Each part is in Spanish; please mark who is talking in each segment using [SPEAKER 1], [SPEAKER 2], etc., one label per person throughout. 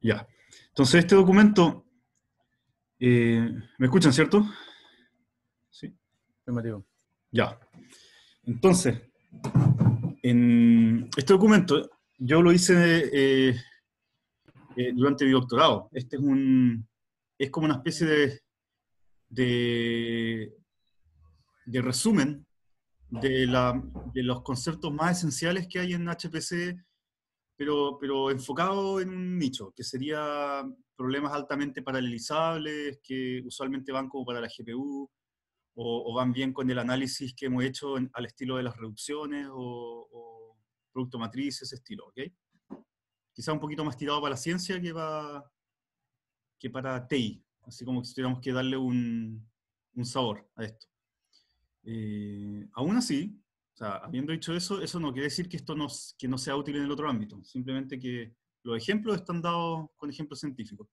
[SPEAKER 1] Ya. Entonces, este documento, eh, ¿me escuchan, cierto? Sí. Ya. Entonces, en este documento yo lo hice eh, eh, durante mi doctorado. Este es un, es como una especie de, de, resumen de, la, de los conceptos más esenciales que hay en HPC pero, enfocado en un nicho, que sería problemas altamente paralelizables, que usualmente van como para la GPU, o, van bien con el análisis que hemos hecho al estilo de las reducciones o, producto matrices ese estilo, ¿ok? Quizá un poquito más tirado para la ciencia que para, que para TI, así como que tuviéramos que darle un, sabor a esto. Eh, aún así, habiendo dicho eso, eso no quiere decir que esto no, que no sea útil en el otro ámbito, simplemente que los ejemplos están dados con ejemplos científicos.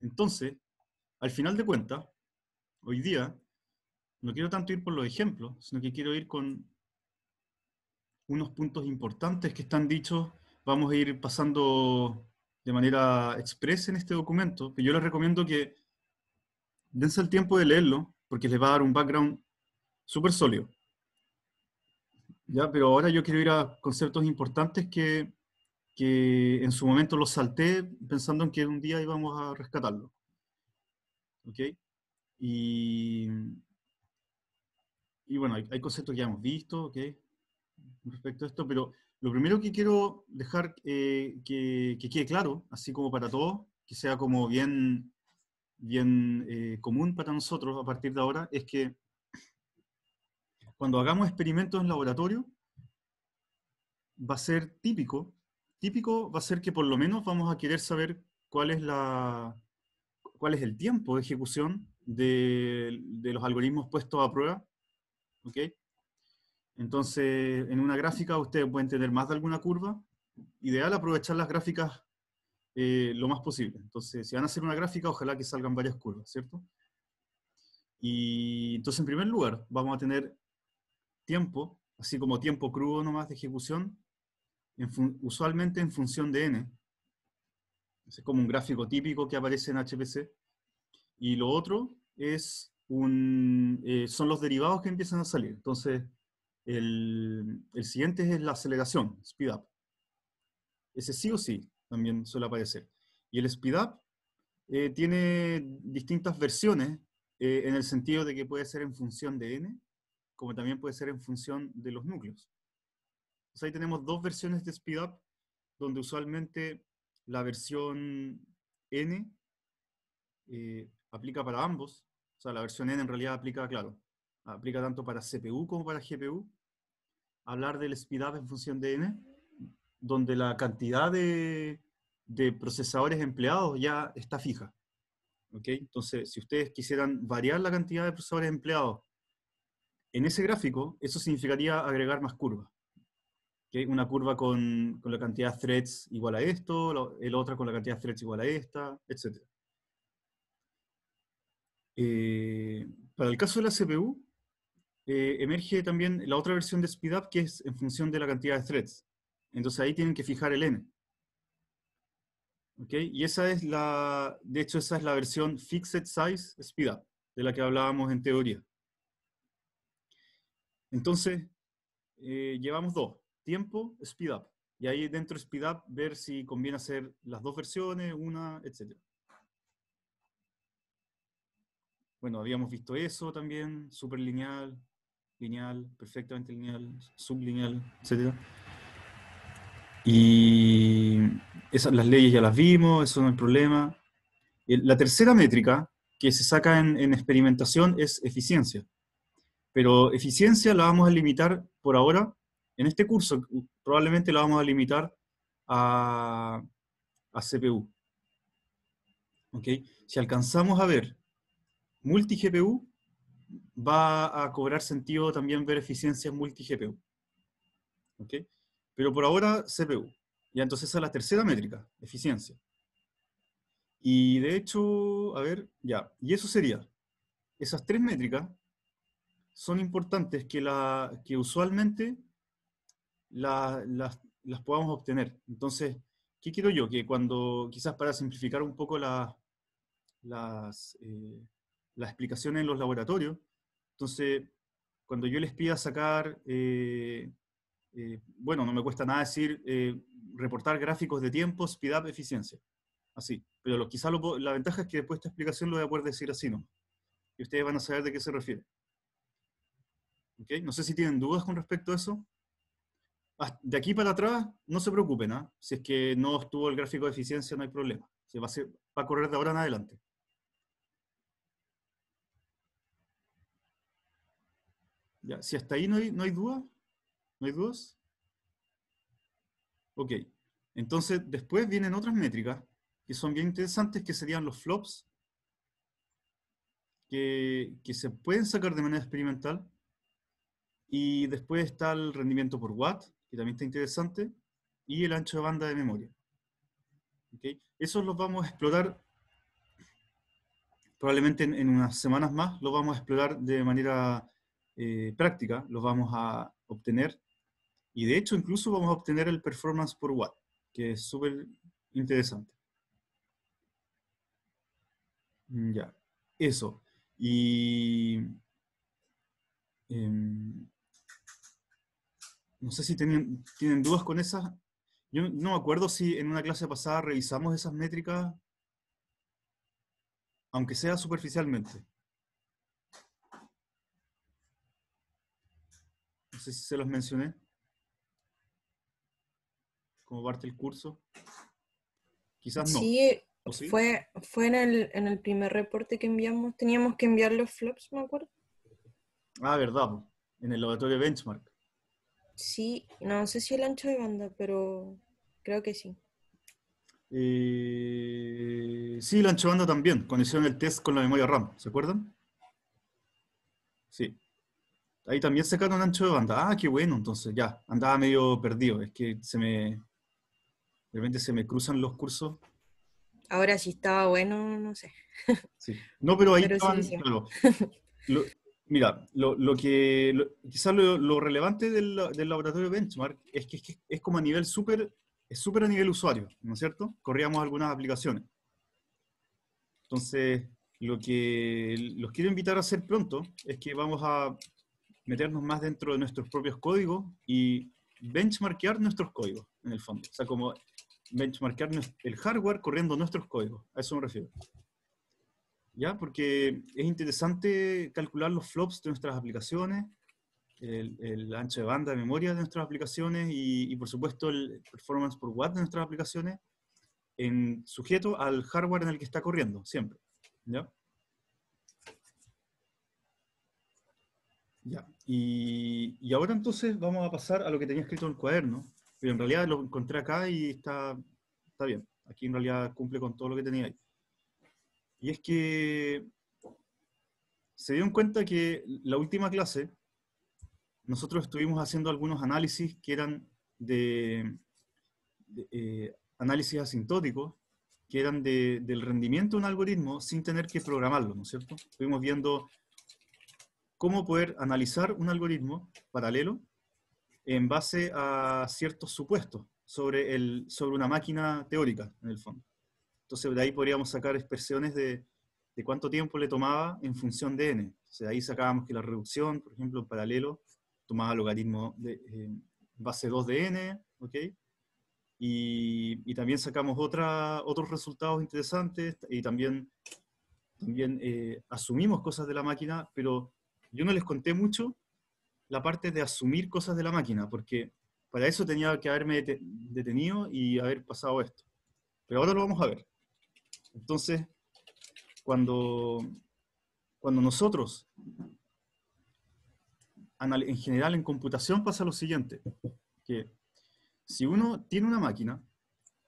[SPEAKER 1] Entonces, al final de cuentas, hoy día, no quiero tanto ir por los ejemplos, sino que quiero ir con unos puntos importantes que están dichos. Vamos a ir pasando de manera expresa en este documento, que yo les recomiendo que dense el tiempo de leerlo, porque les va a dar un background súper sólido. Ya, pero ahora yo quiero ir a conceptos importantes que, que en su momento los salté pensando en que un día íbamos a rescatarlo. ¿Ok? Y, y bueno, hay, conceptos que ya hemos visto, ¿ok? Respecto a esto, pero lo primero que quiero dejar eh, que, quede claro, así como para todos, que sea como bien, bien eh, común para nosotros a partir de ahora, es que cuando hagamos experimentos en laboratorio, va a ser típico, típico va a ser que por lo menos vamos a querer saber cuál es, la, cuál es el tiempo de ejecución de, los algoritmos puestos a prueba. Entonces, en una gráfica ustedes pueden tener más de alguna curva. Ideal aprovechar las gráficas eh, lo más posible. Entonces, si van a hacer una gráfica, ojalá que salgan varias curvas, ¿cierto? Y entonces, en primer lugar, vamos a tener tiempo, así como tiempo crudo nomás de ejecución, usualmente en función de n. es como un gráfico típico que aparece en HPC. Y lo otro es un, eh, son los derivados que empiezan a salir. Entonces, el, el siguiente es la aceleración, speed up. Ese sí o sí también suele aparecer. Y el speed up eh, tiene distintas versiones eh, en el sentido de que puede ser en función de n como también puede ser en función de los núcleos. ahí tenemos dos versiones de SpeedUp, donde usualmente la versión N eh, aplica para ambos, o sea, la versión N en realidad aplica, claro, aplica tanto para CPU como para GPU. Hablar del SpeedUp en función de N, donde la cantidad de, de procesadores empleados ya está fija. ¿Okay? Entonces, si ustedes quisieran variar la cantidad de procesadores empleados en ese gráfico, eso significaría agregar más curvas. Una curva con, la cantidad de threads igual a esto, el otra con la cantidad de threads igual a esta, etc. Eh, para el caso de la CPU, eh, emerge también la otra versión de SpeedUp que es en función de la cantidad de threads. Entonces ahí tienen que fijar el n. ¿Okay? Y esa es la, de hecho esa es la versión Fixed Size SpeedUp, de la que hablábamos en teoría. Entonces, eh, llevamos dos, tiempo, speed up. Y ahí dentro de speed up, ver si conviene hacer las dos versiones, una, etc. Bueno, habíamos visto eso también, superlineal, lineal, lineal, perfectamente lineal, sublineal, etc. Y esas, las leyes ya las vimos, eso no es problema. La tercera métrica que se saca en experimentación es eficiencia. Pero eficiencia la vamos a limitar por ahora, en este curso probablemente la vamos a limitar a, CPU. ¿Okay? Si alcanzamos a ver multi-GPU, va a cobrar sentido también ver eficiencia multi-GPU. ¿Okay? Pero por ahora, CPU. Ya entonces esa es la tercera métrica, eficiencia. Y de hecho, a ver, ya, y eso sería. Esas tres métricas son importantes que, la, que usualmente la, las, podamos obtener. Entonces, ¿qué quiero yo? Que cuando, quizás para simplificar un poco la, eh, las, explicaciones en los laboratorios, entonces, cuando yo les pida sacar, eh, eh, bueno, no me cuesta nada decir, reportar gráficos de tiempo, speed up, eficiencia, así. Pero lo, quizás la ventaja es que después de esta explicación lo voy a poder decir así, ¿no? Y ustedes van a saber de qué se refiere. No sé si tienen dudas con respecto a eso. Ah, de aquí para atrás, no se preocupen. ¿ah? Si es que no estuvo el gráfico de eficiencia, no hay problema. Se va, a correr de ahora en adelante. si hasta ahí no hay, no hay duda, ¿no hay dudas? Ok, entonces después vienen otras métricas que son bien interesantes, que serían los flops, que se pueden sacar de manera experimental. Y después está el rendimiento por watt, que también está interesante, y el ancho de banda de memoria. ¿Okay? Esos los vamos a explorar probablemente en, unas semanas más, lo vamos a explorar de manera eh, práctica, los vamos a obtener, y de hecho incluso vamos a obtener el performance por watt, que es súper interesante. Mm, ya, eso. Y em, no sé si tienen, dudas con esas. Yo no me acuerdo si en una clase pasada revisamos esas métricas, aunque sea superficialmente. No sé si se los mencioné como parte del curso. Quizás no. Sí, fue,
[SPEAKER 2] fue en, el, en el primer reporte que enviamos. Teníamos que enviar los flops, me acuerdo.
[SPEAKER 1] Ah, verdad, en el laboratorio benchmark.
[SPEAKER 2] Sí, no sé si el ancho de banda, pero creo que sí.
[SPEAKER 1] Eh, sí, el ancho de banda también, cuando hicieron el test con la memoria RAM, ¿se acuerdan? Sí. Ahí también sacaron ancho de banda. Ah, qué bueno, entonces ya, andaba medio perdido. Es que se me. De repente se me cruzan los cursos.
[SPEAKER 2] Ahora sí estaba bueno, no sé.
[SPEAKER 1] Sí. No, pero ahí pero Mira, lo, que quizás lo, relevante del, laboratorio benchmark es que, es, como a nivel súper, es súper a nivel usuario, ¿no es cierto? Corríamos algunas aplicaciones. Entonces, lo que los quiero invitar a hacer pronto es que vamos a meternos más dentro de nuestros propios códigos y benchmarkear nuestros códigos, en el fondo. O sea, como benchmarkear el hardware corriendo nuestros códigos. A eso me refiero. ¿ya? Porque es interesante calcular los flops de nuestras aplicaciones, el, ancho de banda de memoria de nuestras aplicaciones y, por supuesto, el performance por watt de nuestras aplicaciones en sujeto al hardware en el que está corriendo, siempre. Y, ahora entonces vamos a pasar a lo que tenía escrito en el cuaderno, pero en realidad lo encontré acá y está, está bien. Aquí en realidad cumple con todo lo que tenía ahí y es que se dieron cuenta que la última clase nosotros estuvimos haciendo algunos análisis que eran de, eh, análisis asintóticos, que eran de, del rendimiento de un algoritmo sin tener que programarlo, ¿no es cierto? Estuvimos viendo cómo poder analizar un algoritmo paralelo en base a ciertos supuestos sobre, el, sobre una máquina teórica, en el fondo. Entonces, de ahí podríamos sacar expresiones de, de cuánto tiempo le tomaba en función de n. Entonces, de ahí sacábamos que la reducción, por ejemplo, en paralelo, tomaba logaritmo de eh, base 2 de n, ¿ok? Y, también sacamos otra, otros resultados interesantes y también, también eh, asumimos cosas de la máquina, pero yo no les conté mucho la parte de asumir cosas de la máquina, porque para eso tenía que haberme detenido y haber pasado esto. Pero ahora lo vamos a ver. Entonces, cuando, cuando nosotros, en general en computación pasa lo siguiente, que si uno tiene una máquina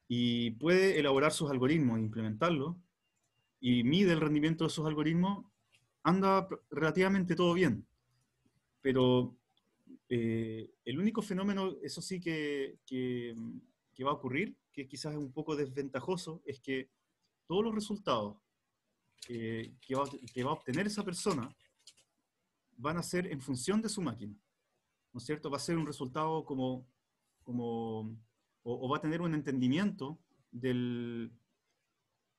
[SPEAKER 1] y puede elaborar sus algoritmos e implementarlos, y mide el rendimiento de sus algoritmos, anda relativamente todo bien. Pero eh, el único fenómeno, eso sí que va a ocurrir, que quizás es un poco desventajoso, es que todos los resultados que, va, a obtener esa persona van a ser en función de su máquina. ¿No es cierto? Va a ser un resultado como, o, va a tener un entendimiento de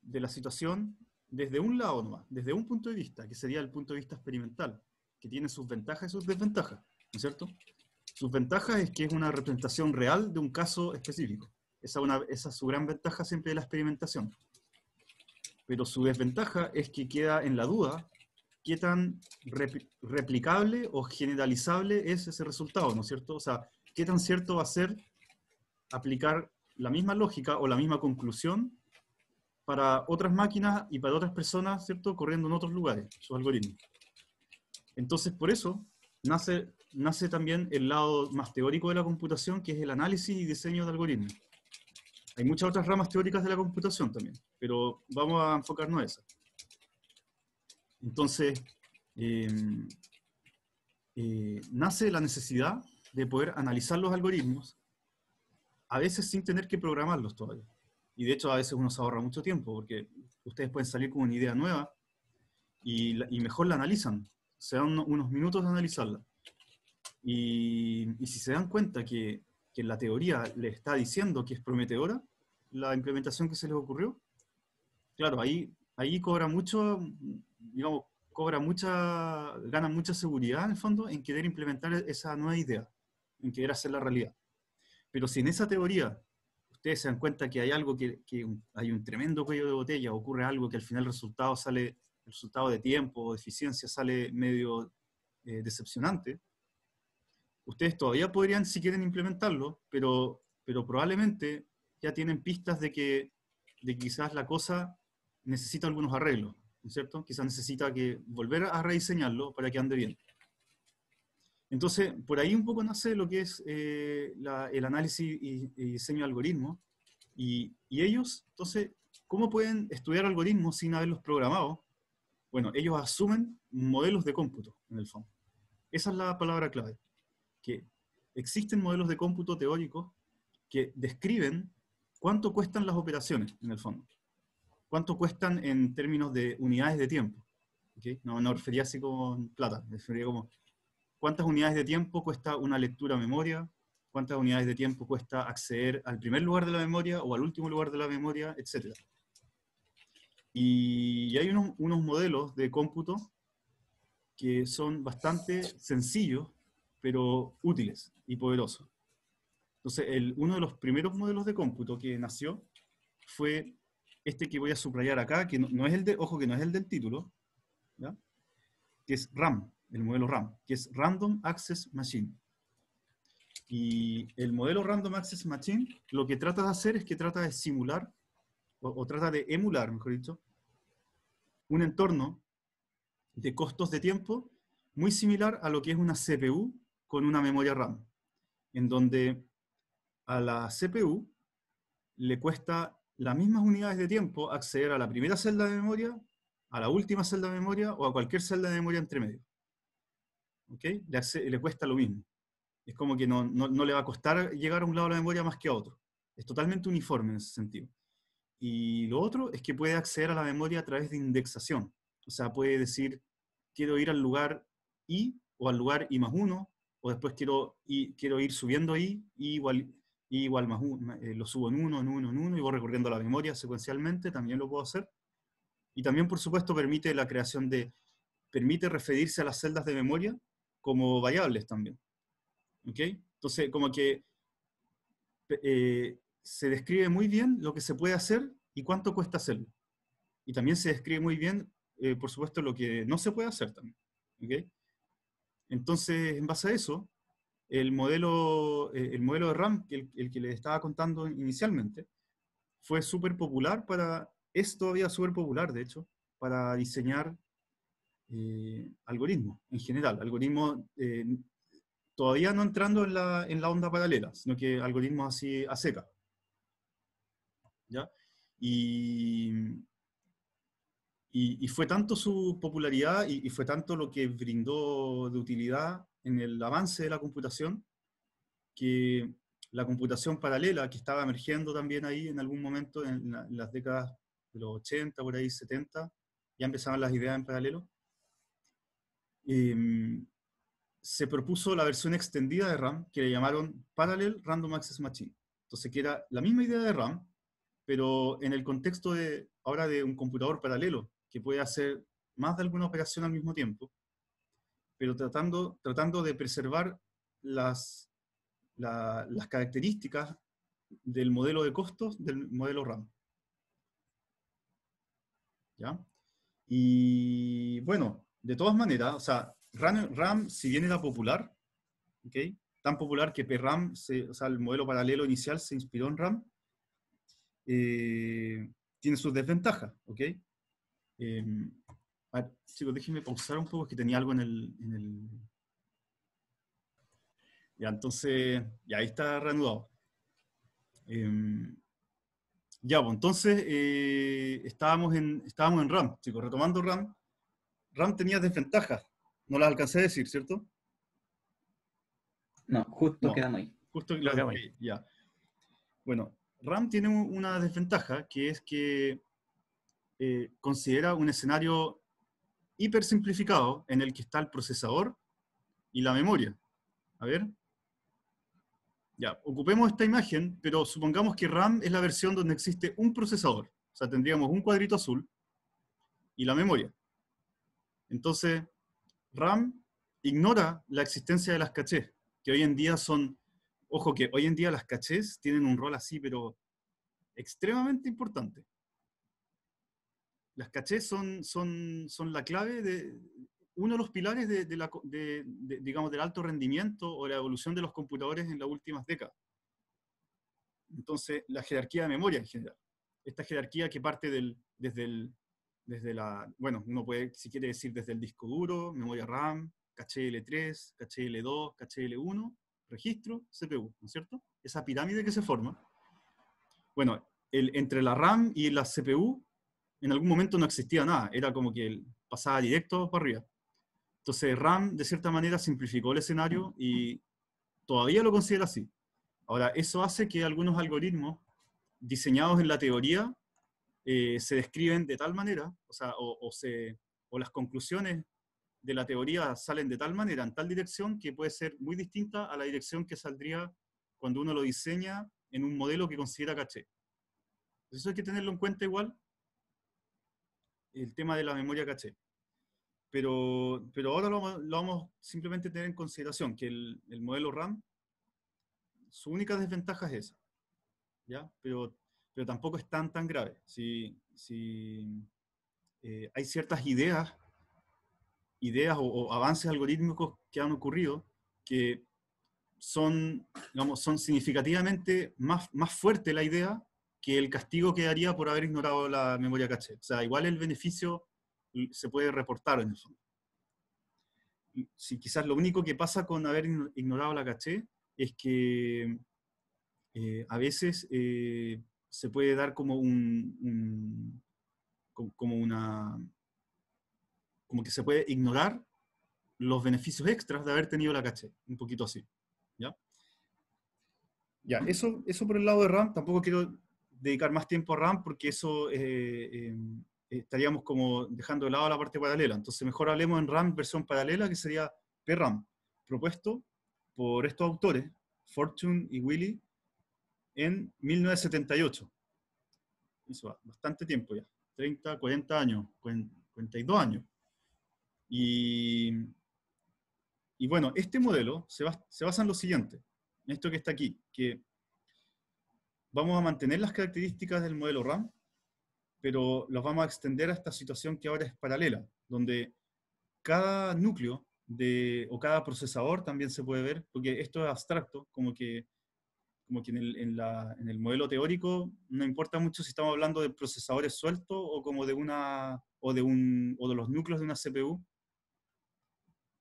[SPEAKER 1] la situación desde un lado nomás, desde un punto de vista, que sería el punto de vista experimental, que tiene sus ventajas y sus desventajas, ¿no es cierto? Sus ventajas es que es una representación real de un caso específico. esa es su gran ventaja siempre de la experimentación pero su desventaja es que queda en la duda qué tan replicable o generalizable es ese resultado, ¿no es cierto? O sea, qué tan cierto va a ser aplicar la misma lógica o la misma conclusión para otras máquinas y para otras personas, ¿cierto? Corriendo en otros lugares, sus algoritmos. Entonces, por eso nace, nace también el lado más teórico de la computación, que es el análisis y diseño de algoritmos. Hay muchas otras ramas teóricas de la computación también, pero vamos a enfocarnos a esa. Entonces, eh, eh, nace la necesidad de poder analizar los algoritmos, a veces sin tener que programarlos todavía. Y de hecho, a veces uno se ahorra mucho tiempo, porque ustedes pueden salir con una idea nueva y, mejor la analizan. Se dan unos minutos de analizarla. y si se dan cuenta que que la teoría le está diciendo que es prometedora, la implementación que se les ocurrió, claro, ahí, ahí cobra mucho, digamos, cobra mucha, gana mucha seguridad en el fondo en querer implementar esa nueva idea, en querer hacerla realidad. Pero si en esa teoría ustedes se dan cuenta que hay algo que, hay un tremendo cuello de botella, ocurre algo que al final el resultado sale, el resultado de tiempo o de eficiencia sale medio eh, decepcionante, ustedes todavía podrían, si quieren, implementarlo, pero, pero probablemente ya tienen pistas de que, de quizás la cosa necesita algunos arreglos, ¿no es cierto? Quizás necesita que volver a rediseñarlo para que ande bien. Entonces, por ahí un poco nace lo que es eh, el análisis y, diseño de algoritmos. Y, y ellos, entonces, ¿cómo pueden estudiar algoritmos sin haberlos programado? Bueno, ellos asumen modelos de cómputo, en el fondo. Esa es la palabra clave que existen modelos de cómputo teóricos que describen cuánto cuestan las operaciones, en el fondo. Cuánto cuestan en términos de unidades de tiempo. No, no refería así como plata, refería como cuántas unidades de tiempo cuesta una lectura a memoria, cuántas unidades de tiempo cuesta acceder al primer lugar de la memoria o al último lugar de la memoria, etc. Y hay unos, unos modelos de cómputo que son bastante sencillos pero útiles y poderosos. Entonces, uno de los primeros modelos de cómputo que nació fue este que voy a subrayar acá, que no, es el de, ojo que no es el del título, que es RAM, el modelo RAM, que es Random Access Machine. Y el modelo Random Access Machine lo que trata de hacer es que trata de simular, o, o trata de emular, mejor dicho, un entorno de costos de tiempo muy similar a lo que es una CPU con una memoria RAM, en donde a la CPU le cuesta las mismas unidades de tiempo acceder a la primera celda de memoria, a la última celda de memoria o a cualquier celda de memoria entre medio. ¿Ok? Le, cuesta lo mismo. Es como que no, no, no le va a costar llegar a un lado de la memoria más que a otro. Es totalmente uniforme en ese sentido. Y lo otro es que puede acceder a la memoria a través de indexación. O sea, puede decir, quiero ir al lugar i o al lugar i más 1 o después quiero, y, quiero ir subiendo ahí, y igual, igual más eh, lo subo en uno, en uno, en uno, y voy recorriendo la memoria secuencialmente, también lo puedo hacer. Y también, por supuesto, permite la creación de, permite referirse a las celdas de memoria como variables también. ¿Ok? Entonces, como que eh, se describe muy bien lo que se puede hacer y cuánto cuesta hacerlo. Y también se describe muy bien, eh, por supuesto, lo que no se puede hacer también. ¿okay? Entonces, en base a eso, el modelo, eh, el modelo de RAM, el, el que les estaba contando inicialmente, fue súper popular para, es todavía súper popular, de hecho, para diseñar eh, algoritmos en general, algoritmos eh, todavía no entrando en la, en la, onda paralela, sino que algoritmos así a seca. ¿Ya? Y, y, fue tanto su popularidad y, fue tanto lo que brindó de utilidad en el avance de la computación, que la computación paralela, que estaba emergiendo también ahí en algún momento, en, las décadas de los 80, por ahí 70, ya empezaban las ideas en paralelo, em, se propuso la versión extendida de RAM, que le llamaron Parallel Random Access Machine. Entonces, que era la misma idea de RAM, pero en el contexto de, ahora de un computador paralelo, que puede hacer más de alguna operación al mismo tiempo, pero tratando, tratando de preservar las, las características del modelo de costos del modelo RAM. ¿Ya?
[SPEAKER 3] Y
[SPEAKER 1] bueno, de todas maneras, o sea, RAM, si bien era popular, tan popular que PRAM, o sea, el modelo paralelo inicial se inspiró en RAM, eh, tiene sus desventajas, ¿ok? Eh, a, chicos, déjenme pausar un poco, que tenía algo en el, Ya, entonces, ya ahí está reanudado. Em, ya, pues entonces eh, estábamos, en, estábamos en RAM, chicos, retomando RAM. RAM tenía desventajas, no las alcancé a decir, ¿cierto?
[SPEAKER 3] No, justo ahí.
[SPEAKER 1] Justo quedan ahí, ya. Bueno, RAM tiene una desventaja que es que eh, considera un escenario hiper simplificado en el que está el procesador y la memoria. A ver. Ya, ocupemos esta imagen, pero supongamos que RAM es la versión donde existe un procesador. O sea, tendríamos un cuadrito azul y la memoria. Entonces, RAM ignora la existencia de las cachés, que hoy en día son, ojo que hoy en día las cachés tienen un rol así, pero extremadamente importante las cachés son, son, son la clave de uno de los pilares de, la, digamos, del alto rendimiento o la evolución de los computadores en las últimas décadas. Entonces, la jerarquía de memoria en general. Esta jerarquía que parte del, desde, el, desde la, bueno, uno puede, si decir, desde el disco duro, memoria RAM, caché L3, caché L2, caché L1, registro, CPU, ¿no es cierto? Esa pirámide que se forma. Bueno, el, entre la RAM y la CPU en algún momento no existía nada, era como que pasaba directo para arriba. Entonces RAM de cierta manera simplificó el escenario y todavía lo considera así. Ahora, eso hace que algunos algoritmos diseñados en la teoría eh, se describen de tal manera, se, o las conclusiones de la teoría salen de tal manera, en tal dirección, que puede ser muy distinta a la dirección que saldría cuando uno lo diseña en un modelo que considera caché. Eso hay que tenerlo en cuenta igual, el tema de la memoria caché. Pero, pero ahora lo, vamos, lo simplemente tener en consideración, que el, el, modelo RAM, su única desventaja es esa, ¿ya? Pero, pero tampoco es tan, tan grave. Si, si eh, hay ciertas ideas, ideas o, avances algorítmicos que han ocurrido que son, digamos, son significativamente más, más fuerte la idea que el castigo quedaría por haber ignorado la memoria caché. O sea, igual el beneficio se puede reportar en el fondo. Si quizás lo único que pasa con haber ignorado la caché es que eh, a veces eh, se puede dar como un, como una como que se puede ignorar los beneficios extras de haber tenido la caché, un poquito así. ¿Ya? Ya, eso, eso por el lado de RAM, tampoco quiero dedicar más tiempo a RAM porque eso eh, eh, estaríamos como dejando de lado la parte paralela. Entonces mejor hablemos en RAM versión paralela, que sería PRAM, propuesto por estos autores, Fortune y Willy, en 1978. Eso va, bastante tiempo ya, 30, 40 años, 42 años. Y, y bueno, este modelo se, basa, se basa en lo siguiente, en esto que está aquí, que vamos a mantener las características del modelo RAM, pero los vamos a extender a esta situación que ahora es paralela, donde cada núcleo de, o cada procesador también se puede ver, porque esto es abstracto, como que, como que en, el, en, el modelo teórico no importa mucho si estamos hablando de procesadores sueltos o como de una o de, un, o de los núcleos de una CPU.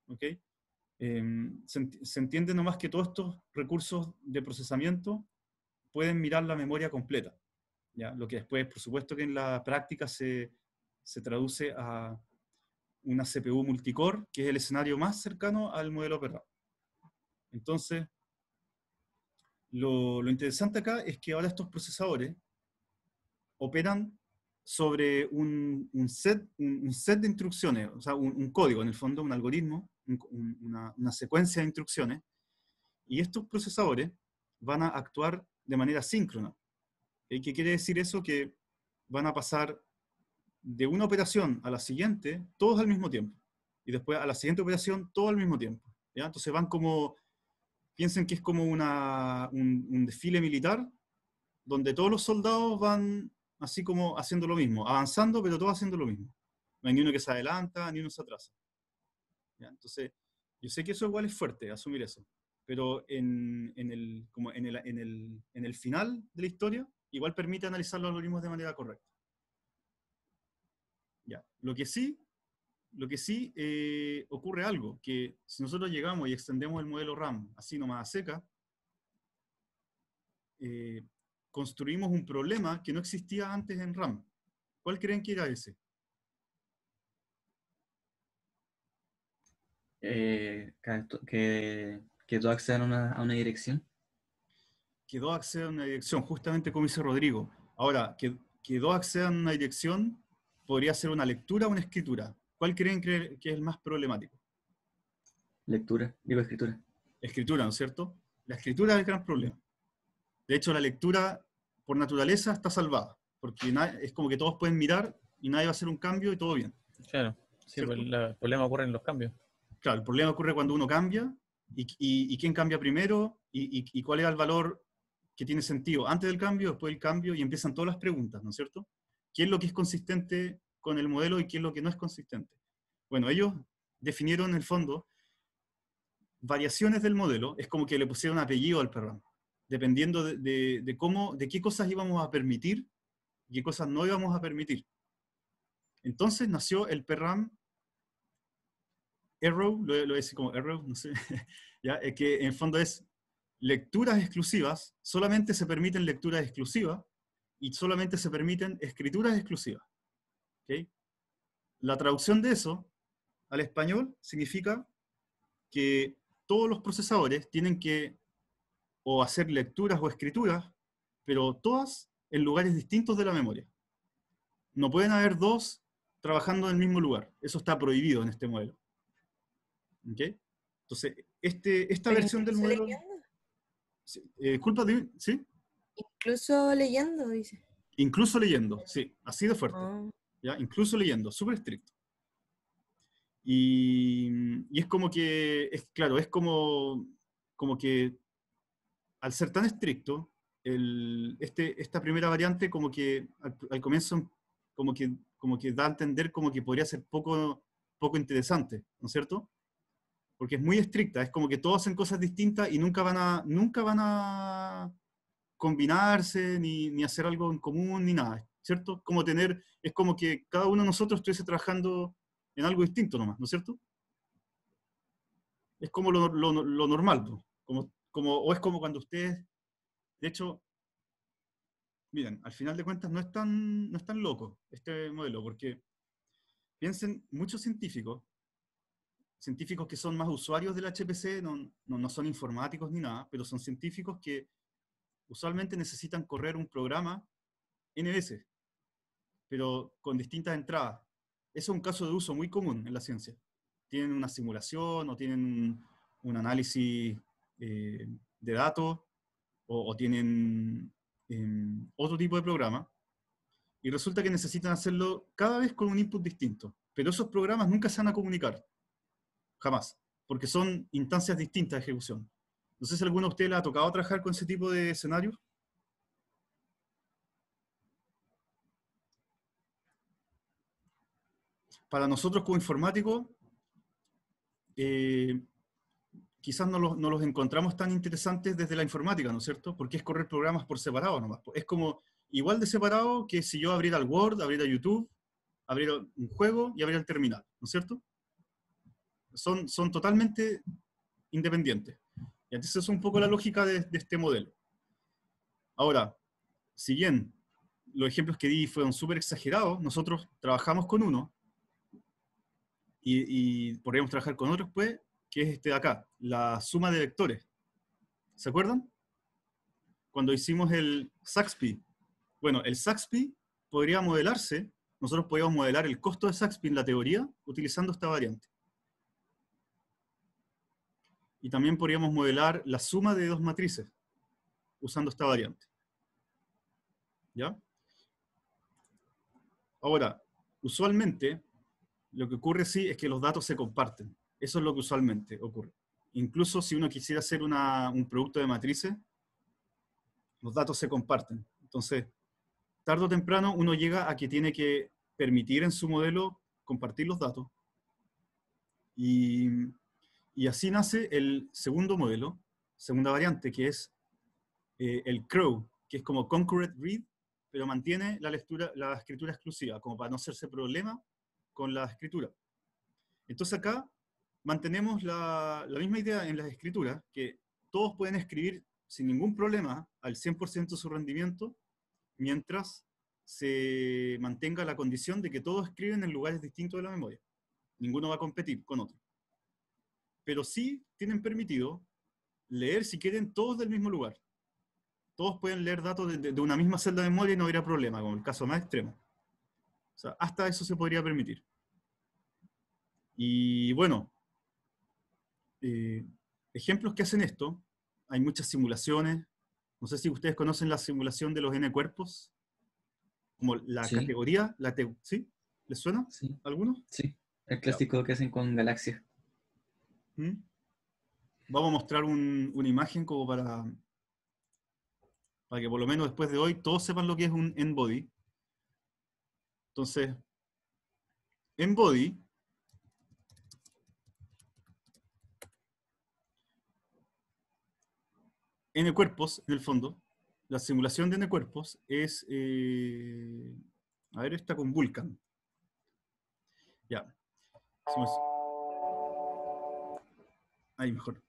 [SPEAKER 1] okay em, se, entiende nomás que todos estos recursos de procesamiento pueden mirar la memoria completa. ¿ya? Lo que después, por supuesto que en la práctica se, se traduce a una CPU multicore, que es el escenario más cercano al modelo operado. Entonces, lo, lo, interesante acá es que ahora estos procesadores operan sobre un, un set, un, set de instrucciones, o sea, un, código, en el fondo un algoritmo, una, una secuencia de instrucciones, y estos procesadores van a actuar de manera síncrona. ¿Qué quiere decir eso? Que van a pasar de una operación a la siguiente todos al mismo tiempo. Y después a la siguiente operación todo al mismo tiempo. Entonces van como, piensen que es como una, un, desfile militar donde todos los soldados van así como haciendo lo mismo, avanzando pero todos haciendo lo mismo. No hay ni uno que se adelanta, ni uno se atrasa. Entonces, yo sé que eso igual es fuerte, asumir eso pero en, en, el, final de la historia igual permite analizar los algoritmos de manera correcta. Ya. Lo que sí, lo que sí eh, ocurre algo, que si nosotros llegamos y extendemos el modelo RAM así nomás a seca, eh, construimos un problema que no existía antes en RAM. ¿Cuál creen que era ese?
[SPEAKER 3] Eh, que que todos accedan a una, a una dirección? Que dos accedan a una dirección,
[SPEAKER 1] justamente como dice Rodrigo. Ahora, que, quedó dos accedan a una dirección podría ser una lectura o una escritura. ¿Cuál creen que es el más problemático?
[SPEAKER 3] Lectura, digo escritura.
[SPEAKER 1] Escritura, ¿no es cierto? La escritura es el gran problema. De hecho, la lectura, por naturaleza, está salvada, porque es como que todos pueden mirar y nadie va a hacer un cambio y todo bien. Claro, sí, pues, el problema ocurre en los cambios. Claro, el problema ocurre cuando uno cambia y, quién cambia primero y, cuál es el valor que tiene sentido antes del cambio, después del cambio, y empiezan todas las preguntas, ¿no es cierto? ¿Qué es lo que es consistente con el modelo y qué es lo que no es consistente? Bueno, ellos definieron en el fondo variaciones del modelo, es como que le pusieron apellido al perram, dependiendo de, cómo, de qué cosas íbamos a permitir y qué cosas no íbamos a permitir. Entonces nació el PRAM Error, lo, voy a decir como error, no sé, ¿ya? Es que en fondo es lecturas exclusivas, solamente se permiten lecturas exclusivas y solamente se permiten escrituras exclusivas. ¿okay? La traducción de eso al español significa que todos los procesadores tienen que o hacer lecturas o escrituras, pero todas en lugares distintos de la memoria. No pueden haber dos trabajando en el mismo lugar. Eso está prohibido en este modelo. ¿Okay? Entonces, este, esta versión del modelo... Eh, culpa de... ¿Sí? Incluso leyendo, dice. Incluso leyendo, sí, así de fuerte. Ah. ¿ya? Incluso leyendo, súper estricto. Y, y, es como que, es claro, es como, como que al ser tan estricto, el, este, esta primera variante como que al, al, comienzo como que, como que da a entender como que podría ser poco, poco interesante, ¿no es cierto? porque es muy estricta, es como que todos hacen cosas distintas y nunca van a, nunca van a combinarse, ni, hacer algo en común, ni nada, ¿cierto? Como tener, es como que cada uno de nosotros estuviese trabajando en algo distinto nomás, ¿no es cierto? Es como lo, normal, como, como, o es como cuando ustedes, de hecho, miren, al final de cuentas no están tan, no es tan loco este modelo, porque piensen, muchos científicos científicos que son más usuarios del HPC, no, no, no, son informáticos ni nada, pero son científicos que usualmente necesitan correr un programa N pero con distintas entradas. Eso es un caso de uso muy común en la ciencia. Tienen una simulación o tienen un análisis eh, de datos o, tienen em, otro tipo de programa y resulta que necesitan hacerlo cada vez con un input distinto, pero esos programas nunca se van a comunicar jamás, porque son instancias distintas de ejecución. No sé si alguno de ustedes le ha tocado trabajar con ese tipo de escenarios. Para nosotros como informáticos, eh, quizás no los, encontramos tan interesantes desde la informática, ¿no es cierto? Porque es correr programas por separado nomás. Es como igual de separado que si yo abriera el Word, abriera YouTube, abriera un juego y abriera el terminal, ¿no es cierto? son, totalmente independientes. Y entonces es un poco la lógica de, este modelo. Ahora, si bien los ejemplos que di fueron súper exagerados, nosotros trabajamos con uno y, podríamos trabajar con otro después, que es este de acá, la suma de vectores. ¿Se acuerdan? Cuando hicimos el Saxpi. Bueno, el Saxpi podría modelarse, nosotros podíamos modelar el costo de Saxpi en la teoría utilizando esta variante. Y también podríamos modelar la suma de dos matrices usando esta variante. ¿Ya? Ahora, usualmente lo que ocurre sí es que los datos se comparten. Eso es lo que usualmente ocurre. Incluso si uno quisiera hacer un producto de matrices, los datos se comparten. Entonces, tarde o temprano uno llega a que tiene que permitir en su modelo compartir los datos. Y y así nace el segundo modelo, segunda variante, que es eh, el CROW, que es como Concurrent Read, pero mantiene la, lectura, la escritura exclusiva, como para no hacerse problema con la escritura. Entonces acá mantenemos la, misma idea en las escrituras, que todos pueden escribir sin ningún problema al 100% su rendimiento, mientras se mantenga la condición de que todos escriben en lugares distintos de la memoria. Ninguno va a competir con otro pero sí tienen permitido leer, si quieren, todos del mismo lugar. Todos pueden leer datos de, una misma celda de memoria y no habría problema, como el caso más extremo. O sea, hasta eso se podría permitir. Y bueno, eh, ejemplos que hacen esto, hay muchas simulaciones. No sé si ustedes conocen la simulación de los N cuerpos, como la categoría, la ¿sí? ¿Les suena? alguno? ¿Algunos?
[SPEAKER 3] Sí, el clásico que hacen con galaxias.
[SPEAKER 1] ¿Mm? Vamos a mostrar una imagen como para, para que por lo menos después de hoy todos sepan lo que es un N-body. Entonces, N-body N cuerpos, en el fondo, la simulación de N cuerpos es, eh, a ver, está con Vulcan. Ya mejor.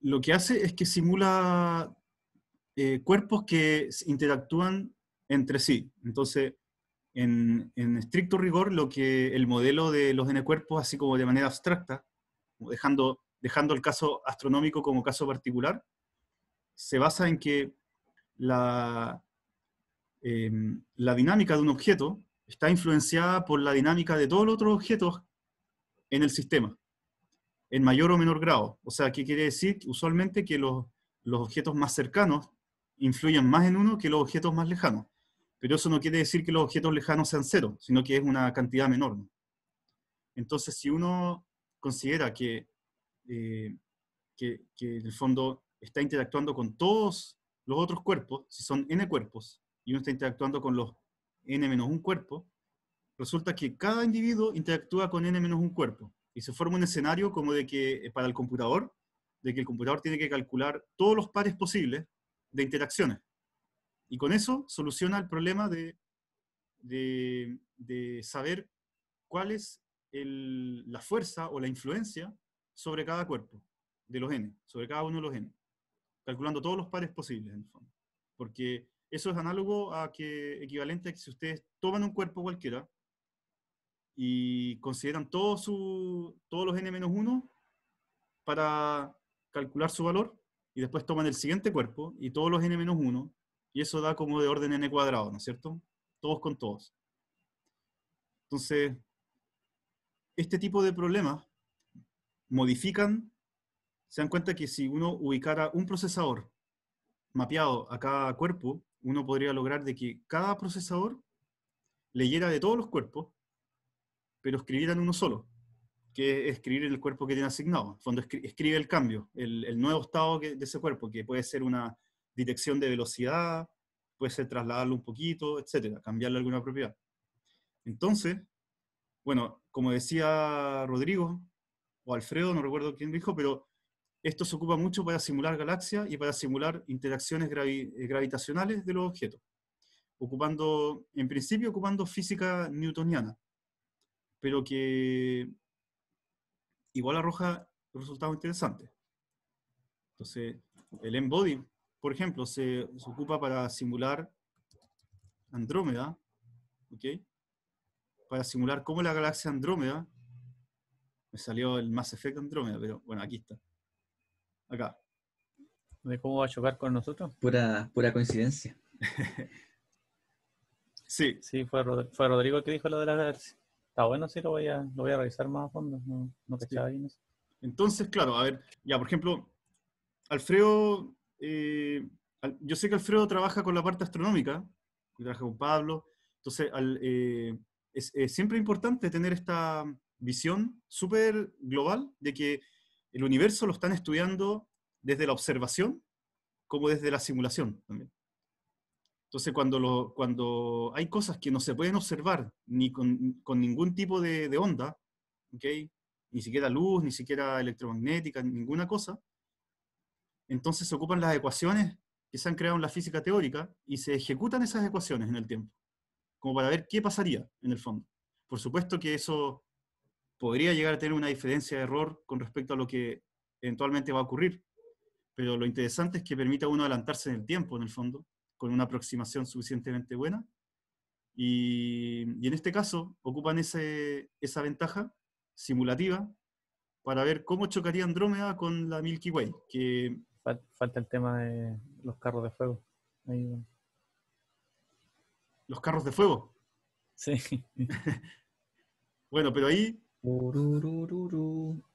[SPEAKER 1] Lo que hace es que simula eh, cuerpos que interactúan entre sí. Entonces, en, estricto rigor, lo que el modelo de los n cuerpos, así como de manera abstracta, dejando, dejando el caso astronómico como caso particular, se basa en que la, em, la dinámica de un objeto está influenciada por la dinámica de todos los otros objetos en el sistema en mayor o menor grado. O sea, ¿qué quiere decir? Usualmente que los, objetos más cercanos influyen más en uno que los objetos más lejanos. Pero eso no quiere decir que los objetos lejanos sean cero, sino que es una cantidad menor. Entonces, si uno considera que, eh, que, que el fondo está interactuando con todos los otros cuerpos, si son n cuerpos, y uno está interactuando con los n menos un cuerpo, resulta que cada individuo interactúa con n menos un cuerpo y se forma un escenario como de que eh, para el computador, de que el computador tiene que calcular todos los pares posibles de interacciones. Y con eso soluciona el problema de, de, saber cuál es la fuerza o la influencia sobre cada cuerpo de los n, sobre cada uno de los n, calculando todos los pares posibles en fondo. Porque eso es análogo a que, equivalente a que si ustedes toman un cuerpo cualquiera y consideran todo su, todos los n-1 para calcular su valor y después toman el siguiente cuerpo y todos los n-1 y eso da como de orden n cuadrado, ¿no es cierto? Todos con todos. Entonces, este tipo de problemas modifican, se dan cuenta que si uno ubicara un procesador mapeado a cada cuerpo, uno podría lograr de que cada procesador leyera de todos los cuerpos pero escribir en uno solo, que es escribir el cuerpo que tiene asignado. En fondo, escribe el cambio, el, nuevo estado de ese cuerpo, que puede ser una dirección de velocidad, puede ser trasladarlo un poquito, etcétera, cambiarle alguna propiedad. Entonces, bueno, como decía Rodrigo o Alfredo, no recuerdo quién dijo, pero esto se ocupa mucho para simular galaxias y para simular interacciones eh, gravitacionales de los objetos, ocupando, en principio ocupando física newtoniana, pero que igual arroja resultados interesantes. Entonces, el embody, por ejemplo, se, ocupa para simular Andrómeda, ¿ok? Para simular cómo la galaxia Andrómeda, me salió el más efecto Andrómeda, pero bueno, aquí está.
[SPEAKER 3] Acá. ¿De cómo va a chocar con nosotros? Pura, pura coincidencia. sí. Sí, fue, Rodrigo que dijo lo de la galaxia. Está bueno, sí, lo
[SPEAKER 1] voy a, lo a revisar más a fondo. No, Entonces, claro, a ver, ya, por ejemplo, Alfredo, eh, yo sé que Alfredo trabaja con la parte astronómica, y trabaja con Pablo, entonces eh, es, es siempre importante tener esta visión súper global de que el universo lo están estudiando desde la observación como desde la simulación también. Entonces, cuando, cuando hay cosas que no se pueden observar ni con, ningún tipo de, onda, ni siquiera luz, ni siquiera electromagnética, ninguna cosa, entonces se ocupan las ecuaciones que se han creado en la física teórica y se ejecutan esas ecuaciones en el tiempo, como para ver qué pasaría en el fondo. Por supuesto que eso podría llegar a tener una diferencia de error con respecto a lo que eventualmente va a ocurrir, pero lo interesante es que permita a uno adelantarse en el tiempo, en el fondo, con una aproximación suficientemente buena. Y, en este caso ocupan esa ventaja simulativa para ver cómo chocaría Andrómeda con la Milky Way.
[SPEAKER 3] Que... Falta el tema de los carros de fuego. ¿Los carros de fuego? Sí. bueno, pero ahí...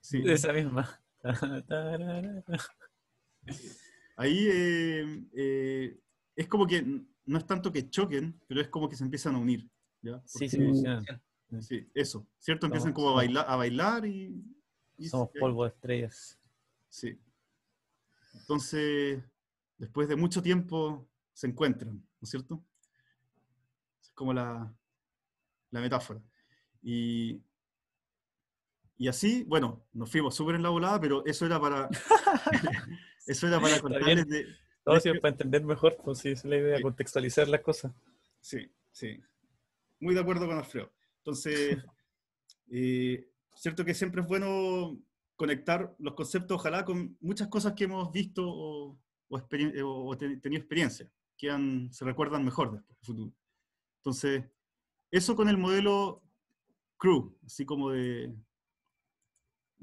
[SPEAKER 3] Sí.
[SPEAKER 1] Esa misma. ahí eh, eh, es como que no es tanto que choquen, pero es como que se empiezan a unir. Sí, mm. sí, sí, eso, ¿cierto? Empiezan como a bailar, a bailar y, Somos polvo
[SPEAKER 3] de estrellas.
[SPEAKER 1] Sí. Entonces, después de mucho tiempo, se encuentran, ¿no es cierto? Es como la, metáfora. Y, y así, bueno, nos fuimos súper en la volada, pero eso era para, eso era para contarles de no, para entender mejor, pues sí, es la idea, de contextualizar las cosas. Sí, sí. Muy de acuerdo con Alfredo. Entonces, eh, cierto que siempre es bueno conectar los conceptos, ojalá, con muchas cosas que hemos visto o, tenido experiencia, que se recuerdan mejor después, el futuro. Entonces, eso con el modelo crew, así como de...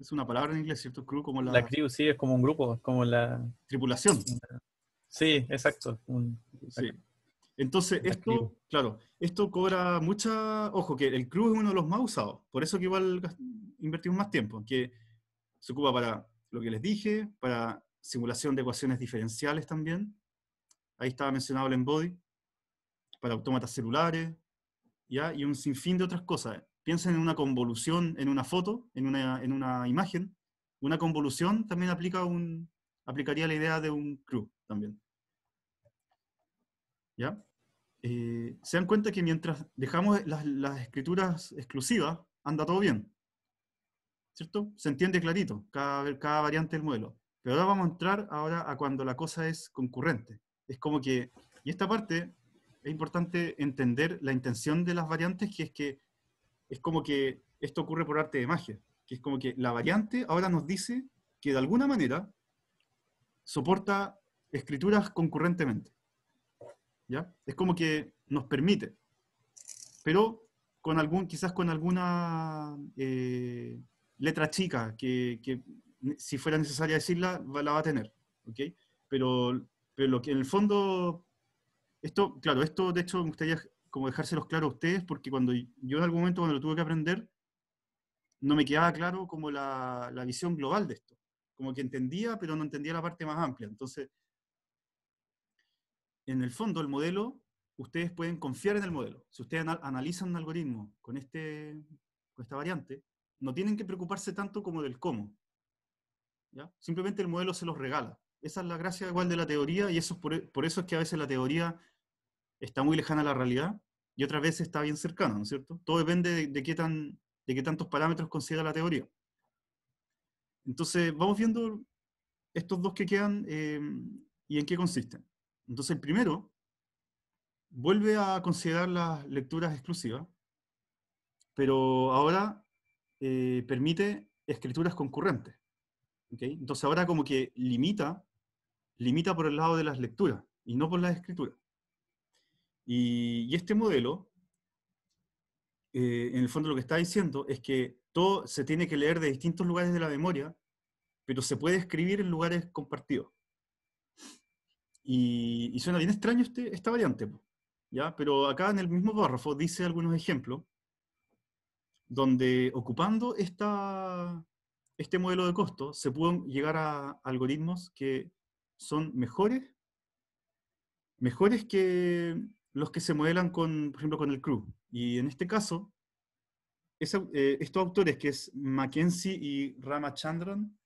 [SPEAKER 1] Es una palabra en inglés, ¿cierto? Crew como la... La crew,
[SPEAKER 3] sí, es como un grupo, es como la...
[SPEAKER 1] Tripulación. Sí, exacto. sí. Entonces, esto, claro, esto cobra mucha. Ojo, que el club es uno de los más usados, por eso que igual invertimos más tiempo, que se ocupa para lo que les dije, para simulación de ecuaciones diferenciales también. Ahí estaba mencionado el embody, para autómatas celulares, y un sinfín de otras cosas. Piensen en una convolución en una foto, en una, en una imagen. Una convolución también aplica un, aplicaría la idea de un CRU también. ¿Ya? Eh, se dan cuenta que mientras dejamos las, escrituras exclusivas, anda todo bien. ¿Cierto? Se entiende clarito cada, cada variante del modelo. Pero ahora vamos a entrar ahora a cuando la cosa es concurrente. Es como que, y esta parte es importante entender la intención de las variantes, que es que es como que esto ocurre por arte de magia, que es como que la variante ahora nos dice que de alguna manera soporta escrituras concurrentemente. ¿Ya? Es como que nos permite, pero con algún, quizás con alguna eh, letra chica que, que, si fuera necesaria decirla, la va a tener. ¿okay? Pero, pero lo que en el fondo, esto, claro, esto de hecho me gustaría como dejárselos claro a ustedes, porque cuando yo en algún momento cuando lo tuve que aprender, no me quedaba claro como la, la visión global de esto. Como que entendía, pero no entendía la parte más amplia. Entonces, en el fondo, el modelo, ustedes pueden confiar en el modelo. Si ustedes analizan un algoritmo con, este, esta variante, no tienen que preocuparse tanto como del cómo. Simplemente el modelo se los regala. Esa es la gracia igual de la teoría y eso e, por, eso es que a veces la teoría está muy lejana a la realidad y otras veces está bien cercana, ¿no es cierto? Todo depende de, qué, tan, de qué tantos parámetros considera la teoría. Entonces, vamos viendo estos dos que quedan eh, y en qué consisten. Entonces, el primero vuelve a considerar las lecturas exclusivas, pero ahora eh, permite escrituras concurrentes. Entonces, ahora como que limita, limita por el lado de las lecturas y no por las escrituras. Y, este modelo, eh, en el fondo lo que está diciendo es que todo se tiene que leer de distintos lugares de la memoria, pero se puede escribir en lugares compartidos. Y, suena bien extraño este, esta variante, ¿ya? Pero acá en el mismo párrafo dice algunos ejemplos donde ocupando esta, este modelo de costo se pueden llegar a algoritmos que son mejores, mejores que los que se modelan con, por ejemplo, con el CRU. Y en este caso, eh, estos autores, que es Mackenzie y Ramachandran,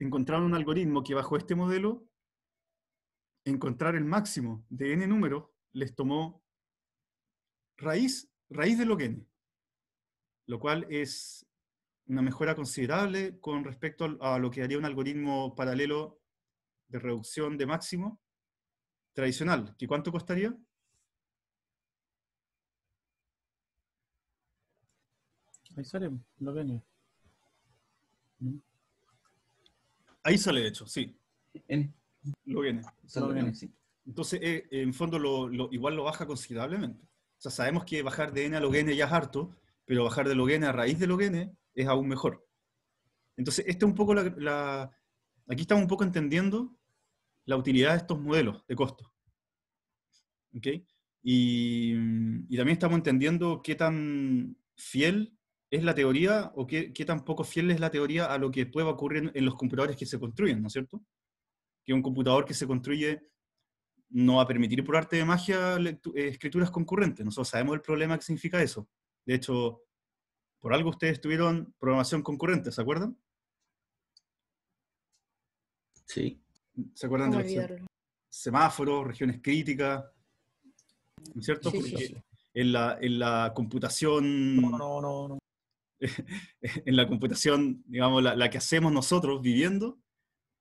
[SPEAKER 1] encontraron un algoritmo que bajo este modelo encontrar el máximo de n números les tomó raíz, raíz de log n, lo cual es una mejora considerable con respecto a lo que haría un algoritmo paralelo de reducción de máximo tradicional. ¿Y cuánto costaría?
[SPEAKER 3] Ahí sale log n. Ahí sale,
[SPEAKER 1] de hecho, sí. Entonces, eh, en fondo, lo, igual lo baja considerablemente. O sea, sabemos que bajar de N a n ya es harto, pero bajar de n a raíz de Logene es aún mejor. Entonces, este un poco la, aquí estamos un poco entendiendo la utilidad de estos modelos de costo. Y, también estamos entendiendo qué tan fiel es la teoría o qué, qué, tan poco fiel es la teoría a lo que puede ocurrir en los computadores que se construyen, ¿no es cierto? que un computador que se construye no va a permitir por arte de magia eh, escrituras concurrentes. Nosotros sabemos el problema que significa eso. De hecho, por algo ustedes tuvieron programación concurrente, ¿se acuerdan? Sí. ¿Se acuerdan de semáforos, regiones críticas? ¿No es cierto? Porque En, la, computación... No, no, no. en la computación, digamos, la, la que hacemos nosotros viviendo,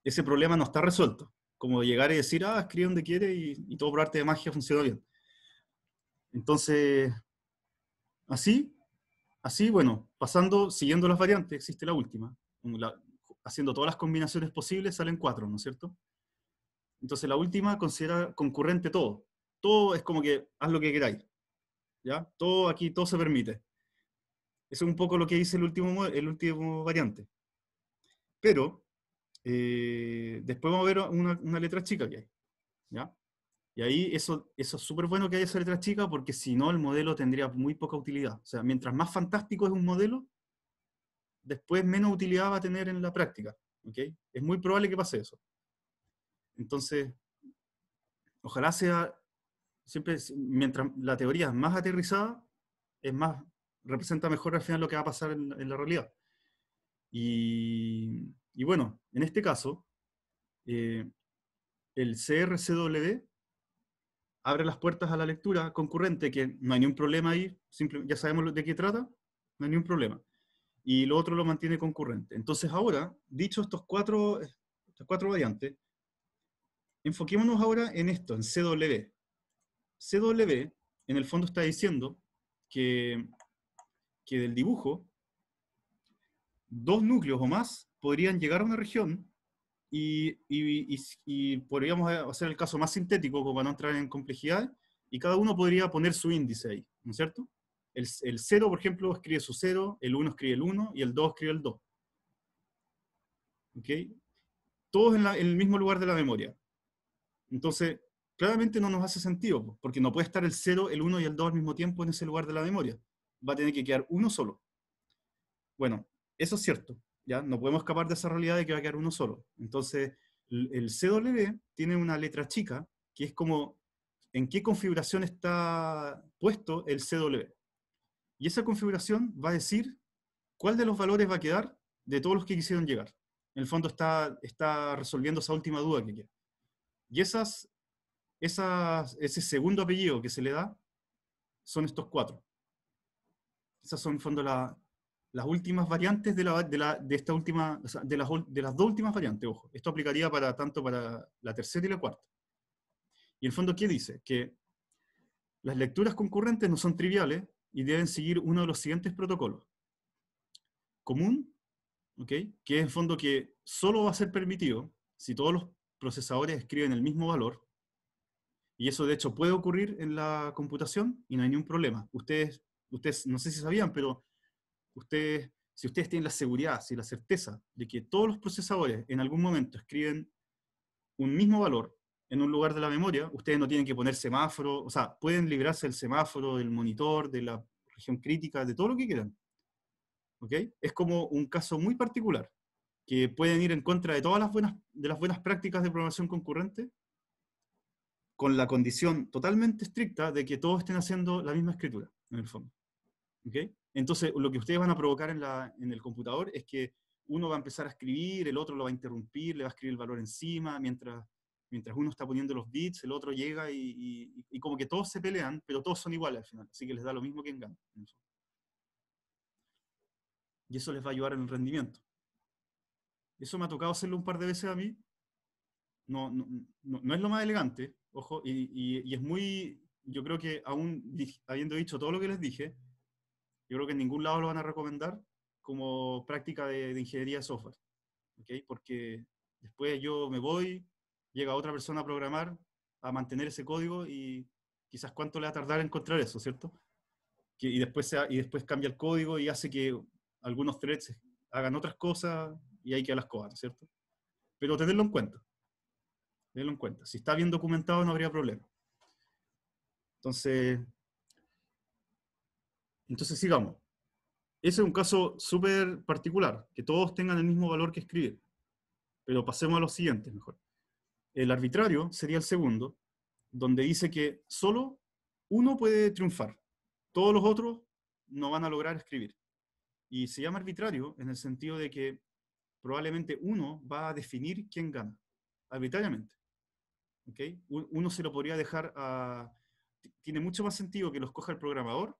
[SPEAKER 1] ese problema no está resuelto. Como llegar y decir, ah, escribe donde quiere y, todo por arte de magia funciona bien. Entonces, así, así, bueno, pasando, siguiendo las variantes, existe la última. haciendo todas las combinaciones posibles salen cuatro, ¿no es cierto? Entonces la última considera concurrente todo. Todo es como que haz lo que queráis. ¿Ya? Todo aquí, todo se permite. Eso es un poco lo que dice el último, el último variante. Pero eh, después vamos a ver una, una, letra chica que hay. ¿ya? Y ahí eso, eso es súper bueno que haya esa letra chica porque si no el modelo tendría muy poca utilidad. O sea, mientras más fantástico es un modelo, después menos utilidad va a tener en la práctica. ¿okay? Es muy probable que pase eso. Entonces, ojalá sea, siempre, mientras la teoría es más aterrizada, es más, representa mejor al final lo que va a pasar en, en la realidad. Y y bueno, en este caso, eh, el CRCW abre las puertas a la lectura concurrente, que no hay ningún problema ahí, ya sabemos de qué trata, no hay ningún problema. Y lo otro lo mantiene concurrente. Entonces ahora, dicho estos cuatro, cuatro variantes, enfoquémonos ahora en esto, en CW. CW, en el fondo, está diciendo que, que del dibujo, dos núcleos o más podrían llegar a una región y, podríamos eh, hacer el caso más sintético como para no entrar en complejidad, y cada uno podría poner su índice ahí, ¿no es cierto? El, el 0, por ejemplo, escribe su 0, el 1 escribe el 1 y el 2 escribe el 2. ¿Ok? Todos en, el mismo lugar de la memoria. Entonces, claramente no nos hace sentido, porque no puede estar el 0, el 1 y el 2 al mismo tiempo en ese lugar de la memoria. Va a tener que quedar uno solo. Bueno, eso es cierto. ¿ya? No podemos escapar de esa realidad de que va a quedar uno solo. Entonces, el CW tiene una letra chica que es como en qué configuración está puesto el CW. Y esa configuración va a decir cuál de los valores va a quedar de todos los que quisieron llegar. En el fondo está, está resolviendo esa última duda que queda. Y esas, esas, ese segundo apellido que se le da son estos cuatro. Esas son, en fondo, la, las últimas variantes de, esta última, de, las, dos últimas variantes, ojo. Esto aplicaría para tanto para la tercera y la cuarta. Y en el fondo, ¿qué dice? Que las lecturas concurrentes no son triviales y deben seguir uno de los siguientes protocolos. Común, ¿okay? que es en el fondo que solo va a ser permitido si todos los procesadores escriben el mismo valor, y eso de hecho puede ocurrir en la computación y no hay ningún problema. Ustedes, ustedes no sé si sabían, pero ustedes, si ustedes tienen la seguridad, si la certeza de que todos los procesadores en algún momento escriben un mismo valor en un lugar de la memoria, ustedes no tienen que poner semáforo, o sea, pueden librarse del semáforo, del monitor, de la región crítica, de todo lo que quieran. ¿OK? Es como un caso muy particular, que pueden ir en contra de todas las buenas, de las buenas prácticas de programación concurrente, con la condición totalmente estricta de que todos estén haciendo la misma escritura, en el fondo. ¿OK? Entonces, lo que ustedes van a provocar en, el computador es que uno va a empezar a escribir, el otro lo va a interrumpir, le va a escribir el valor encima, mientras, mientras uno está poniendo los bits, el otro llega y, como que todos se pelean, pero todos son iguales al final, así que les da lo mismo que gana. Y eso les va a ayudar en el rendimiento. Eso me ha tocado hacerlo un par de veces a mí. No, no, es lo más elegante, ojo, y, es muy, yo creo que aún habiendo dicho todo lo que les dije, yo creo que en ningún lado lo van a recomendar como práctica de, de ingeniería software, ¿okay? porque después yo me voy, llega otra persona a programar, a mantener ese código y quizás cuánto le va a tardar en encontrar eso, ¿cierto? Que, y, después y después cambia el código y hace que algunos threads hagan otras cosas y hay que las cosas, ¿cierto? Pero tenerlo en cuenta. Tenerlo en cuenta. Si está bien documentado no habría problema. Entonces, entonces, sigamos. Ese es un caso súper particular, que todos tengan el mismo valor que escribir. Pero pasemos a los siguientes mejor. El arbitrario sería el segundo, donde dice que solo uno puede triunfar, todos los otros no van a lograr escribir. Y se llama arbitrario en el sentido de que probablemente uno va a definir quién gana, arbitrariamente. ¿Okay? Uno se lo podría dejar a... Tiene mucho más sentido que los coja el programador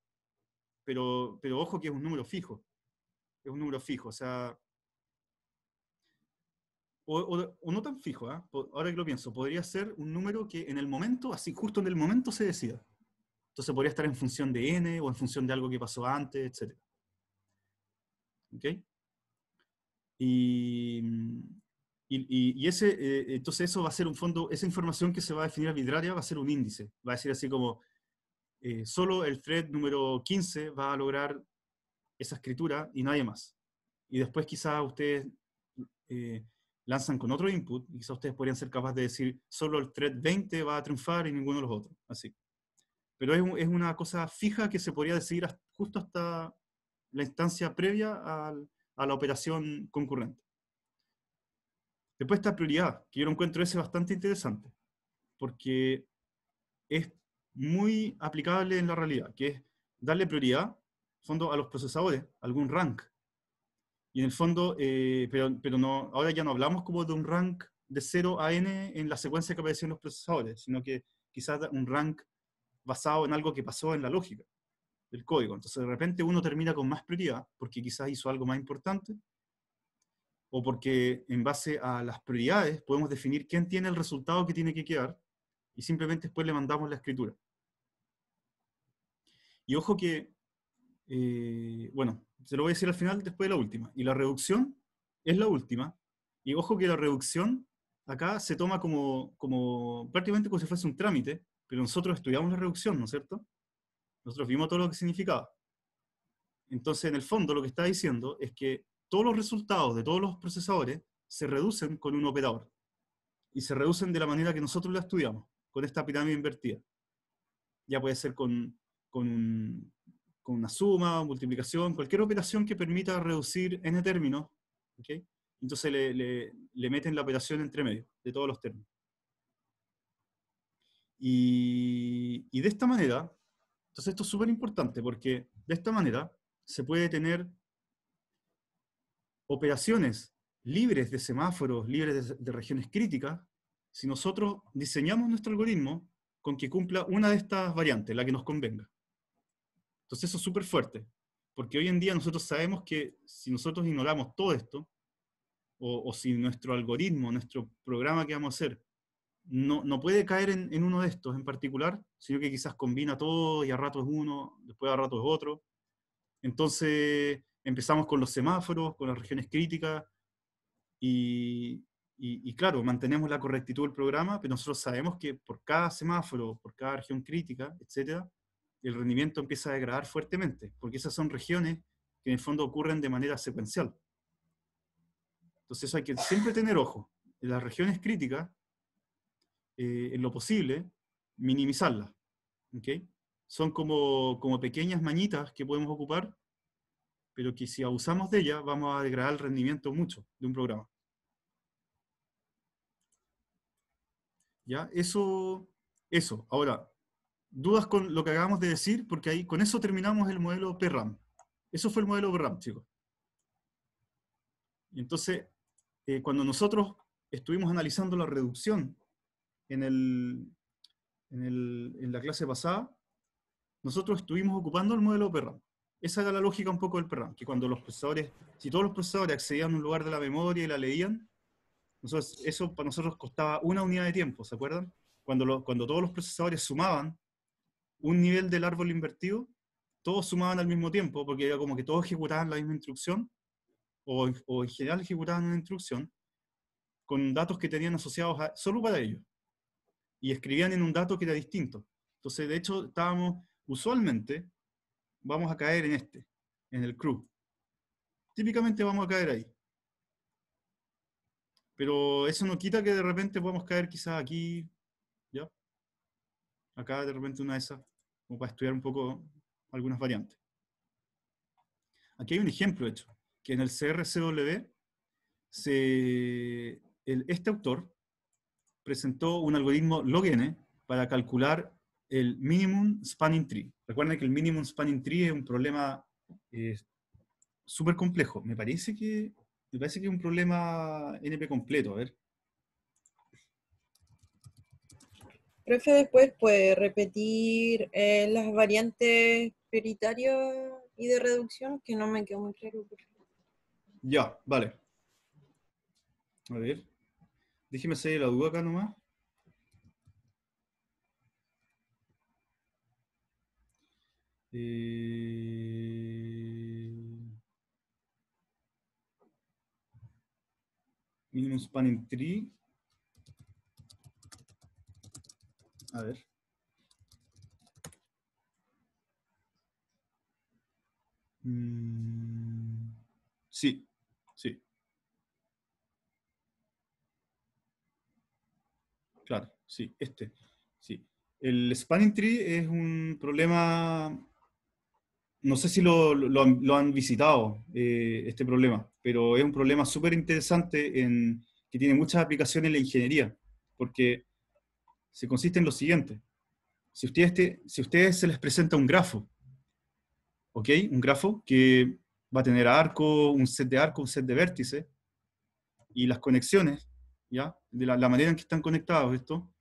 [SPEAKER 1] pero, pero ojo que es un número fijo. Es un número fijo, o sea... O, no tan fijo, ¿ah? ahora que lo pienso, podría ser un número que en el momento, así justo en el momento se decida. Entonces podría estar en función de n o en función de algo que pasó antes, etc. ¿Ok? Y, y, ese, eh, entonces eso va a ser un fondo, esa información que se va a definir arbitraria va a ser un índice. Va a decir así como eh, solo el thread número 15 va a lograr esa escritura y nadie más. Y después quizá ustedes eh, lanzan con otro input, y quizás ustedes podrían ser capaces de decir, solo el thread 20 va a triunfar y ninguno de los otros, así. Pero es, una cosa fija que se podría decidir justo hasta la instancia previa a la operación concurrente. Después está prioridad, que yo lo encuentro ese bastante interesante, porque es muy aplicable en la realidad, que es darle prioridad, fondo, a los procesadores, algún rank. Y en el fondo, eh, pero, no, ahora ya no hablamos como de un rank de 0 a n en la secuencia que aparecen los procesadores, sino que quizás un rank basado en algo que pasó en la lógica del código. Entonces, de repente uno termina con más prioridad porque quizás hizo algo más importante o porque en base a las prioridades podemos definir quién tiene el resultado que tiene que quedar y simplemente después le mandamos la escritura. Y ojo que, eh, bueno, se lo voy a decir al final después de la última. Y la reducción es la última. Y ojo que la reducción acá se toma como, como prácticamente como si fuese un trámite, pero nosotros estudiamos la reducción, ¿no es cierto? Nosotros vimos todo lo que significaba. Entonces, en el fondo, lo que está diciendo es que todos los resultados de todos los procesadores se reducen con un operador. Y se reducen de la manera que nosotros la estudiamos, con esta pirámide invertida. Ya puede ser con con, una suma, multiplicación, cualquier operación que permita reducir n e términos, entonces le, meten la operación entre medio de todos los términos. Y, de esta manera, entonces esto es súper importante porque de esta manera se puede tener operaciones libres de semáforos, libres de regiones críticas, si nosotros diseñamos nuestro algoritmo con que cumpla una de estas variantes, la que nos convenga. Entonces eso es súper fuerte, porque hoy en día nosotros sabemos que si nosotros ignoramos todo esto, o, si nuestro algoritmo, nuestro programa que vamos a hacer, no, no puede caer en, uno de estos en particular, sino que quizás combina todo y a rato es uno, después a rato es otro. Entonces empezamos con los semáforos, con las regiones críticas, y, y, y, claro, mantenemos la correctitud del programa, pero nosotros sabemos que por cada semáforo, por cada región crítica, etcétera, el rendimiento empieza a degradar fuertemente, porque esas son regiones que en el fondo ocurren de manera secuencial. Entonces hay que siempre tener ojo. En las regiones críticas, eh, en lo posible, minimizarlas. ¿okay? Son como, como pequeñas mañitas que podemos ocupar, pero que si abusamos de ellas vamos a degradar el rendimiento mucho de un programa. ¿Ya? Eso, eso. Ahora, dudas con lo que acabamos de decir, porque ahí con eso terminamos el modelo PRAM. Eso fue el modelo PRAM, chicos. Y entonces, eh, cuando nosotros estuvimos analizando la reducción en, el, en, el, en, la clase pasada, nosotros estuvimos ocupando el modelo PRAM. Esa era la lógica un poco del PRAM, que cuando los procesadores, si todos los procesadores accedían a un lugar de la memoria y la leían, eso para nosotros costaba una unidad de tiempo, ¿se acuerdan? Cuando, lo, cuando todos los procesadores sumaban un nivel del árbol invertido, todos sumaban al mismo tiempo, porque era como que todos ejecutaban la misma instrucción, o, en general ejecutaban una instrucción, con datos que tenían asociados solo para ellos, y escribían en un dato que era distinto. Entonces, de hecho, estábamos, usualmente, vamos a caer en este, en el CRU. Típicamente vamos a caer ahí. Pero eso no quita que de repente podamos caer quizás aquí acá de repente una de esas, como para estudiar un poco algunas variantes. Aquí hay un ejemplo hecho, que en el CRCW, este autor presentó un algoritmo log n eh, para calcular el minimum spanning tree. Recuerden que el minimum spanning tree es un problema eh, súper complejo. Me parece que me parece que es un problema NP completo. A ver,
[SPEAKER 2] profe después puede repetir eh, las variantes prioritarias y de reducción, que no me quedó muy claro.
[SPEAKER 1] Ya, vale. A ver, déjeme seguir la duda acá nomás.
[SPEAKER 3] Eh...
[SPEAKER 1] Minus spanning tree A ver.
[SPEAKER 3] Mm,
[SPEAKER 1] sí, sí. Claro, sí, este. Sí. El spanning tree es un problema, no sé si lo, han, visitado, eh, este problema, pero es un problema súper interesante que tiene muchas aplicaciones en la ingeniería, porque se consiste en lo siguiente. Si ustedes, este, ustedes se les presenta un grafo, ¿ok? Un grafo que va a tener arco, un set de arco, un set de vértices, y las conexiones, ¿ya? De la, manera en que están conectados esto,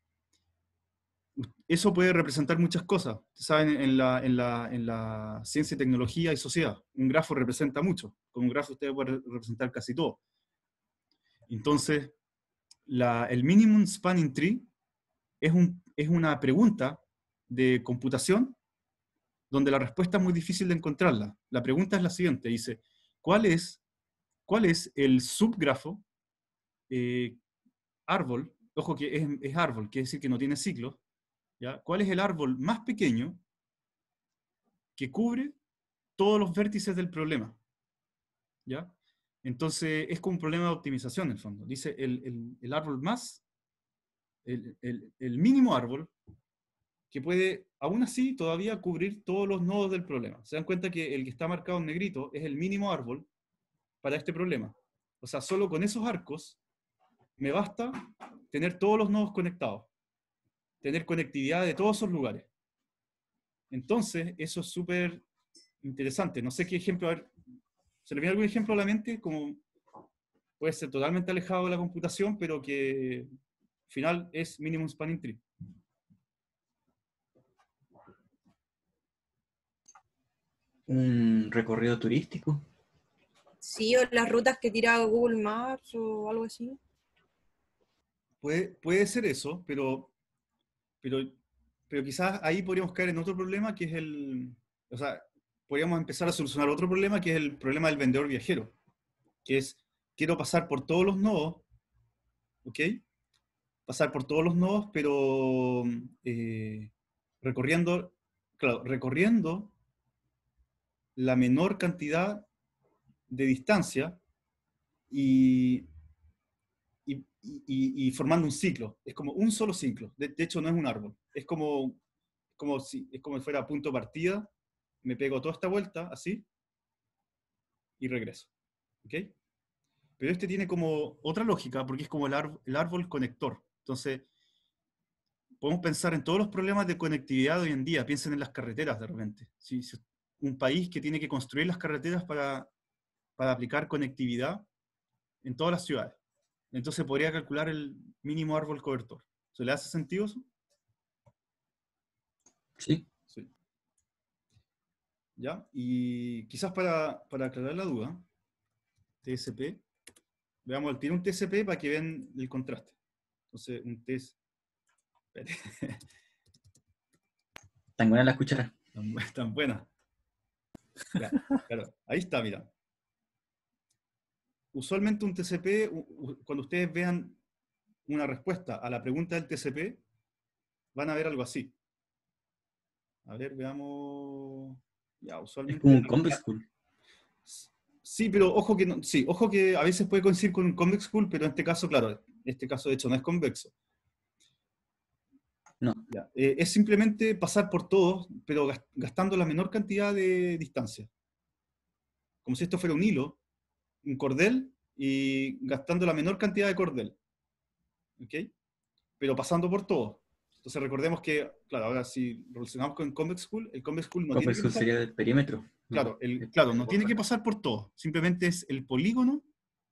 [SPEAKER 1] eso puede representar muchas cosas. Saben, en la, ciencia tecnología y sociedad, un grafo representa mucho. Con un grafo ustedes pueden representar casi todo. Entonces, el minimum spanning tree es, un, es una pregunta de computación donde la respuesta es muy difícil de encontrarla. La pregunta es la siguiente, dice, ¿cuál es, cuál es el subgrafo eh, árbol? Ojo que es, árbol, quiere decir que no tiene ciclos. ¿ya? ¿Cuál es el árbol más pequeño que cubre todos los vértices del problema? ¿ya? Entonces es como un problema de optimización en el fondo. Dice el, el árbol más el, mínimo árbol que puede, aún así, todavía cubrir todos los nodos del problema. Se dan cuenta que el que está marcado en negrito es el mínimo árbol para este problema. O sea, solo con esos arcos me basta tener todos los nodos conectados, tener conectividad de todos esos lugares. Entonces, eso es súper interesante. No sé qué ejemplo, a ver, ¿se le viene algún ejemplo a la mente? Como puede ser totalmente alejado de la computación, pero que final es minimum spanning tree.
[SPEAKER 3] Un recorrido turístico.
[SPEAKER 2] Sí, o las rutas que tira Google Maps o algo así.
[SPEAKER 1] Puede, puede ser eso, pero, pero, pero quizás ahí podríamos caer en otro problema que es el. O sea, podríamos empezar a solucionar otro problema que es el problema del vendedor viajero, que es quiero pasar por todos los nodos, ¿ok? pasar por todos los nodos, pero eh, recorriendo, recorriendo la menor cantidad de distancia y, formando un ciclo. Es como un solo ciclo. De, hecho, no es un árbol. Es como, como si, es como fuera punto partida. Me pego toda esta vuelta, así, y regreso. Pero este tiene como otra lógica, porque es como el árbol conector. Entonces, podemos pensar en todos los problemas de conectividad hoy en día. Piensen en las carreteras de repente. Si, un país que tiene que construir las carreteras para, aplicar conectividad en todas las ciudades. Entonces podría calcular el mínimo árbol cobertor. ¿Se le hace sentido eso? Sí. sí. ¿Ya? Y quizás para, para aclarar la duda, TSP, veamos, tiene un TSP para que vean el contraste. Entonces, un test.
[SPEAKER 3] Tan buena la cuchara.
[SPEAKER 1] Están buenas. buena. ahí está, mira. Usualmente un TCP, cuando ustedes vean una respuesta a la pregunta del TCP, van a ver algo así. A ver, veamos. Ya, usualmente. como un combo school. Sí, pero ojo que, no, sí, ojo que a veces puede coincidir con un convex pool, pero en este caso, claro, en este caso de hecho no es convexo. No. Eh, es simplemente pasar por todos, pero gastando la menor cantidad de distancia. Como si esto fuera un hilo, un cordel, y gastando la menor cantidad de cordel. ¿Ok? Pero pasando por todo. Entonces recordemos que, claro, ahora si relacionamos con convex pool, el convex pool no tiene... Convex sería el perímetro. Claro, el, claro, no tiene que pasar por todo. Simplemente es el polígono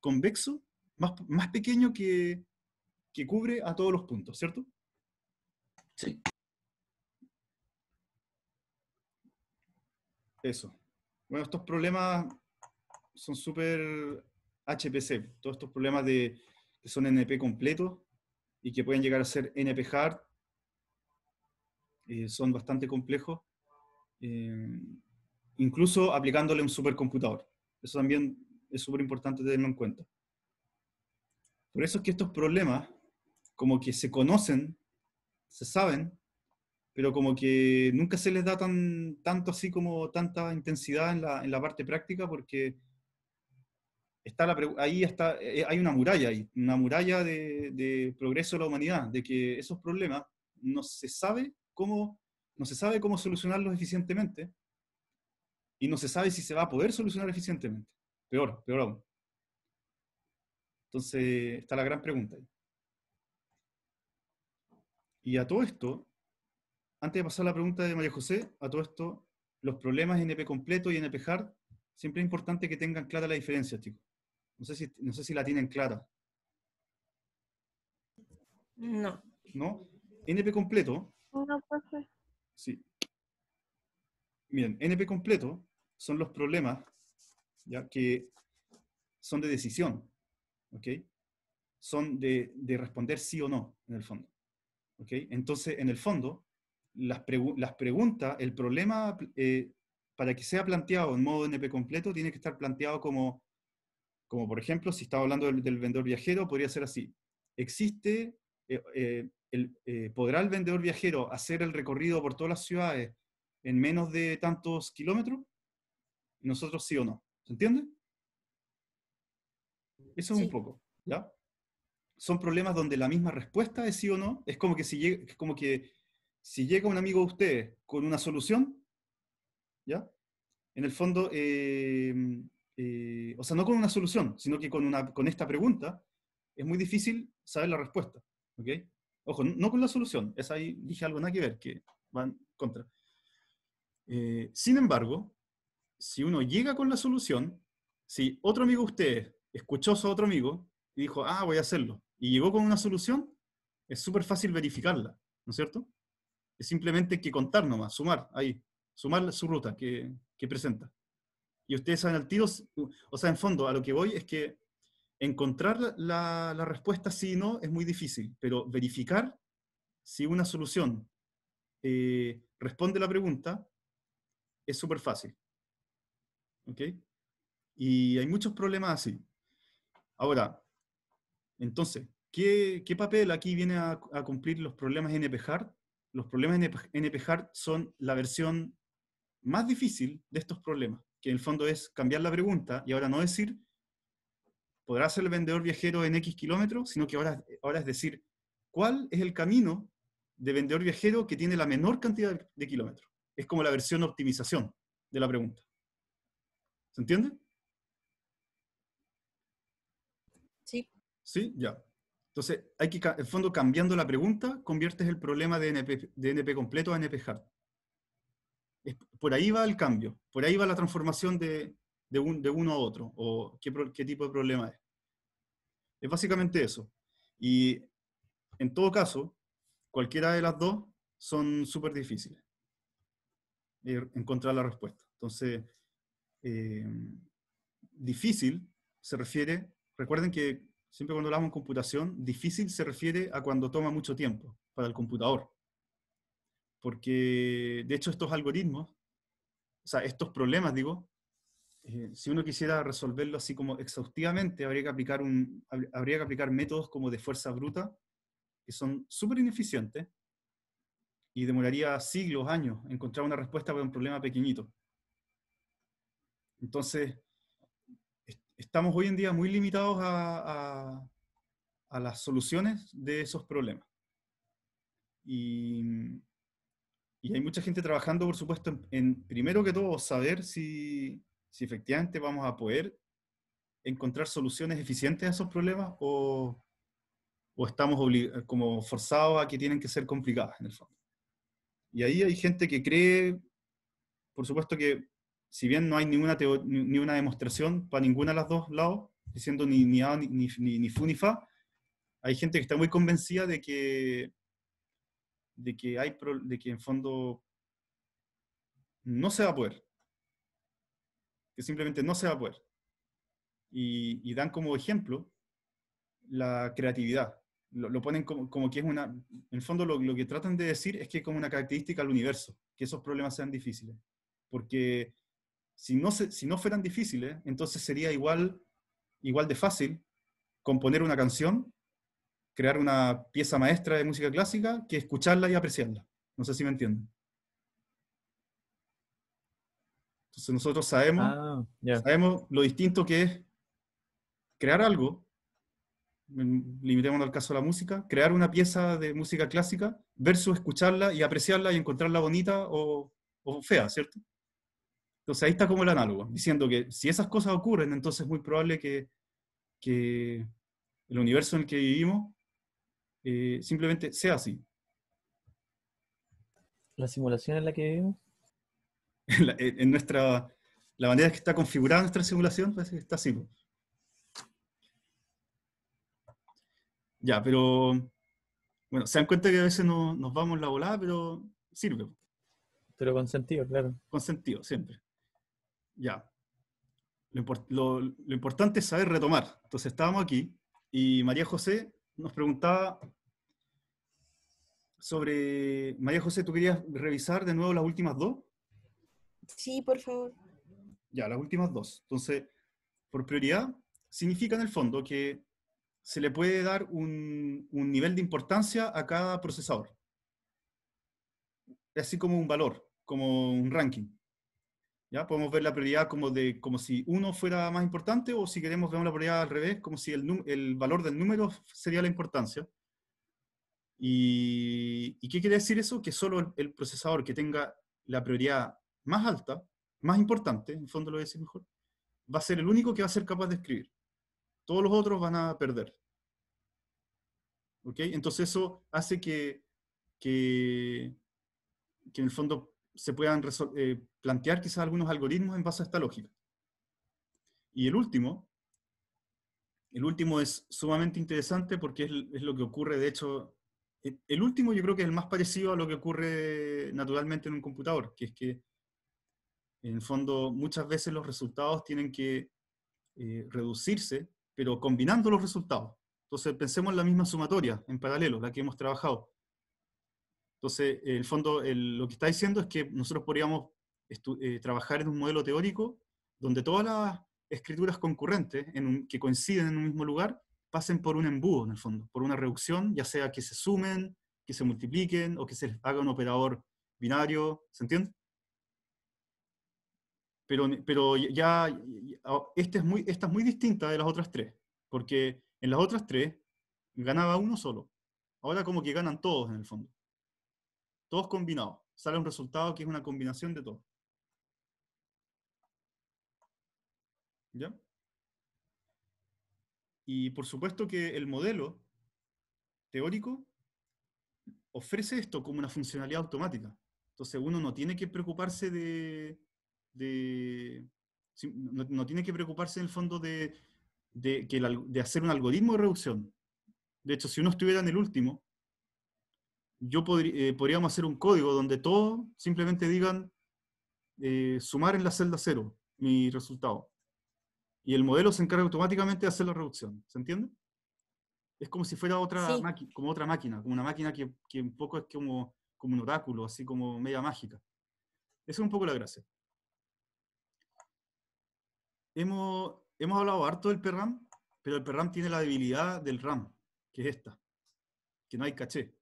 [SPEAKER 1] convexo más, más pequeño que, cubre a todos los puntos, ¿cierto? Sí. Eso. Bueno, estos problemas son súper HPC. Todos estos problemas de, que son NP completos y que pueden llegar a ser NP hard eh, son bastante complejos. Eh, incluso aplicándole un supercomputador. Eso también es súper importante tenerlo en cuenta. Por eso es que estos problemas, como que se conocen, se saben, pero como que nunca se les da tan, tanto así como tanta intensidad en la, parte práctica, porque está ahí está, eh, hay una muralla, una muralla de, progreso de la humanidad, de que esos problemas no se sabe cómo, no se sabe cómo solucionarlos eficientemente, y no se sabe si se va a poder solucionar eficientemente. Peor, peor aún. Entonces, está la gran pregunta Y a todo esto, antes de pasar a la pregunta de María José, a todo esto, los problemas NP e completo y NP e hard, siempre es importante que tengan clara la diferencia, chicos. No sé si, no sé si la tienen clara. No. ¿No? NP e completo. Sí. Miren, NP completo son los problemas ¿ya? que son de decisión, ¿ok? Son de, responder sí o no, en el fondo. ¿ok? Entonces, en el fondo, las, preguntas, el problema, eh, para que sea planteado en modo NP completo, tiene que estar planteado como, como por ejemplo, si estaba hablando del, vendedor viajero, podría ser así. ¿Existe, eh, eh, ¿podrá el vendedor viajero hacer el recorrido por todas las ciudades en menos de tantos kilómetros, nosotros sí o no. ¿Se entiende? Eso es un poco, ¿ya? Son problemas donde la misma respuesta es sí o no. Es como que si llega, como que si llega un amigo de ustedes con una solución, ¿ya? En el fondo, em, eh, o sea, no con una solución, sino que con, una, con esta pregunta, es muy difícil saber la respuesta, ¿ok? Ojo, no con la solución, Es ahí dije algo nada que ver, que van contra. Eh, sin embargo, si uno llega con la solución, si otro amigo usted escuchó a su otro amigo y dijo, ah, voy a hacerlo, y llegó con una solución, es súper fácil verificarla, ¿no es cierto? Es simplemente que contar nomás, sumar ahí, sumar su ruta que, presenta. Y ustedes saben al tiro, o sea, en fondo, a lo que voy es que encontrar la, respuesta sí y no es muy difícil, pero verificar si una solución eh, responde la pregunta es súper fácil. ¿Ok? Y hay muchos problemas así. Ahora, entonces, ¿qué, papel aquí viene a, cumplir los problemas NP-Hard? Los problemas NP-Hard son la versión más difícil de estos problemas, que en el fondo es cambiar la pregunta y ahora no decir, ¿podrá ser el vendedor viajero en X kilómetros? Sino que ahora, ahora es decir, ¿cuál es el camino de vendedor viajero que tiene la menor cantidad de kilómetros? es como la versión optimización de la pregunta. ¿Se entiende? Sí. Sí, ya. Entonces, hay que, en el fondo, cambiando la pregunta, conviertes el problema de NP, de NP completo a NP hard. por ahí va el cambio, por ahí va la transformación de, un, de uno a otro, o qué, qué, tipo de problema es. Es básicamente eso. Y en todo caso, cualquiera de las dos son súper difíciles encontrar la respuesta. Entonces, eh, difícil se refiere, recuerden que siempre cuando hablamos de computación, difícil se refiere a cuando toma mucho tiempo para el computador. Porque, de hecho, estos algoritmos, o sea, estos problemas, digo, eh, si uno quisiera resolverlo así como exhaustivamente, habría que aplicar, un, habría que aplicar métodos como de fuerza bruta, que son súper ineficientes, y demoraría siglos, años, encontrar una respuesta para un problema pequeñito. Entonces, estamos hoy en día muy limitados a, las soluciones de esos problemas. Y, hay mucha gente trabajando, por supuesto, en, primero que todo saber si, efectivamente vamos a poder encontrar soluciones eficientes a esos problemas o, o estamos como forzados a que tienen que ser complicadas en el fondo. Y ahí hay gente que cree, por supuesto que si bien no hay ninguna, ni una demostración para ninguna de las dos lados, diciendo ni, ni A ni, ni, ni, fu, ni fa, hay gente que está muy convencida de que, de que, hay de que en fondo no se va a poder. Que simplemente no se va a poder. Y, y dan como ejemplo la creatividad lo, ponen como, que es una, en el fondo lo, que tratan de decir es que es como una característica del universo, que esos problemas sean difíciles. Porque si no, se, si no fueran difíciles, entonces sería igual, igual de fácil componer una canción, crear una pieza maestra de música clásica, que escucharla y apreciarla. No sé si me entienden. Entonces nosotros sabemos, ah, sabemos lo distinto que es crear algo Mm, limitémonos al caso de la música, crear una pieza de música clásica versus escucharla y apreciarla y encontrarla bonita o, fea, ¿cierto? Entonces ahí está como el análogo, diciendo que si esas cosas ocurren, entonces es muy probable que, que el universo en el que vivimos eh, simplemente sea así.
[SPEAKER 3] ¿La simulación en la que vivimos?
[SPEAKER 1] en, eh, en nuestra, la manera que está configurada nuestra simulación, pues, está así. Pues. Ya, pero bueno, se dan cuenta que a veces nos vamos la volada, pero sirve. Pero con sentido, claro. Con sentido, siempre. Ya. Lo, lo, lo importante es saber retomar. Entonces estábamos aquí y María José nos preguntaba sobre... María José, ¿tú querías revisar de nuevo las últimas dos?
[SPEAKER 2] Sí, por favor.
[SPEAKER 1] Ya, las últimas dos. Entonces, por prioridad, significa en el fondo que se le puede dar un, nivel de importancia a cada procesador. Así como un valor, como un ranking. ¿Ya? Podemos ver la prioridad como, de, como si uno fuera más importante o si queremos ver la prioridad al revés, como si el, valor del número sería la importancia. Y, qué quiere decir eso? Que solo el, procesador que tenga la prioridad más alta, más importante, en fondo lo voy mejor, va a ser el único que va a ser capaz de escribir. Todos los otros van a perder. ¿Ok? Entonces eso hace que, que, que en el fondo se puedan eh, plantear quizás algunos algoritmos en base a esta lógica. Y el último, el último es sumamente interesante porque es, lo que ocurre, de hecho, e-, el, último yo creo que es el más parecido a lo que ocurre naturalmente en un computador, que es que en el fondo muchas veces los resultados tienen que eh, reducirse pero combinando los resultados. Entonces, pensemos en la misma sumatoria, en paralelo, la que hemos trabajado. Entonces, en el fondo, lo que está diciendo es que nosotros podríamos eh, trabajar en un modelo teórico donde todas las escrituras concurrentes en que coinciden en un mismo lugar pasen por un embudo, en el fondo, por una reducción, ya sea que se sumen, que se multipliquen o que se les haga un operador binario, ¿se entiende? pero, pero ya, oh, esta es muy, esta es muy distinta de las otras tres, porque en las otras tres ganaba uno solo. Ahora como que ganan todos en el fondo. Todos combinados. Sale un resultado que es una combinación de todos. ¿Ya? Y por supuesto que el modelo teórico ofrece esto como una funcionalidad automática. Entonces uno no tiene que preocuparse de, no, tiene que preocuparse en el fondo de, hacer un algoritmo de reducción. De hecho, si uno estuviera en el último, yo eh, podríamos hacer un código donde todos simplemente digan eh, sumar en la celda cero mi resultado. Y el modelo se encarga automáticamente de hacer la reducción. ¿Se entiende? Es como si fuera otra, máquina, como otra máquina, como una máquina que, que un poco es como, como un oráculo, así como media mágica. Esa es un poco la gracia hemos, hablado harto del PRAM, pero el PRAM tiene la debilidad del RAM, que es esta, que no hay caché.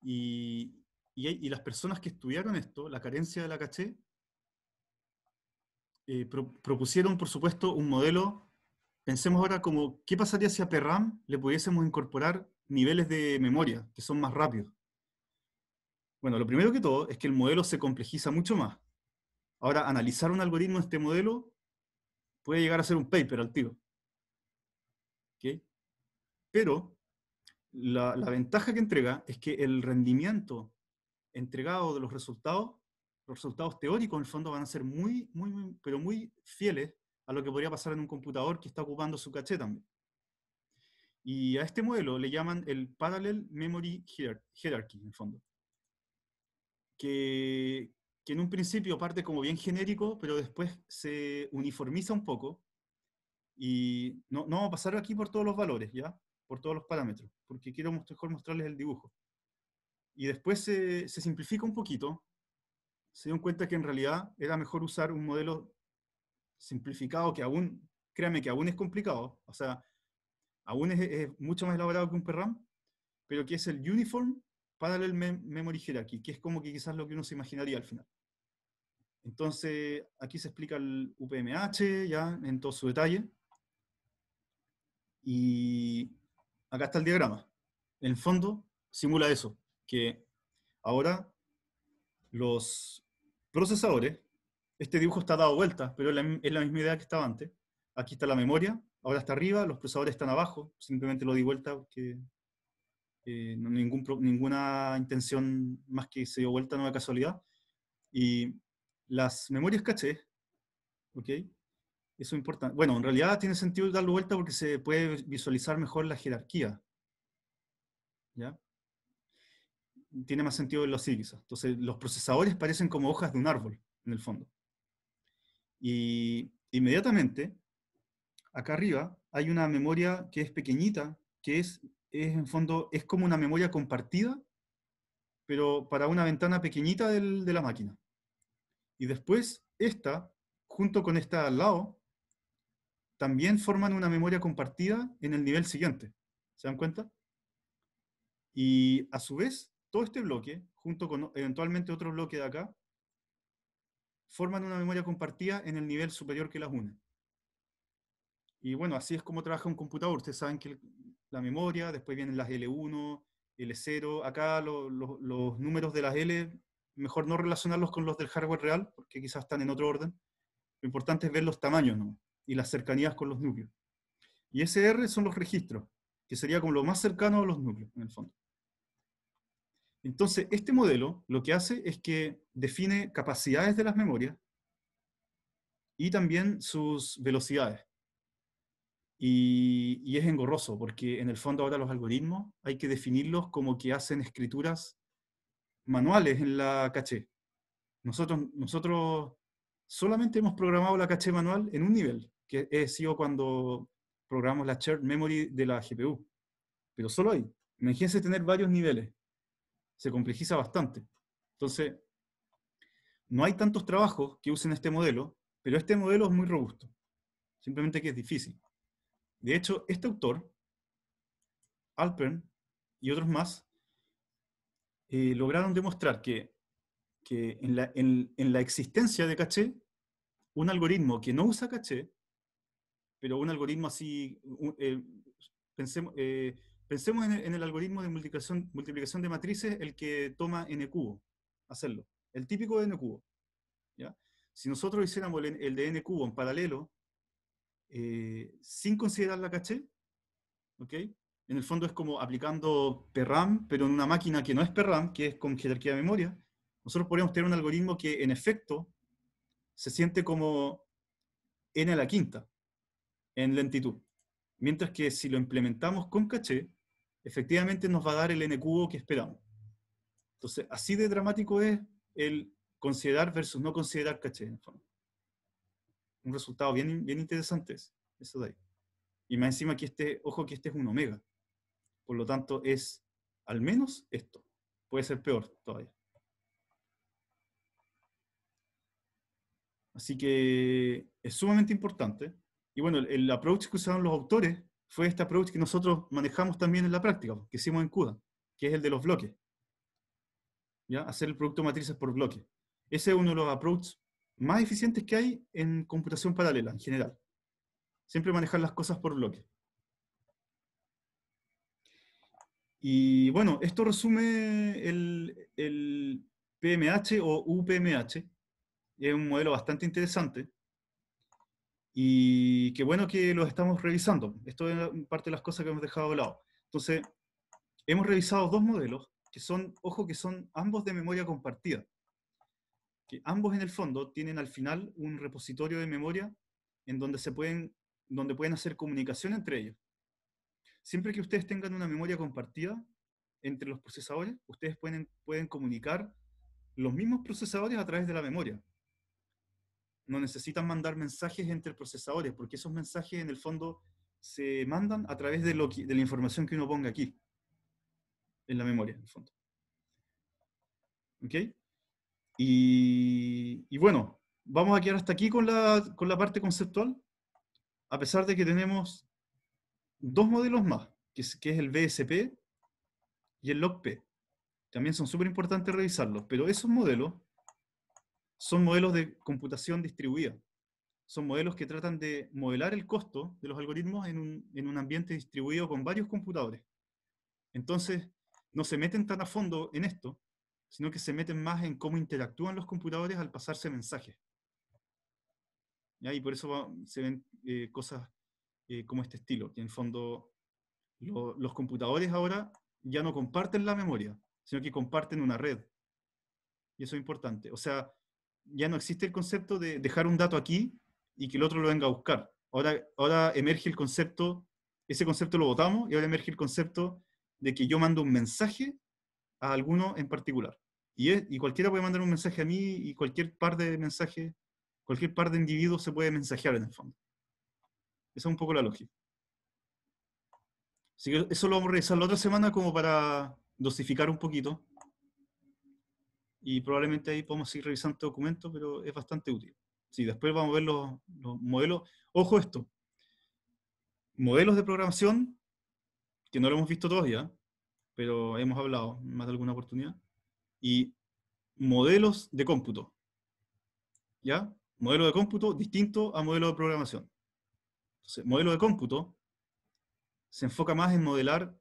[SPEAKER 1] Y, y, las personas que estudiaron esto, la carencia de la caché, eh, propusieron, por supuesto, un modelo. Pensemos ahora como, ¿qué pasaría si a PRAM le pudiésemos incorporar niveles de memoria que son más rápidos? Bueno, lo primero que todo es que el modelo se complejiza mucho más. Ahora, analizar un algoritmo de este modelo puede llegar a ser un paper al tiro. Pero la, ventaja que entrega es que el rendimiento entregado de los resultados, los resultados teóricos en el fondo van a ser muy, muy, pero muy fieles a lo que podría pasar en un computador que está ocupando su caché también. Y a este modelo le llaman el Parallel Memory Hierarchy, en el fondo. Que, que en un principio parte como bien genérico, pero después se uniformiza un poco y no, no vamos a pasar aquí por todos los valores, ¿ya? Por todos los parámetros, porque quiero mejor mostrarles el dibujo. Y después se, se simplifica un poquito, se dieron cuenta que en realidad era mejor usar un modelo simplificado que aún, créanme, que aún es complicado, o sea, aún es, mucho más elaborado que un PRAM, pero que es el Uniform Parallel Memory Hierarchy, que es como que quizás lo que uno se imaginaría al final. Entonces, aquí se explica el UPMH, ya, en todo su detalle. Y acá está el diagrama. En el fondo, simula eso, que ahora los procesadores, este dibujo está dado vuelta, pero es la, misma idea que estaba antes. Aquí está la memoria, ahora está arriba, los procesadores están abajo, simplemente lo di vuelta porque eh, ninguna intención más que se dio vuelta, no era casualidad. Y las memorias caché, ¿ok? Eso es importante. Bueno, en realidad tiene sentido darle vuelta porque se puede visualizar mejor la jerarquía. ¿Ya? Tiene más sentido en los quizás. Entonces, los procesadores parecen como hojas de un árbol, en el fondo. Y inmediatamente, acá arriba, hay una memoria que es pequeñita, que es, en fondo, es como una memoria compartida, pero para una ventana pequeñita de la máquina. Y después, esta, junto con esta al lado, también forman una memoria compartida en el nivel siguiente. ¿Se dan cuenta? Y a su vez, todo este bloque, junto con eventualmente otro bloque de acá, forman una memoria compartida en el nivel superior que las une. Y bueno, así es como trabaja un computador. Ustedes saben que la memoria, después vienen las L1, L0. Acá los números de las L mejor no relacionarlos con los del hardware real, porque quizás están en otro orden. Lo importante es ver los tamaños y las cercanías con los núcleos. Y SR son los registros, que sería como lo más cercano a los núcleos, en el fondo. Entonces, este modelo lo que hace es que define capacidades de las memorias y también sus velocidades. Y, y, es engorroso, porque en el fondo ahora los algoritmos hay que definirlos como que hacen escrituras manuales en la caché. Nosotros, nosotros solamente hemos programado la caché manual en un nivel, que es sido cuando programamos la shared memory de la GPU. Pero solo hay, Imagínense tener varios niveles. Se complejiza bastante. Entonces, no hay tantos trabajos que usen este modelo, pero este modelo es muy robusto. Simplemente que es difícil. De hecho, este autor, Alpern y otros más, eh, lograron demostrar que, en, la, existencia de caché, un algoritmo que no usa caché, pero un algoritmo así, eh, pensemos, eh, pensemos en, el, algoritmo de multiplicación, multiplicación de matrices, el que toma n cubo, hacerlo, el típico de n cubo. ¿ya? Si nosotros hiciéramos el, el de n cubo en paralelo, sin considerar la caché, ¿ok? en el fondo es como aplicando PRAM, pero en una máquina que no es PRAM, que es con jerarquía de memoria, nosotros podríamos tener un algoritmo que en efecto se siente como n a la quinta en lentitud. Mientras que si lo implementamos con caché, efectivamente nos va a dar el n cubo que esperamos. Entonces, así de dramático es el considerar versus no considerar caché. Un resultado bien, bien interesante es eso de ahí. Y más encima que este, ojo que este es un omega. Por lo tanto, es al menos esto. Puede ser peor todavía. Así que es sumamente importante. Y bueno, el, approach que usaron los autores fue este approach que nosotros manejamos también en la práctica, que hicimos en CUDA, que es el de los bloques. ¿Ya? Hacer el producto matrices por bloque. Ese es uno de los approaches más eficientes que hay en computación paralela en general. Siempre manejar las cosas por bloques. Y bueno, esto resume el, PMH o UPMH. Es un modelo bastante interesante y qué bueno que lo estamos revisando. Esto es parte de las cosas que hemos dejado de lado. Entonces, hemos revisado dos modelos que son, ojo, que son ambos de memoria compartida. Que ambos en el fondo tienen al final un repositorio de memoria en donde se pueden, donde pueden hacer comunicación entre ellos siempre que ustedes tengan una memoria compartida entre los procesadores, ustedes pueden, pueden comunicar los mismos procesadores a través de la memoria. No necesitan mandar mensajes entre procesadores, porque esos mensajes en el fondo se mandan a través de, lo de la información que uno ponga aquí, en la memoria, en el fondo. ¿Ok? Y, bueno, vamos a quedar hasta aquí con la, con la parte conceptual, a pesar de que tenemos dos modelos más, que es, el BSP y el LOGP. También son súper importantes revisarlos, pero esos modelos son modelos de computación distribuida. Son modelos que tratan de modelar el costo de los algoritmos en un, ambiente distribuido con varios computadores. Entonces, no se meten tan a fondo en esto, sino que se meten más en cómo interactúan los computadores al pasarse mensajes. ¿Ya? Y por eso se ven eh, cosas eh, como este estilo, que en fondo los computadores ahora ya no comparten la memoria, sino que comparten una red. Y eso es importante. O sea, ya no existe el concepto de dejar un dato aquí y que el otro lo venga a buscar. Ahora, ahora emerge el concepto, ese concepto lo votamos y ahora emerge el concepto de que yo mando un mensaje a alguno en particular. Y, es, y cualquiera puede mandar un mensaje a mí y cualquier par de mensajes, cualquier par de individuos se puede mensajear en el fondo. Esa es un poco la lógica. Así que eso lo vamos a revisar la otra semana como para dosificar un poquito. Y probablemente ahí podemos ir revisando este documento, pero es bastante útil. Sí, después vamos a ver los, modelos. Ojo esto. Modelos de programación, que no lo hemos visto todavía, pero hemos hablado más de alguna oportunidad. Y modelos de cómputo. ¿Ya? Modelo de cómputo distinto a modelo de programación modelo de cómputo se enfoca más en modelar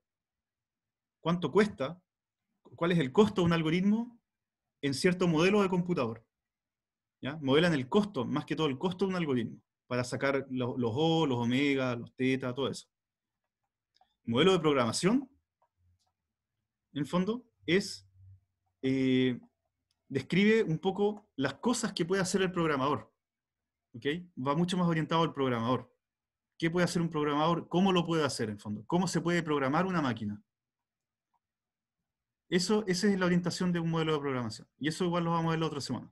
[SPEAKER 1] cuánto cuesta, cuál es el costo de un algoritmo en cierto modelo de computador. ¿Ya? Modelan el costo, más que todo el costo de un algoritmo, para sacar los, O, los omega, los teta, todo eso. Modelo de programación, en el fondo, es, eh, describe un poco las cosas que puede hacer el programador. ¿okay? Va mucho más orientado al programador. ¿Qué puede hacer un programador? ¿Cómo lo puede hacer en fondo? ¿Cómo se puede programar una máquina? Eso, esa es la orientación de un modelo de programación. Y eso igual lo vamos a ver la otra semana.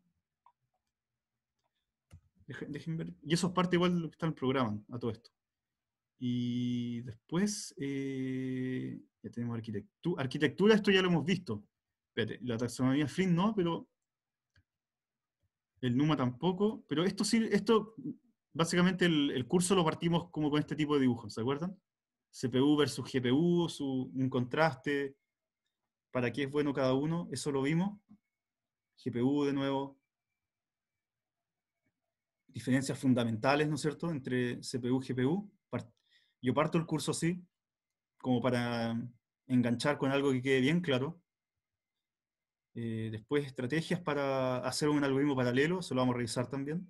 [SPEAKER 1] Dejen, ver. Y eso es parte igual de lo que está en el programa, a todo esto. Y después, eh, ya tenemos arquitectura. Arquitectura, esto ya lo hemos visto. Espérate, la taxonomía Flint no, pero el NUMA tampoco. Pero esto sí, esto básicamente el, curso lo partimos como con este tipo de dibujos, ¿se acuerdan? CPU versus GPU, su, un contraste, para qué es bueno cada uno, eso lo vimos. GPU de nuevo, diferencias fundamentales, ¿no es cierto?, entre CPU y GPU. Yo parto el curso así, como para enganchar con algo que quede bien claro. Eh, después, estrategias para hacer un algoritmo paralelo, eso lo vamos a revisar también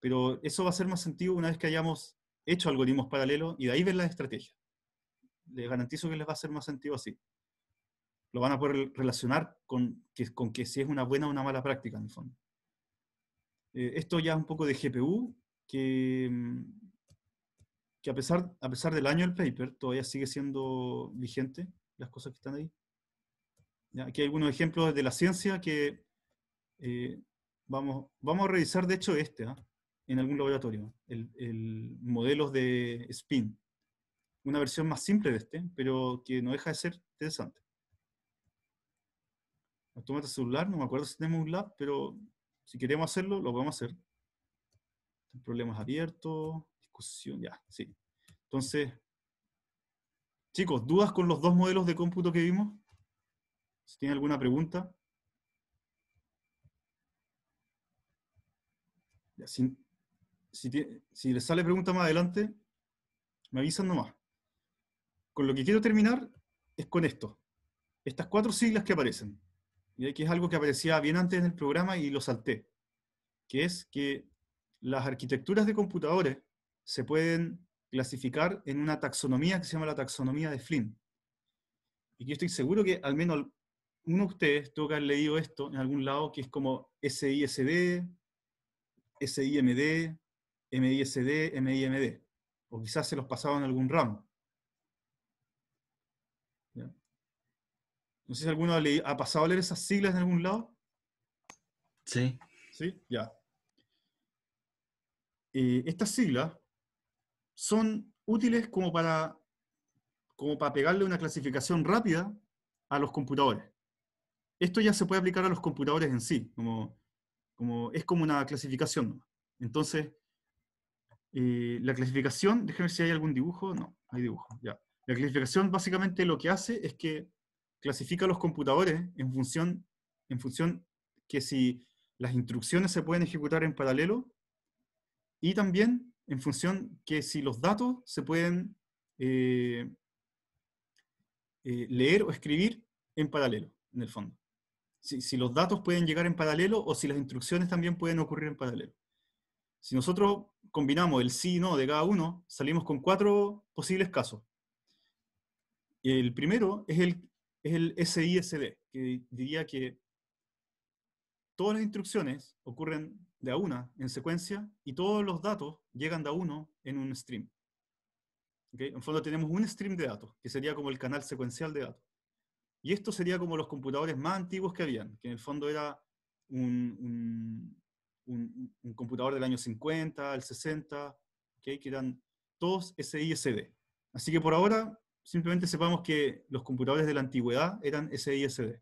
[SPEAKER 1] pero eso va a hacer más sentido una vez que hayamos hecho algoritmos paralelos y de ahí ver las estrategias. Les garantizo que les va a hacer más sentido así. Lo van a poder relacionar con que, con que si es una buena o una mala práctica, en el fondo. Eh, esto ya es un poco de GPU, que, mm, que a, pesar, a pesar del año del paper, todavía sigue siendo vigente las cosas que están ahí. aquí hay algunos ejemplos de la ciencia que eh, vamos, vamos a revisar, de hecho, este. ¿ah? en algún laboratorio, el, modelos de spin. Una versión más simple de este, pero que no deja de ser interesante. Automata este celular, no me acuerdo si tenemos un lab, pero si queremos hacerlo, lo podemos hacer. Problemas abiertos, discusión, ya, sí. Entonces, chicos, ¿dudas con los dos modelos de cómputo que vimos? Si tienen alguna pregunta. Ya, si, les sale pregunta más adelante, me avisan nomás. Con lo que quiero terminar es con esto. Estas cuatro siglas que aparecen, y que es algo que aparecía bien antes en el programa y lo salté, que es que las arquitecturas de computadores se pueden clasificar en una taxonomía que se llama la taxonomía de Flynn. Y yo estoy seguro que al menos uno de ustedes toca haber leído esto en algún lado, que es como SISD, SIMD, MISD, MIMD, o quizás se los pasaba en algún RAM. No sé si alguno ha pasado a leer esas siglas en algún lado. Sí. Sí, ya. Eh, estas siglas son útiles como para, como para pegarle una clasificación rápida a los computadores. Esto ya se puede aplicar a los computadores en sí, como, como es como una clasificación. Entonces, la clasificación, déjeme ver si hay algún dibujo. No, hay dibujo, ya. La clasificación básicamente lo que hace es que clasifica los computadores en función, en función que si las instrucciones se pueden ejecutar en paralelo y también en función que si los datos se pueden eh, eh, leer o escribir en paralelo, en el fondo. si los datos pueden llegar en paralelo o si las instrucciones también pueden ocurrir en paralelo. Si nosotros combinamos el sí y no de cada uno, salimos con cuatro posibles casos. El primero es el, es SISD, que diría que todas las instrucciones ocurren de a una en secuencia y todos los datos llegan de a uno en un stream. ¿Okay? En fondo tenemos un stream de datos, que sería como el canal secuencial de datos. Y esto sería como los computadores más antiguos que habían, que en el fondo era un un, computador del año 50, el 60, que eran todos SISD. Así que por ahora simplemente sepamos que los computadores de la antigüedad eran SISD.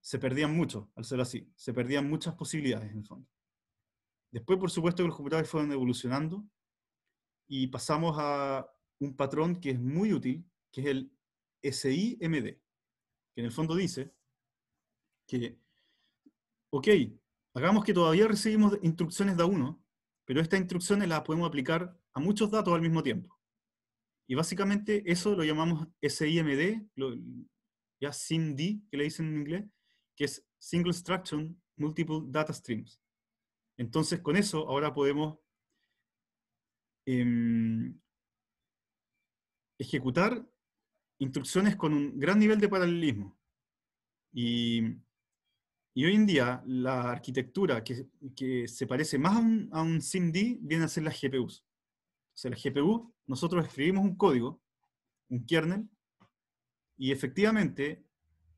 [SPEAKER 1] Se perdían mucho al ser así, se perdían muchas posibilidades en el fondo. Después, por supuesto, que los computadores fueron evolucionando y pasamos a un patrón que es muy útil, que es el SIMD, que en el fondo dice que, ok, Hagamos que todavía recibimos instrucciones de a uno, pero estas instrucciones las podemos aplicar a muchos datos al mismo tiempo. Y básicamente eso lo llamamos SIMD, ya SIMD, que le dicen en inglés, que es Single Instruction Multiple Data Streams. Entonces con eso ahora podemos em, ejecutar instrucciones con un gran nivel de paralelismo. Y y hoy en día la arquitectura que, que se parece más a un, a SIMD viene a ser las GPUs. O sea, las GPU, nosotros escribimos un código, un kernel, y efectivamente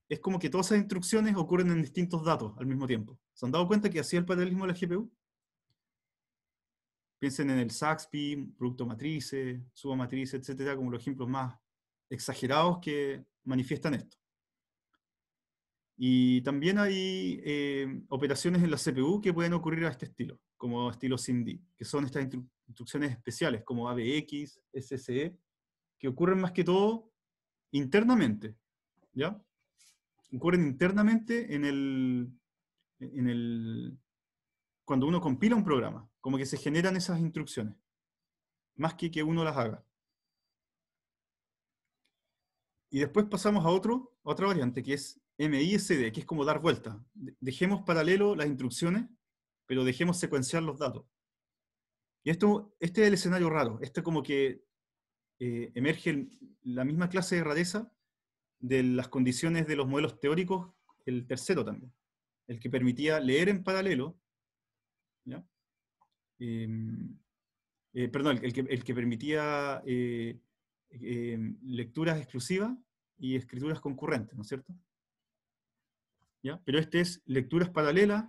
[SPEAKER 1] es como que todas esas instrucciones ocurren en distintos datos al mismo tiempo. ¿Se han dado cuenta que es el paralelismo de la GPU? Piensen en el SaxPy, producto matrices, subamatrices, etcétera, como los ejemplos más exagerados que manifiestan esto. Y también hay eh, operaciones en la CPU que pueden ocurrir a este estilo, como estilo SIMD, que son estas instrucciones especiales, como ABX, SSE, que ocurren más que todo internamente, ¿ya? Ocurren internamente en el, en el, cuando uno compila un programa, como que se generan esas instrucciones, más que que uno las haga. Y después pasamos a otro, a otra variante, que es MISD, que es como dar vuelta. Dejemos paralelo las instrucciones, pero dejemos secuenciar los datos. Y esto, este es el escenario raro. Este como que eh, emerge la misma clase de rareza de las condiciones de los modelos teóricos, el tercero también, el que permitía leer en paralelo, em, eh, perdón, el que permitía eh, lecturas exclusivas y escrituras concurrentes, ¿no es cierto? Pero este es lecturas paralelas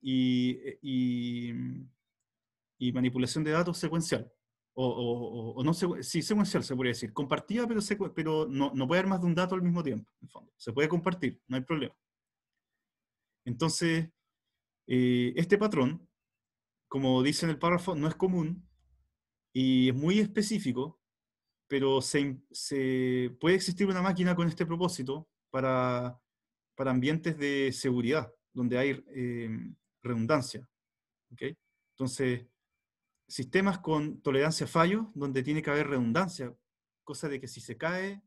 [SPEAKER 1] Y, manipulación de datos secuencial. O, no sí, secuencial se podría decir. Compartida, pero, pero no, no, puede haber más de un dato al mismo tiempo. Se puede compartir, no hay problema. Entonces, eh, este patrón, como dice en el párrafo, no es común y es muy específico, pero se, puede existir una máquina con este propósito para para ambientes de seguridad, donde hay eh, redundancia. ¿okay? Entonces, sistemas con tolerancia a fallos, donde tiene que haber redundancia, cosa de que si se cae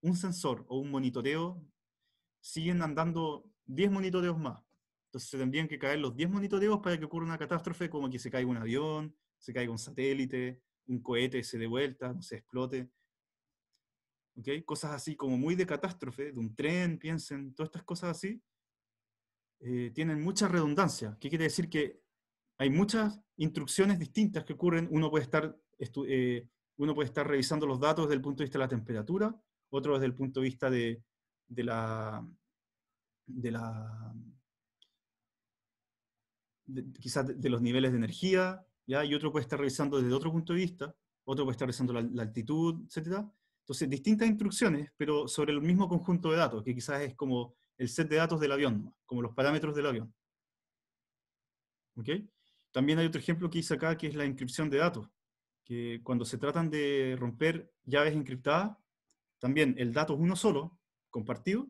[SPEAKER 1] un sensor o un monitoreo, siguen andando 10 monitoreos más. Entonces se tendrían que caer los 10 monitoreos para que ocurra una catástrofe como que se caiga un avión, se caiga un satélite, un cohete se dé vuelta, no se explote. Cosas así como muy de catástrofe, de un tren, piensen, todas estas cosas así, eh, tienen mucha redundancia. ¿Qué quiere decir? Que hay muchas instrucciones distintas que ocurren. Uno puede estar, eh, uno puede estar revisando los datos desde el punto de vista de la temperatura, otro desde el punto de vista de, de la... De la de, los niveles de energía, ¿ya? y otro puede estar revisando desde otro punto de vista, otro puede estar revisando la, la altitud, etc. Entonces, distintas instrucciones, pero sobre el mismo conjunto de datos, que quizás es como el set de datos del avión, como los parámetros del avión. También hay otro ejemplo que hice acá, que es la inscripción de datos, que cuando se tratan de romper llaves encriptadas, también el dato es uno solo, compartido,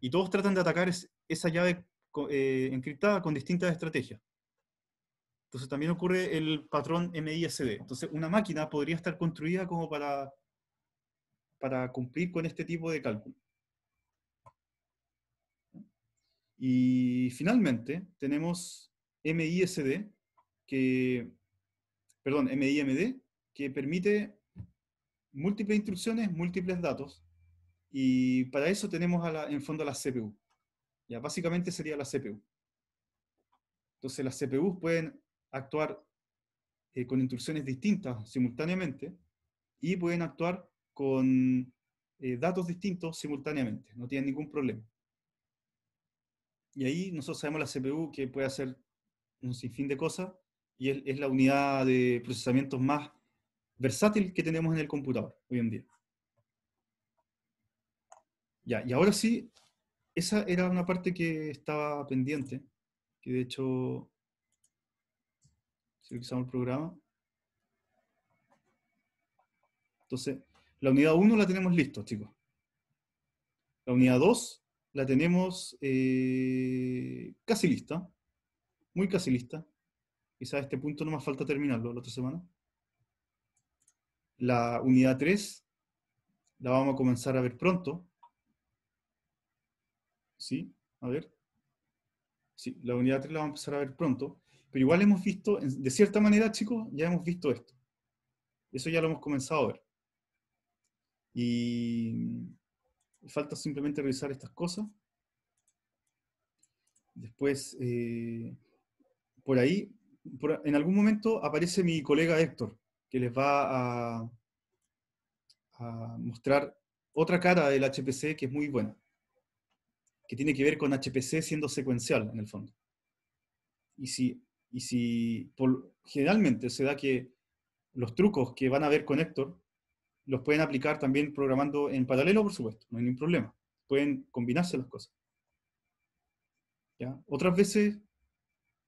[SPEAKER 1] y todos tratan de atacar esa llave eh, encriptada con distintas estrategias. Entonces también ocurre el patrón MISD. Entonces una máquina podría estar construida como para para cumplir con este tipo de cálculo. Y finalmente tenemos MISD, que, perdón, MIMD, que permite múltiples instrucciones, múltiples datos, y para eso tenemos en fondo la CPU. Ya, básicamente sería la CPU. Entonces las CPUs pueden actuar eh, con instrucciones distintas simultáneamente y pueden actuar con eh, datos distintos simultáneamente, no tiene ningún problema. Y ahí nosotros sabemos la CPU que puede hacer un sinfín de cosas y es, la unidad de procesamiento más versátil que tenemos en el computador hoy en día. Ya, y ahora sí, esa era una parte que estaba pendiente, que de hecho, si utilizamos el programa. Entonces, la unidad 1 la tenemos listo, chicos. La unidad 2 la tenemos eh, casi lista, muy casi lista. Quizá a este punto no más falta terminarlo la otra semana. La unidad 3 la vamos a comenzar a ver pronto. ¿Sí? A ver. Sí, la unidad 3 la vamos a empezar a ver pronto. Pero igual hemos visto, de cierta manera, chicos, ya hemos visto esto. Eso ya lo hemos comenzado a ver. Y falta simplemente revisar estas cosas. Después, eh, por ahí, en algún momento aparece mi colega Héctor, que les va a, mostrar otra cara del HPC que es muy buena, que tiene que ver con HPC siendo secuencial en el fondo. Y si, y si generalmente se da que los trucos que van a ver con Héctor los pueden aplicar también programando en paralelo, por supuesto, no hay ningún problema. Pueden combinarse las cosas. ¿Ya? Otras veces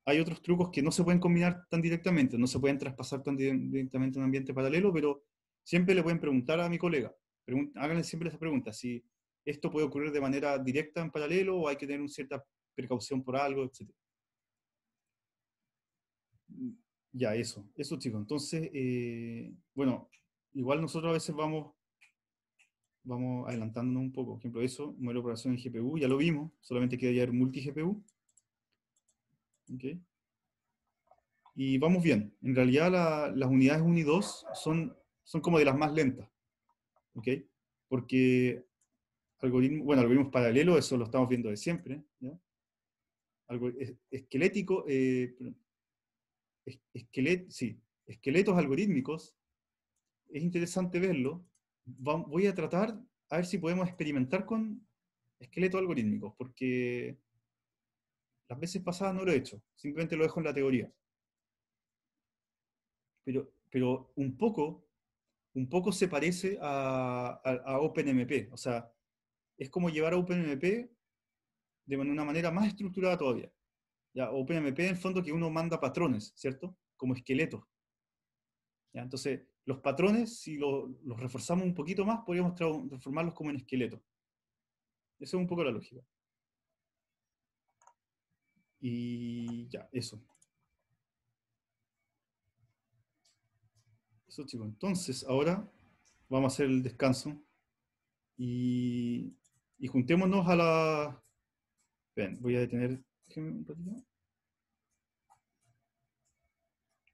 [SPEAKER 1] hay otros trucos que no se pueden combinar tan directamente, no se pueden traspasar tan directamente en un ambiente paralelo, pero siempre le pueden preguntar a mi colega, háganle siempre esa pregunta, si esto puede ocurrir de manera directa en paralelo o hay que tener una cierta precaución por algo, etc. Ya, eso, eso chicos. Entonces, eh, bueno, igual nosotros a veces vamos, vamos adelantándonos un poco. Por ejemplo, eso, modelo de operación en GPU, ya lo vimos, solamente queda ya el multi-GPU. Okay. Y vamos bien. En realidad las unidades 1 y 2 son, son como de las más lentas. Okay. Porque algoritmos, bueno, algoritmos paralelos, eso lo estamos viendo de siempre. ¿ya? esquelético, eh, sí, esqueletos algorítmicos es interesante verlo. voy a tratar a ver si podemos experimentar con esqueletos algorítmicos, porque las veces pasadas no lo he hecho, simplemente lo dejo en la teoría. Pero, pero un poco un poco se parece a, OpenMP. O sea, es como llevar a OpenMP de una manera más estructurada todavía. Ya, OpenMP en el fondo que uno manda patrones, ¿cierto? Como esqueletos. entonces, los patrones, si los reforzamos un poquito más, podríamos transformarlos como en esqueleto. Esa es un poco la lógica. Y ya, eso. Eso chicos, entonces ahora vamos a hacer el descanso y, y juntémonos a la... Ven, voy a detener... un ratito.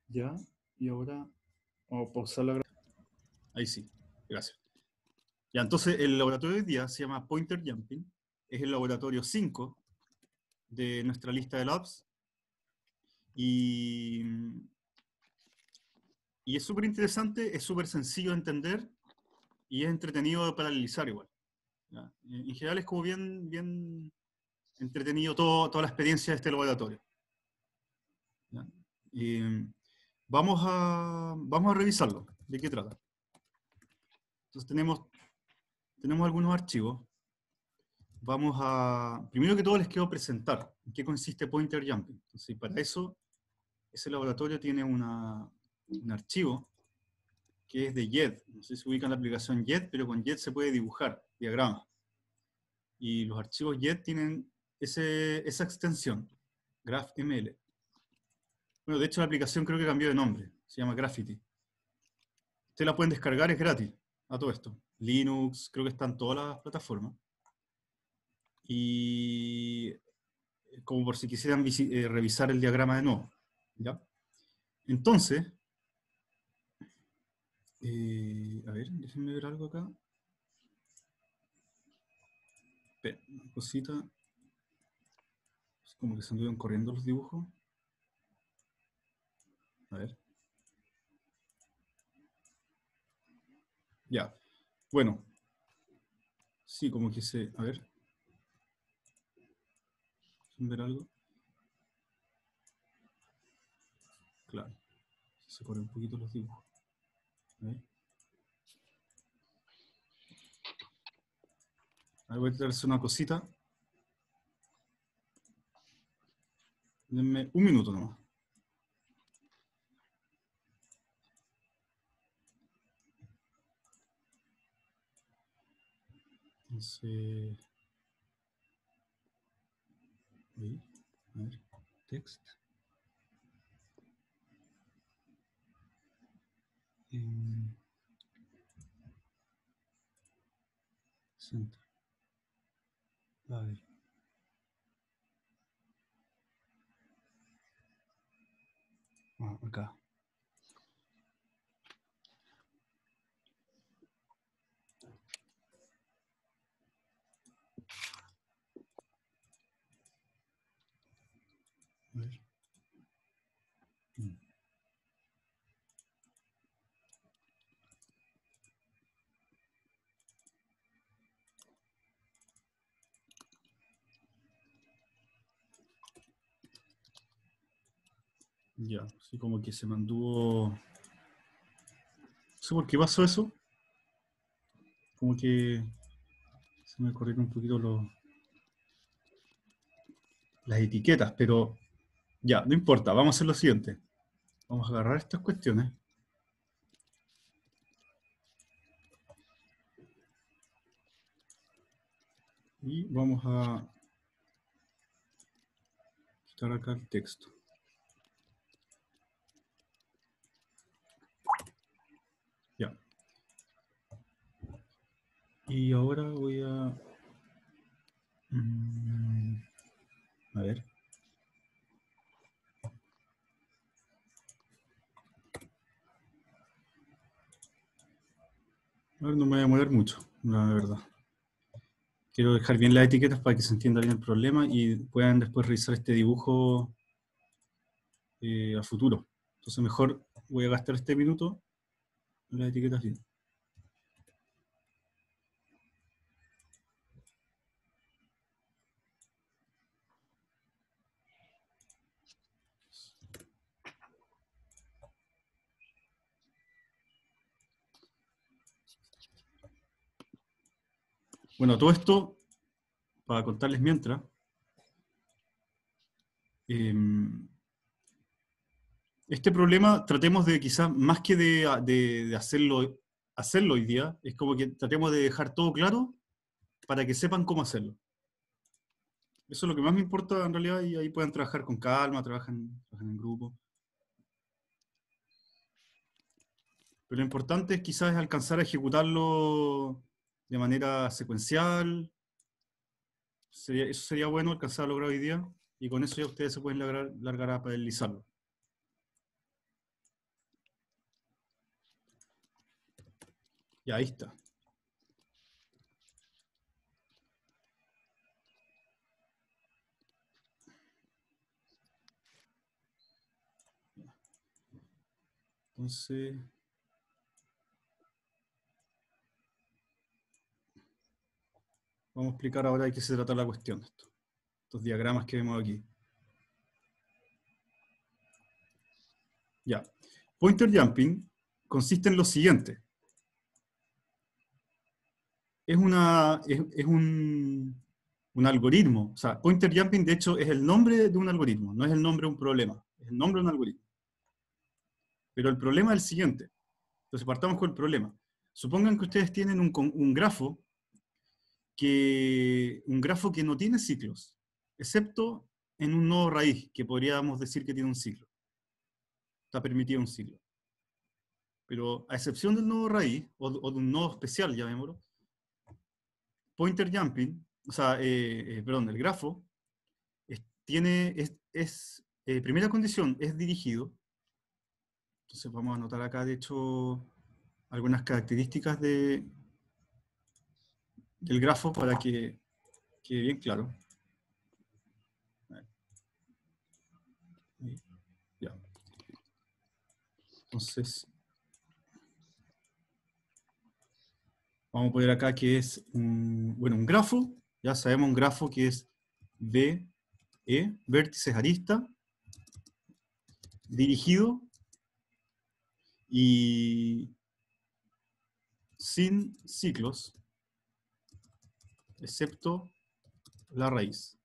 [SPEAKER 1] Ya, y ahora Vamos a Ahí sí, gracias. Ya, entonces el laboratorio de hoy día se llama Pointer Jumping. Es el laboratorio 5 de nuestra lista de labs. Y, y es súper interesante, es súper sencillo de entender y es entretenido de paralelizar igual. En general es como bien, bien entretenido toda la experiencia de este laboratorio. Y, Vamos a, vamos a revisarlo. ¿De qué trata? Entonces tenemos, tenemos algunos archivos. Vamos a, primero que todo les quiero presentar en qué consiste Pointer Jumping. Entonces para eso, ese laboratorio tiene una, un archivo que es de jet No sé si se ubican la aplicación JET, pero con JET se puede dibujar diagramas. Y los archivos JET tienen esa extensión, GraphML. Bueno, de hecho la aplicación creo que cambió de nombre, se llama Graffiti. Ustedes la pueden descargar, es gratis, a todo esto. Linux, creo que está en todas las plataformas. Y como por si quisieran eh, revisar el diagrama de nuevo. ¿ya? Entonces, eh, a ver, déjenme ver algo acá. una cosita. Es como que se anduvieron corriendo los dibujos. A ver. Ya. Bueno. Sí, como que se... A ver. ¿Ver algo? Claro. Se corre un poquito los dibujos. A ver. Ahí voy a traerse una cosita. Denme un minuto nomás. say we are
[SPEAKER 3] text in center Ah, oh, okay
[SPEAKER 1] Ya, así como que se mantuvo. No sé por qué pasó eso. Como que se me corrieron un poquito las etiquetas, pero ya, no importa, vamos a hacer lo siguiente. Vamos a agarrar estas cuestiones. Y vamos a quitar acá el texto. Y ahora voy a... Mm, a ver. A ver, no me voy a mover mucho, la verdad. Quiero dejar bien las etiquetas para que se entienda bien el problema y puedan después revisar este dibujo eh, a futuro. Entonces mejor voy a gastar este minuto
[SPEAKER 3] en las etiquetas bien.
[SPEAKER 1] Bueno, todo esto, para contarles mientras, em, este problema tratemos de quizás, más que de, hacerlo, hacerlo hoy día, es como que tratemos de dejar todo claro para que sepan cómo hacerlo. Eso es lo que más me importa en realidad y ahí pueden trabajar con calma, trabajan, trabajan en grupo. Pero lo importante es quizás alcanzar a ejecutarlo de manera secuencial. Sería, eso sería bueno alcanzar a lograr hoy día y con eso ya ustedes se pueden largar, para a Y ahí está. Entonces... Vamos a explicar ahora de qué se trata la cuestión de esto. Estos diagramas que vemos aquí. Ya. Pointer jumping consiste en lo siguiente. Es, una, un, algoritmo. O sea, pointer jumping, de hecho, es el nombre de un algoritmo, no es el nombre de un problema. Es el nombre de un algoritmo. Pero el problema es el siguiente. Entonces, partamos con el problema. Supongan que ustedes tienen un, un grafo que un grafo que no tiene ciclos, excepto en un nodo raíz, que podríamos decir que tiene un ciclo. Está permitido un ciclo. Pero a excepción del nodo raíz, o, de un nodo especial, llamémoslo, pointer jumping, o sea, eh, eh, perdón, el grafo, tiene, es, eh, primera condición, es dirigido. Entonces vamos a anotar acá, de hecho, algunas características de, el grafo para que quede bien claro. Entonces, vamos a poner acá que es un, bueno, un grafo, ya sabemos un grafo que es V E, vértices arista, dirigido y sin ciclos, excepto la raíz.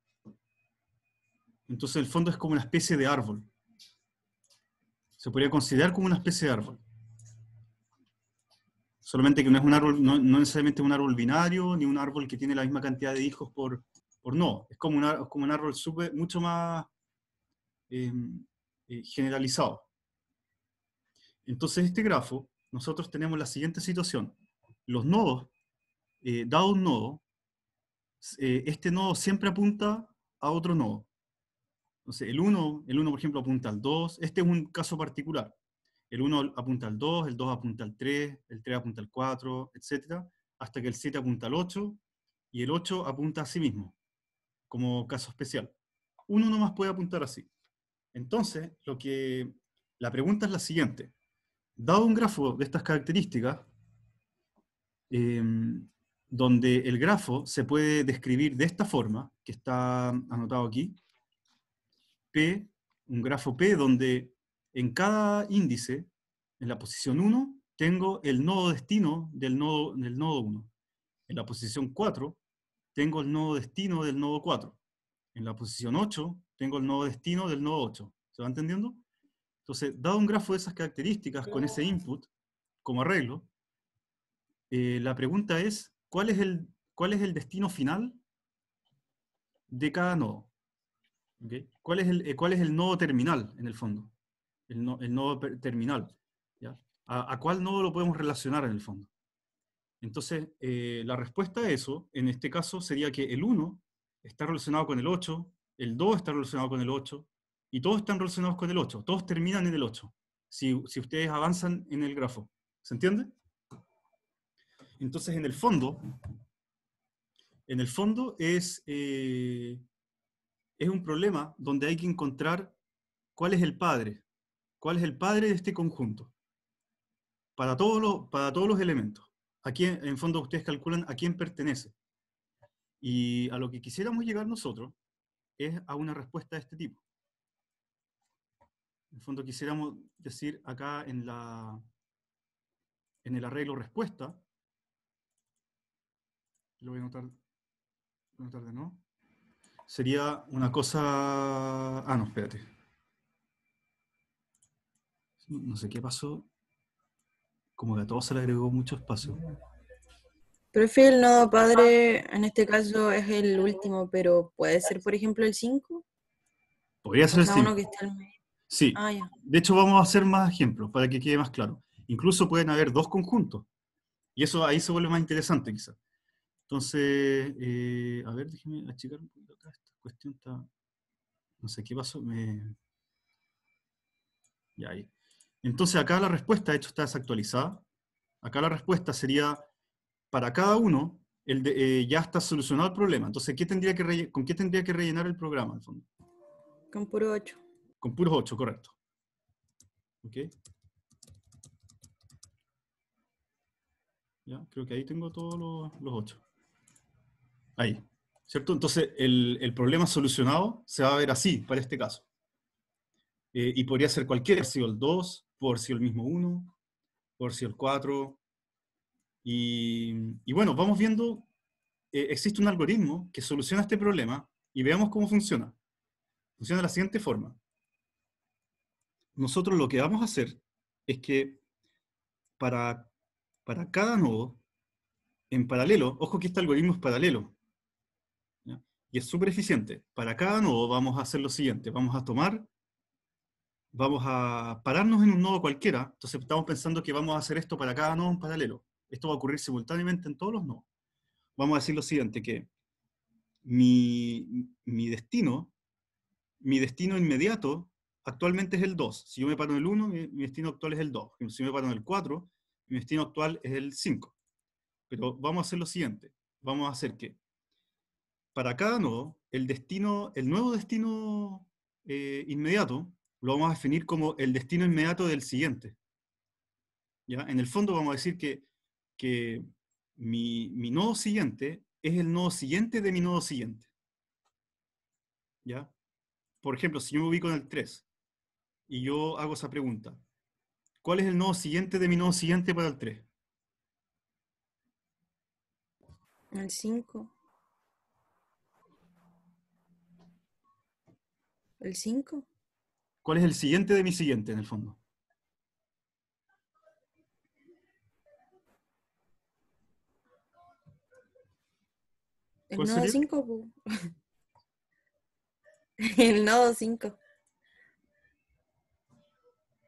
[SPEAKER 1] Entonces el fondo es como una especie de árbol. Se podría considerar como una especie de árbol. Solamente que no es un árbol, no, necesariamente un árbol binario, ni un árbol que tiene la misma cantidad de hijos por, por no. Es como, como un árbol super, mucho más em, eh, generalizado. Entonces este grafo, nosotros tenemos la siguiente situación. Los nodos, eh, dado un nodo, eh, este nodo siempre apunta a otro nodo. Entonces, el 1, el 1 por ejemplo, apunta al 2. Este es un caso particular. El 1 apunta al 2, el 2 apunta al 3, el 3 apunta al 4, etc. Hasta que el 7 apunta al 8 y el 8 apunta a sí mismo, como caso especial. Uno no más puede apuntar así. Entonces, lo que la pregunta es la siguiente. Dado un grafo de estas características, eh, donde el grafo se puede describir de esta forma, que está anotado aquí, P, un grafo P donde en cada índice, en la posición 1, tengo el nodo destino del nodo, del nodo 1. En la posición 4, tengo el nodo destino del nodo 4. En la posición 8, tengo el nodo destino del nodo 8. ¿Se va entendiendo? Entonces, dado un grafo de esas características con ese input como arreglo, eh, la pregunta es, ¿Cuál es el, cuál es el destino final de cada nodo? ¿Cuál, es el, eh, ¿Cuál es el nodo terminal, en el fondo? El, terminal. ¿A, ¿A, cuál nodo lo podemos relacionar, en el fondo? Entonces, eh, la respuesta a eso, en este caso, sería que el 1 está relacionado con el 8, el 2 está relacionado con el 8, y todos están relacionados con el 8, todos terminan en el 8, si, si ustedes avanzan en el grafo. ¿Se entiende? Entonces, en el fondo, en el fondo es, eh, es un problema donde hay que encontrar cuál es el padre, cuál es el padre de este conjunto, para todos los, para todos los elementos. Aquí, en fondo, ustedes calculan a quién pertenece. Y a lo que quisiéramos llegar nosotros es a una respuesta de este tipo. En el fondo quisiéramos decir acá en, la, en el arreglo respuesta, lo voy a anotar, voy de no. Sería una cosa... Ah, no, espérate. No sé qué pasó. Como que a todos se le agregó mucho espacio.
[SPEAKER 2] perfil el padre en este caso es el último, pero ¿puede ser, por ejemplo, el 5?
[SPEAKER 1] Podría ser el 5. Sí. Ah, de hecho, vamos a hacer más ejemplos para que quede más claro. Incluso pueden haber dos conjuntos. Y eso ahí se vuelve más interesante, quizás. Entonces, eh, a ver, déjeme achicar un poquito acá. Esta cuestión está. No sé qué pasó. Me... Ya ahí. Entonces, acá la respuesta, de hecho, está desactualizada. Acá la respuesta sería para cada uno, el eh, ya está solucionado el problema. Entonces, ¿qué tendría que ¿con qué tendría que rellenar el programa, al fondo? Con puro 8. Con puros 8, correcto. ¿Ok? Ya, creo que ahí tengo todos los, los 8. Ahí, ¿cierto? Entonces, el, problema solucionado se va a ver así para este caso. Eh, y podría ser cualquier el 2, por si el mismo 1, por si el 4. Y, bueno, vamos viendo, eh, existe un algoritmo que soluciona este problema y veamos cómo funciona. Funciona de la siguiente forma. Nosotros lo que vamos a hacer es que para, para cada nodo, en paralelo, ojo que este algoritmo es paralelo, y es súper eficiente. Para cada nodo vamos a hacer lo siguiente. Vamos a tomar, vamos a pararnos en un nodo cualquiera. Entonces estamos pensando que vamos a hacer esto para cada nodo en paralelo. Esto va a ocurrir simultáneamente en todos los nodos. Vamos a decir lo siguiente, que mi, destino, mi destino inmediato actualmente es el 2. Si yo me paro en el 1, mi, destino actual es el 2. Si me paro en el 4, mi destino actual es el 5. Pero vamos a hacer lo siguiente. Vamos a hacer que para cada nodo, el, destino, el nuevo destino eh, inmediato lo vamos a definir como el destino inmediato del siguiente. ¿Ya? En el fondo vamos a decir que, mi, mi, nodo siguiente es el nodo siguiente de mi nodo siguiente. ¿Ya? Por ejemplo, si yo me ubico en el 3 y yo hago esa pregunta, ¿cuál es el nodo siguiente de mi nodo siguiente para el 3?
[SPEAKER 2] El 5. ¿El 5?
[SPEAKER 1] ¿Cuál es el siguiente de mi siguiente, en el fondo?
[SPEAKER 3] El nodo 5.
[SPEAKER 2] el nodo 5.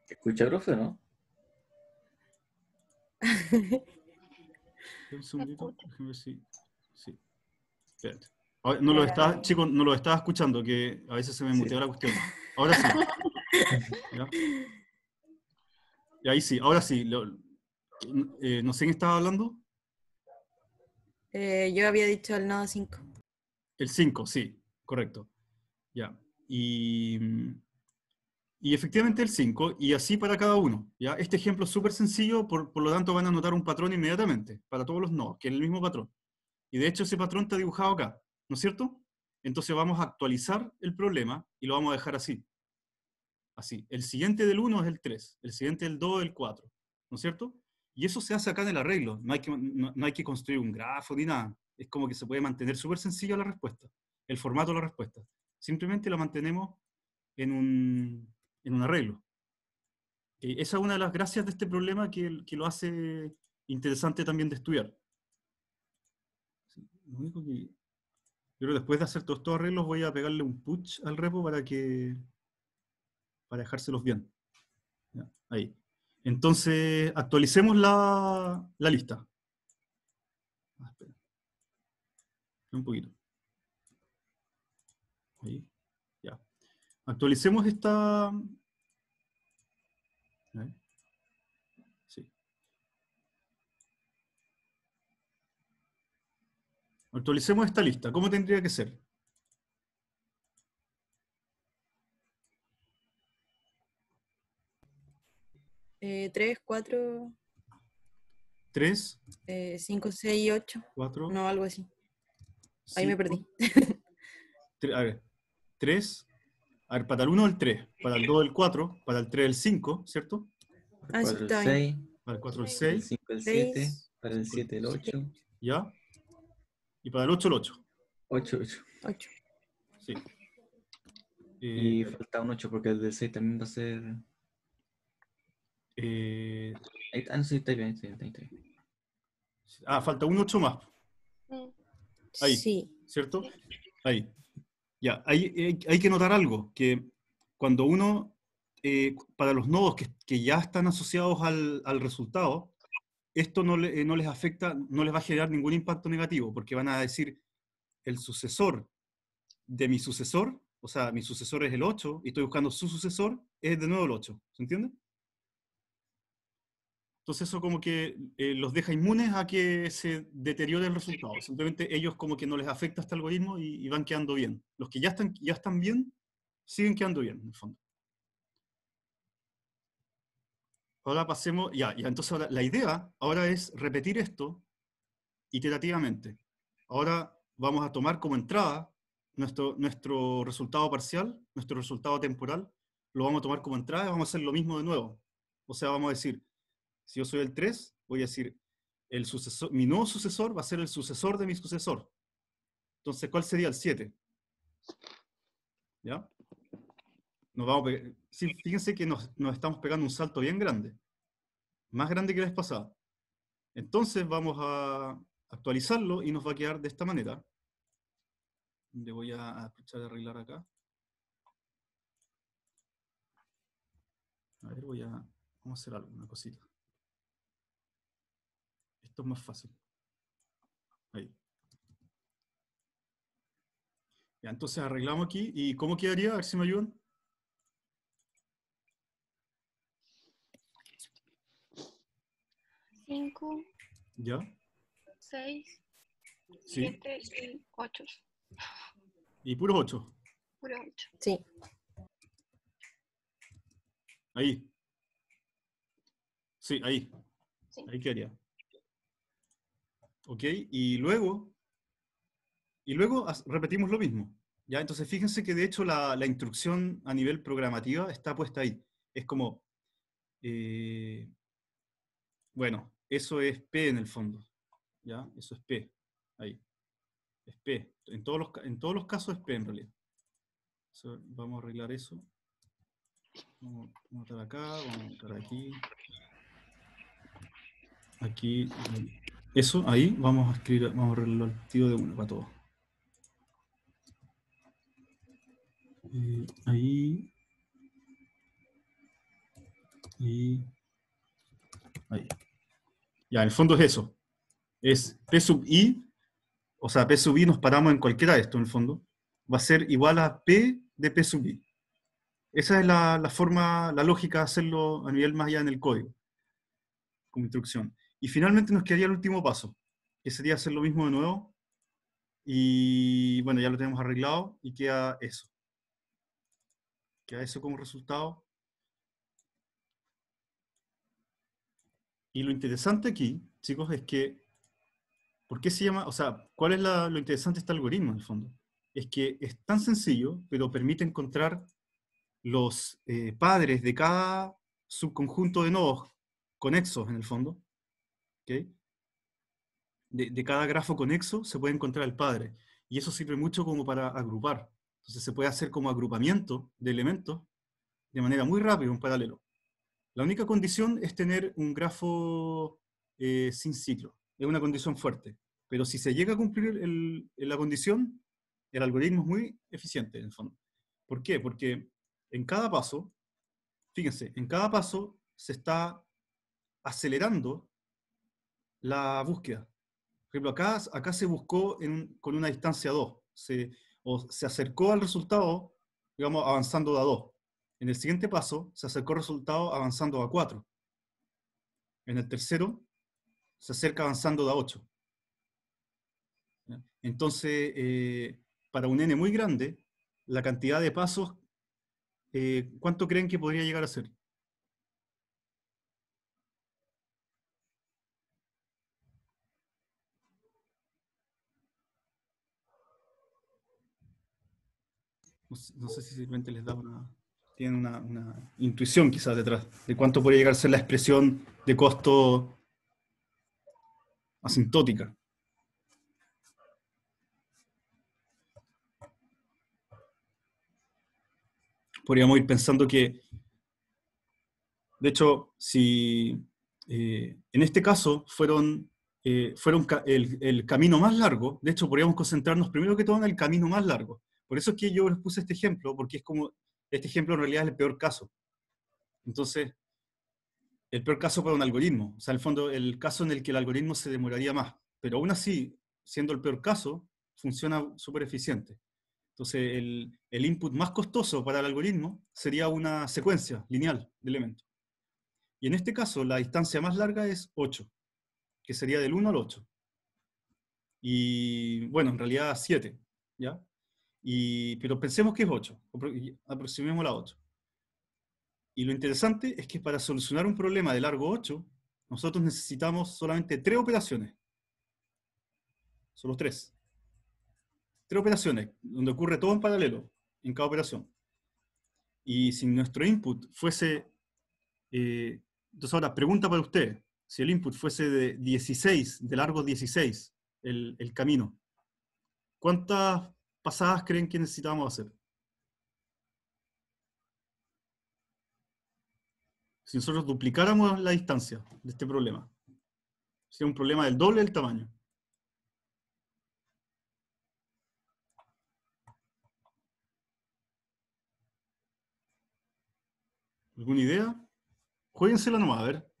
[SPEAKER 3] ¿Te escucha, profe, no?
[SPEAKER 1] Un segundito, Sí. Espérate. Ah, no lo está, chicos, no lo estaba escuchando, que a veces se me muteó la cuestión. Ahora sí. Y ahí sí, ahora sí. Eh, no sé quién estaba hablando.
[SPEAKER 2] Eh, yo había dicho el nodo 5.
[SPEAKER 1] El 5, sí, correcto. Ya. Y, efectivamente el 5, y así para cada uno. ¿ya? Este ejemplo es súper sencillo, por, por, lo tanto van a notar un patrón inmediatamente, para todos los nodos, que es el mismo patrón. Y de hecho ese patrón está dibujado acá. ¿no es cierto? Entonces vamos a actualizar el problema y lo vamos a dejar así. Así. El siguiente del 1 es el 3, el siguiente del 2 el 4, ¿no es cierto? Y eso se hace acá en el arreglo, no hay que, construir un grafo ni nada. Es como que se puede mantener súper sencilla la respuesta, el formato de la respuesta. Simplemente la mantenemos en un, arreglo. esa es una de las gracias de este problema que, lo hace interesante también de estudiar. lo único que pero después de hacer todos estos arreglos voy a pegarle un push al repo para que para dejárselos bien. ahí. Entonces, actualicemos la, lista. Ah, espera. Un poquito. Ahí. Ya. Actualicemos esta, Actualicemos esta lista, ¿cómo tendría que ser?
[SPEAKER 2] 3, 4. 3, 5, 6 y 8.
[SPEAKER 1] No, algo así. Ahí me perdí. A ver, 3. Para el 1, el 3. Para el 2, el 4. Para el 3, el 5, ¿cierto? Ah, para el 6, para el 4,
[SPEAKER 3] el 6. 5, el 7. Para el 7, el 8. ¿Ya? Y para el 8, el 8. 8, 8. 8. Sí. y eh, falta un 8 porque el del 6 también va a ser. Eh, ah, no, sí, está bien, está bien, Ah, falta un 8 más. Mm. Ahí.
[SPEAKER 1] Sí. ¿Cierto? Ahí. Ya, eh, hay, que notar algo, que cuando uno, para los nodos que, ya están asociados al resultado, esto eh, no, les afecta, no les va a generar ningún impacto negativo, porque van a decir, el sucesor de mi sucesor, o sea, mi sucesor es el 8 y estoy buscando su sucesor, es de nuevo el 8, ¿se entiende? Entonces eso como que eh, los deja inmunes a que se deteriore el resultado. Simplemente ellos como que no les afecta este algoritmo y, van quedando bien. Los que ya están, ya están bien, siguen quedando bien, en el fondo. Ahora pasemos, ya, entonces la idea ahora es repetir esto iterativamente. Ahora vamos a tomar como entrada nuestro, nuestro resultado parcial, nuestro resultado temporal, lo vamos a tomar como entrada y vamos a hacer lo mismo de nuevo. O sea, vamos a decir, si yo soy el 3, voy a decir, el sucesor, mi nuevo sucesor va a ser el sucesor de mi sucesor. Entonces, ¿cuál sería el 7? ¿Ya? vamos fíjense que nos, estamos pegando un salto bien grande, más grande que la vez pasada. Entonces vamos a actualizarlo y nos va a quedar de esta manera. Le voy a escuchar de arreglar acá. A ver, voy a, vamos hacer alguna cosita. Esto es más fácil. Ahí. Ya, entonces arreglamos aquí. ¿Y cómo quedaría? A ver si me ayudan. 5, Ya.
[SPEAKER 3] 6, 7 y 8. ¿Y puro 8? Puro 8.
[SPEAKER 1] Sí. Ahí. Sí, ahí. Sí. Ahí quedaría. ¿Ok? Y luego, y luego repetimos lo mismo. ¿ya? Entonces, fíjense que de hecho la, la instrucción a nivel programativa está puesta ahí. Es como,
[SPEAKER 3] eh,
[SPEAKER 1] bueno, eso es P en el fondo. ¿Ya? Eso es P. Ahí. Es P. En todos los, en todos los casos es P en realidad. vamos a arreglar eso. Vamos, a estar acá, vamos a estar aquí. Aquí. Eso, ahí. Vamos a escribir, vamos a arreglarlo al de uno para todos.
[SPEAKER 3] Eh, ahí. Ahí. Ahí.
[SPEAKER 1] Ya, en el fondo es eso. Es P sub i, o sea, P sub i nos paramos en cualquiera de esto, en el fondo, va a ser igual a P de P sub i. Esa es la, la forma, la lógica de hacerlo a nivel más allá en el código, como instrucción. Y finalmente nos quedaría el último paso, que sería hacer lo mismo de nuevo. Y bueno, ya lo tenemos arreglado y queda eso. Queda eso como resultado. Y lo interesante aquí, chicos, es que, ¿por qué se llama? O sea, ¿cuál es lo interesante de este algoritmo en el fondo? Es que es tan sencillo, pero permite encontrar los eh, padres de cada subconjunto de nodos conexos en el fondo. De, de, cada grafo conexo se puede encontrar el padre. Y eso sirve mucho como para agrupar. Entonces se puede hacer como agrupamiento de elementos de manera muy rápida, en paralelo. La única condición es tener un grafo eh, sin ciclo. Es una condición fuerte. Pero si se llega a cumplir la condición, el algoritmo es muy eficiente en fondo. ¿Por qué? Porque en cada paso, fíjense, en cada paso se está acelerando la búsqueda. Por ejemplo, acá, se buscó con una distancia 2, se, o se acercó al resultado, digamos, avanzando de a 2. En el siguiente paso, se acercó el resultado avanzando a 4. En el tercero, se acerca avanzando a 8. Entonces, eh, para un n muy grande, la cantidad de pasos, eh, ¿cuánto creen que podría llegar a ser? no sé si simplemente les da una tienen una, intuición quizás detrás de cuánto podría llegar a ser la expresión de costo asintótica. Podríamos ir pensando que, de hecho, si eh, en este caso fueron, eh, fueron el, camino más largo, de hecho podríamos concentrarnos primero que todo en el camino más largo. Por eso es que yo les puse este ejemplo, porque es como este ejemplo en realidad es el peor caso. Entonces, el peor caso para un algoritmo, o sea, en el fondo, el caso en el que el algoritmo se demoraría más, pero aún así, siendo el peor caso, funciona súper eficiente. Entonces, el, input más costoso para el algoritmo sería una secuencia lineal de elementos. Y en este caso, la distancia más larga es 8, que sería del 1 al 8. Y bueno, en realidad 7, ¿ya? pero pensemos que es 8, aproximemos la 8. Y lo interesante es que para solucionar un problema de largo 8, nosotros necesitamos solamente tres operaciones. Solo 3 Tres operaciones, donde ocurre todo en paralelo, en cada operación. Y si nuestro input fuese... Eh, entonces ahora, pregunta para usted. Si el input fuese de 16, de largo 16, el, el camino, ¿cuántas pasadas creen que necesitamos hacer? Si nosotros duplicáramos la distancia de este problema, sería un problema del doble del tamaño. ¿Alguna idea? Jueguensela nomás, a ver.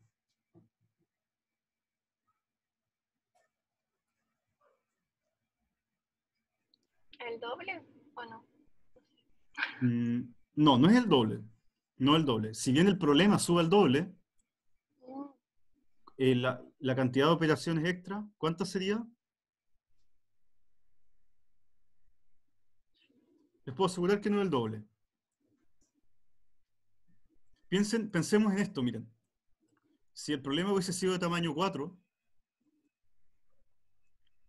[SPEAKER 3] el doble o no?
[SPEAKER 1] Mm, no, no es el doble. No el doble. Si bien el problema sube al doble, mm. eh, la, cantidad de operaciones extra, ¿cuántas sería? Les puedo asegurar que no es el doble. Piensen, pensemos en esto, miren. Si el problema hubiese sido de tamaño 4,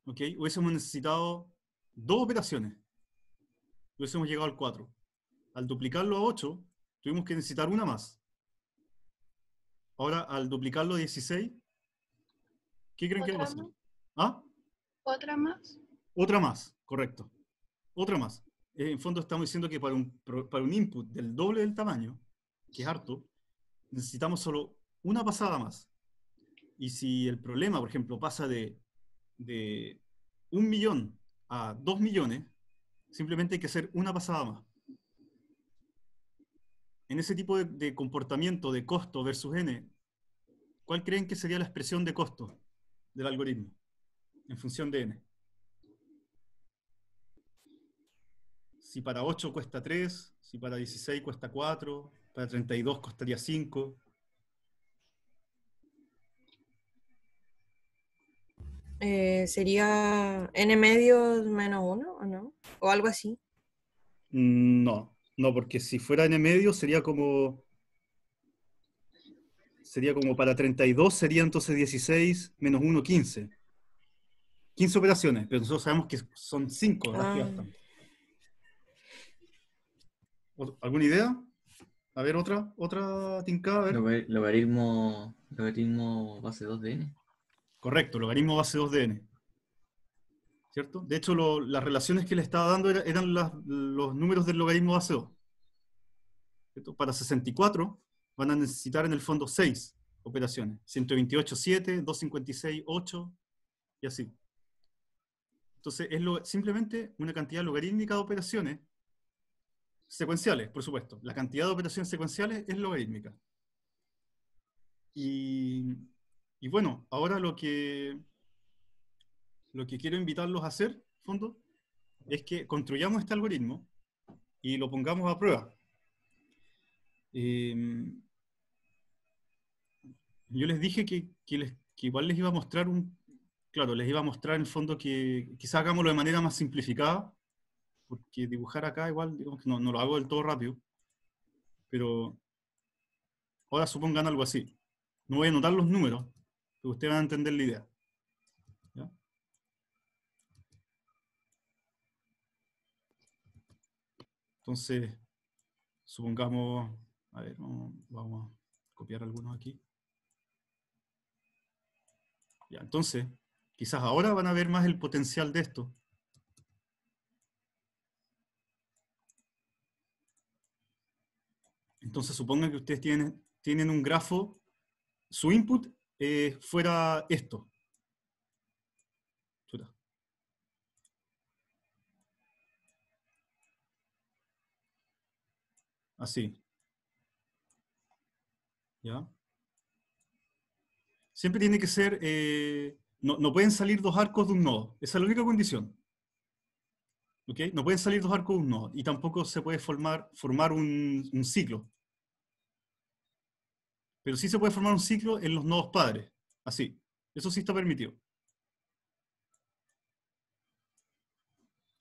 [SPEAKER 1] ¿ok? Hubiésemos necesitado dos operaciones, hemos llegado al 4. Al duplicarlo a 8, tuvimos que necesitar una más. Ahora, al duplicarlo a 16, ¿qué creen que va a pasar? ¿Ah?
[SPEAKER 2] ¿Otra más?
[SPEAKER 1] Otra más, correcto. Otra más. Eh, en fondo estamos diciendo que para un, input del doble del tamaño, que es harto, necesitamos solo una pasada más. Y si el problema, por ejemplo, pasa de, de un millón a 2 millones, simplemente hay que hacer una pasada más. En ese tipo de, de comportamiento de costo versus n, ¿cuál creen que sería la expresión de costo del algoritmo en función de n? si para 8 cuesta 3, si para 16 cuesta 4, para 32 costaría 5.
[SPEAKER 2] Eh, sería n medios menos 1, ¿o no? O algo así.
[SPEAKER 1] Mm, no, no, porque si fuera n medios sería como... Sería como para 32, sería entonces 16 menos 1, 15. 15 operaciones, pero nosotros sabemos que son
[SPEAKER 3] 5 ah. ¿Alguna idea?
[SPEAKER 1] A ver, otra, otra tincada,
[SPEAKER 3] a logaritmo base 2
[SPEAKER 1] de n. Correcto, logaritmo base 2 de n. ¿Cierto? De hecho, las relaciones que le estaba dando eran los números del logaritmo base 2. Para 64 van a necesitar en el fondo 6 operaciones. 128, 7, 256, 8 y así. Entonces, es simplemente una cantidad logarítmica de operaciones secuenciales, por supuesto. La cantidad de operaciones secuenciales es logarítmica. Y y bueno, ahora lo que, lo que quiero invitarlos a hacer, fondo, es que construyamos este algoritmo y lo pongamos a prueba. Em, yo les dije que, igual les iba a mostrar un, claro, les iba a mostrar en el fondo que quizá hagámoslo de manera más simplificada, porque dibujar acá igual, digamos que no, no lo hago del todo rápido, pero ahora supongan algo así. No voy a anotar los números, usted va a entender la idea. Entonces, supongamos, a ver, vamos, a copiar algunos aquí. Ya, entonces, quizás ahora van a ver más el potencial de esto. Entonces supongan que ustedes tienen, tienen un grafo, su input eh, fuera esto. Así. ¿Ya? Siempre tiene que ser, eh, no, pueden salir dos arcos de un nodo. Esa es la única condición. ¿Ok? No pueden salir dos arcos de un nodo. Y tampoco se puede formar, formar un, un ciclo. Pero sí se puede formar un ciclo en los nodos padres. Así. Eso sí está permitido.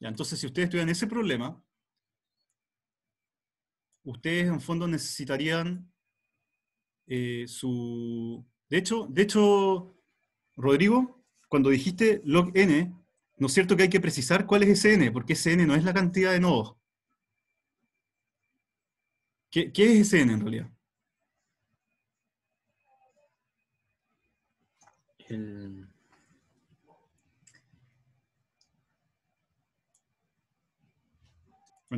[SPEAKER 1] Ya, entonces, si ustedes tuvieran ese problema, ustedes en fondo necesitarían eh, su... De hecho, de hecho, Rodrigo, cuando dijiste log n, ¿no es cierto que hay que precisar cuál es ese n? Porque ese n no es la cantidad de nodos. qué es ese n en realidad? Bueno,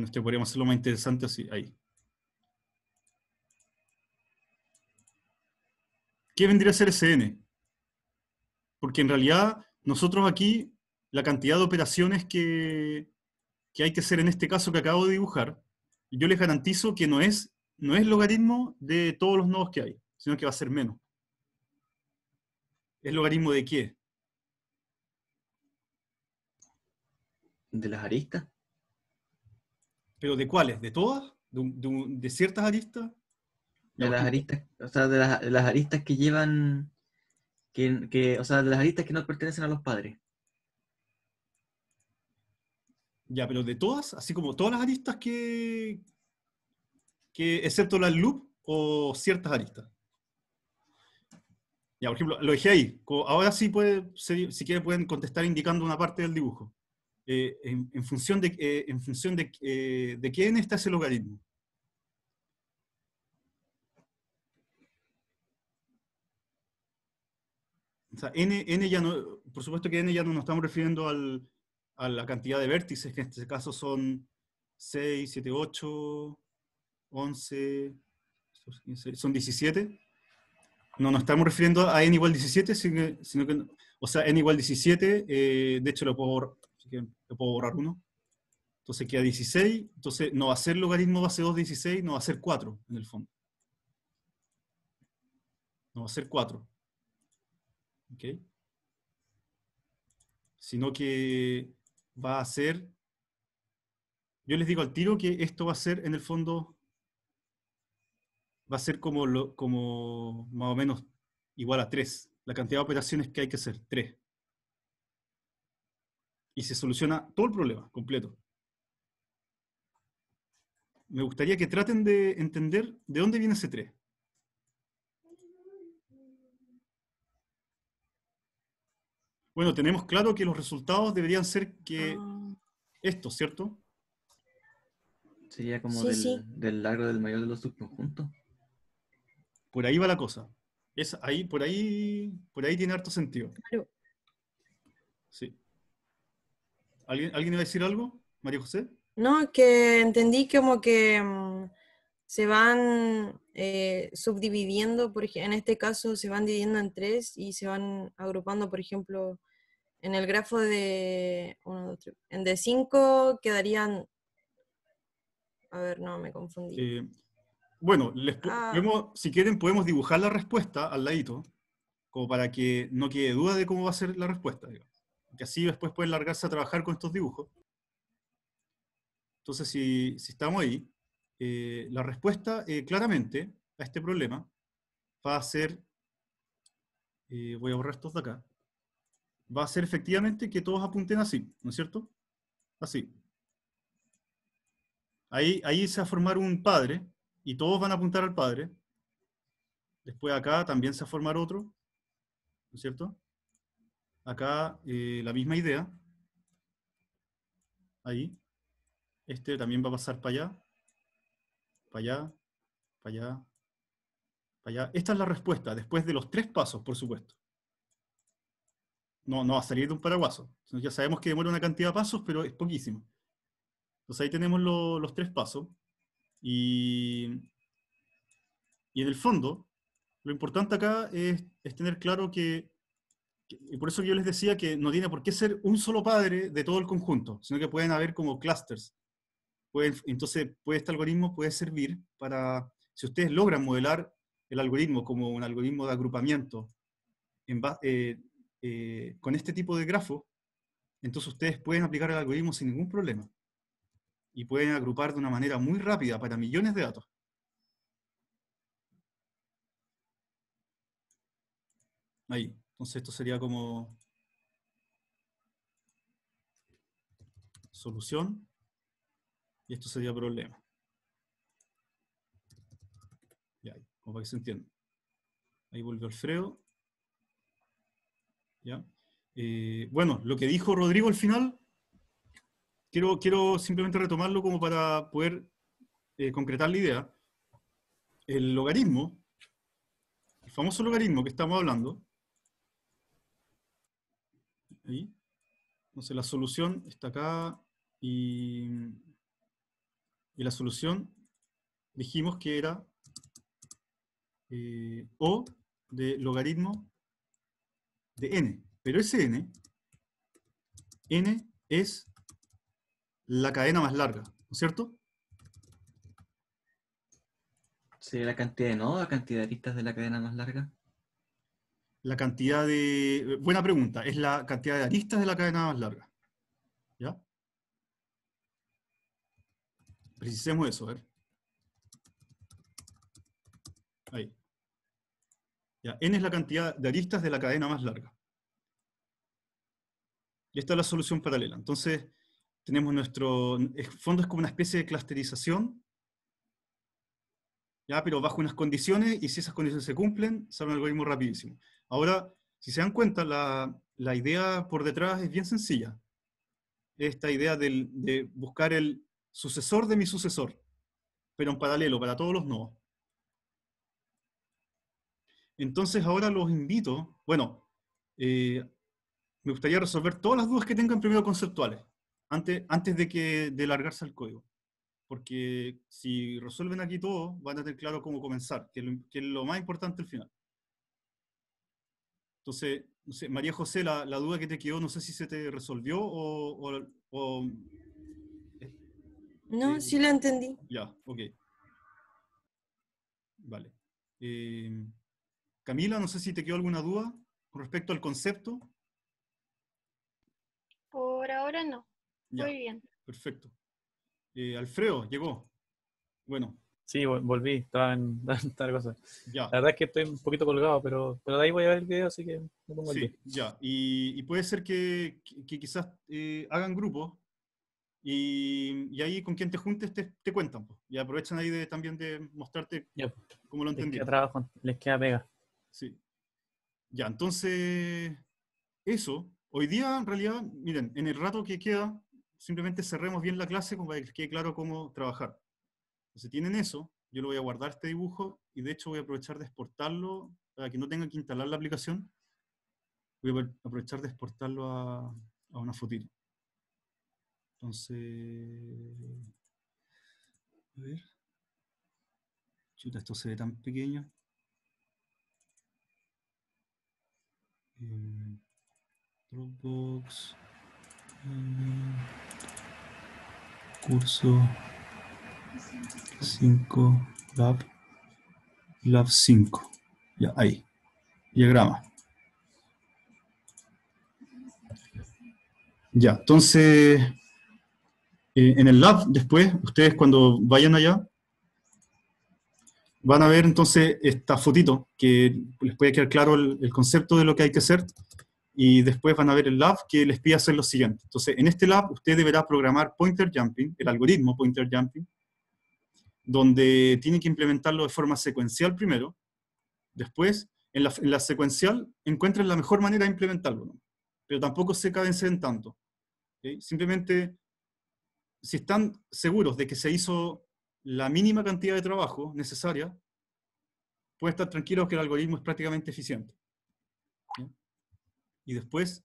[SPEAKER 1] este podríamos hacerlo más interesante así, ahí. ¿Qué vendría a ser SN? Porque en realidad nosotros aquí, la cantidad de operaciones que, hay que hacer en este caso que acabo de dibujar, yo les garantizo que no es, no es logaritmo de todos los nodos que hay, sino que va a ser menos. El logaritmo de qué?
[SPEAKER 3] ¿De las aristas?
[SPEAKER 1] ¿Pero de cuáles? ¿De todas? ¿De, ciertas aristas? De las aristas,
[SPEAKER 3] o sea, de las, aristas que llevan, que, o sea, de las aristas que no pertenecen a los padres. Ya, pero de todas, así como todas las aristas que, que excepto
[SPEAKER 1] las loop o ciertas aristas. Ya, por ejemplo, lo dejé ahí. Ahora sí puede, si quieren pueden contestar indicando una parte del dibujo. Eh, en, función de, qué eh, en función eh, de, quién está ese logaritmo. O sea, n, ya no, por supuesto que n ya no nos estamos refiriendo a la cantidad de vértices, que en este caso son 6, 7, 8, 11, son 17 no nos estamos refiriendo a n igual 17, sino, que, o sea, n igual 17, eh, de hecho lo puedo, borrar, lo puedo borrar uno. Entonces queda 16, entonces no va a ser logaritmo base 2 16, no va a ser 4 en el fondo. No va a ser 4. ¿Ok? Sino que va a ser, yo les digo al tiro que esto va a ser en el fondo va a ser como, como más o menos igual a 3, la cantidad de operaciones que hay que hacer, 3. Y se soluciona todo el problema completo. Me gustaría que traten de entender de dónde viene ese 3. Bueno, tenemos claro que los resultados deberían ser que ah. esto, ¿cierto?
[SPEAKER 3] Sería como del, largo del mayor de los
[SPEAKER 1] subconjuntos. Por ahí va la cosa. Es ahí, por ahí, por ahí tiene harto sentido. Claro. Sí. ¿Alguien, iba a decir algo, María José?
[SPEAKER 2] No, que entendí como que mm, se van eh, subdividiendo, por en este caso se van dividiendo en tres y se van agrupando, por ejemplo, en el grafo de tres, en de 5 quedarían, a ver, no, me confundí.
[SPEAKER 3] Eh,
[SPEAKER 1] bueno, les ah. si quieren podemos dibujar la respuesta al ladito, como para que no quede duda de cómo va a ser la respuesta. Que así después pueden largarse a trabajar con estos dibujos. Entonces, si, estamos ahí, eh, la respuesta eh, claramente a este problema va a ser, eh, voy a borrar estos de acá, va a ser efectivamente que todos apunten así, ¿no es cierto? Así. Ahí, ahí se va a formar un padre, y todos van a apuntar al Padre. Después acá también se va a formar otro, ¿no es cierto? Acá eh, la misma idea. Ahí. Este también va a pasar para allá, para allá, para allá, allá. Esta es la respuesta, después de los tres pasos, por supuesto. No, no va a salir de un paraguaso. Ya sabemos que demora una cantidad de pasos, pero es poquísimo. Entonces ahí tenemos los tres pasos. Y, en el fondo, lo importante acá es, tener claro que, y por eso yo les decía que no tiene por qué ser un solo padre de todo el conjunto, sino que pueden haber como clusters. Pues entonces, este algoritmo puede servir para, si ustedes logran modelar el algoritmo como un algoritmo de agrupamiento eh, eh, con este tipo de grafo, entonces ustedes pueden aplicar el algoritmo sin ningún problema y pueden agrupar de una manera muy rápida para millones de datos. Ahí. Entonces esto sería como solución y esto sería problema. Y ahí, como para que se entienda. Ahí volvió Alfredo. ¿Ya? Eh, bueno, lo que dijo Rodrigo al final quiero, simplemente retomarlo como para poder eh, concretar la idea. El logaritmo, el famoso logaritmo que estamos hablando, ahí, entonces la solución está acá y, la solución dijimos que era eh, O de logaritmo de n. Pero ese n, n es
[SPEAKER 3] la cadena más larga, ¿no es cierto? ¿Sería la cantidad de nodos, la cantidad de aristas de la cadena más larga? La cantidad
[SPEAKER 1] de... Buena pregunta. Es la cantidad de aristas de la cadena más larga. ¿Ya? Precisemos eso, a ver. Ahí. Ya, n es la cantidad de aristas de la cadena más larga. Y esta es la solución paralela. Entonces, tenemos nuestro, fondo es como una especie de clusterización, ya, pero bajo unas condiciones, y si esas condiciones se cumplen, sale un algoritmo rapidísimo. Ahora, si se dan cuenta, la, la idea por detrás es bien sencilla. Esta idea de buscar el sucesor de mi sucesor, pero en paralelo, para todos los nodos. Entonces ahora los invito, bueno, eh, me gustaría resolver todas las dudas que tengan primero conceptuales antes, de, que, de largarse al código. Porque si resuelven aquí todo, van a tener claro cómo comenzar, que, es lo, más importante al final. Entonces, María José, la, duda que te quedó, no sé si se te resolvió o...
[SPEAKER 2] Eh, no, sí eh, la entendí.
[SPEAKER 1] Ya, ok. Vale. Eh, Camila, no sé si te quedó alguna duda con respecto al concepto.
[SPEAKER 3] Por ahora no. Muy bien. Perfecto. Eh, Alfredo, llegó. Bueno. Sí, volví, estaba en tal cosa. La verdad es que estoy un poquito colgado, pero, pero de ahí voy a ver el video, así que me pongo Sí, ya.
[SPEAKER 1] Y, y, puede ser que, que quizás eh, hagan grupos y, y, ahí con quien te juntes te, cuentan. y aprovechan ahí de, también de mostrarte cómo lo entendí. trabajo,
[SPEAKER 3] les queda pega.
[SPEAKER 1] Sí. Ya, entonces, eso. Hoy día, en realidad, miren, en el rato que queda, simplemente cerremos bien la clase para que quede claro cómo trabajar. si tienen eso, yo lo voy a guardar este dibujo y de hecho voy a aprovechar de exportarlo para que no tenga que instalar la aplicación. Voy a aprovechar de exportarlo a, una fotito. Entonces, a ver. esto se ve tan pequeño. Em, Dropbox. Mm, curso 5 lab lab 5 ya ahí diagrama ya entonces eh, en el lab después ustedes cuando vayan allá van a ver entonces esta fotito que les puede quedar claro el concepto de lo que hay que hacer y después van a ver el lab que les pide hacer lo siguiente. Entonces, en este lab usted deberá programar pointer jumping, el algoritmo pointer jumping, donde tiene que implementarlo de forma secuencial primero, después en la, secuencial encuentren la mejor manera de implementarlo, pero tampoco se cadencen tanto. Simplemente, si están seguros de que se hizo la mínima cantidad de trabajo necesaria, pueden estar tranquilos que el algoritmo es prácticamente eficiente y después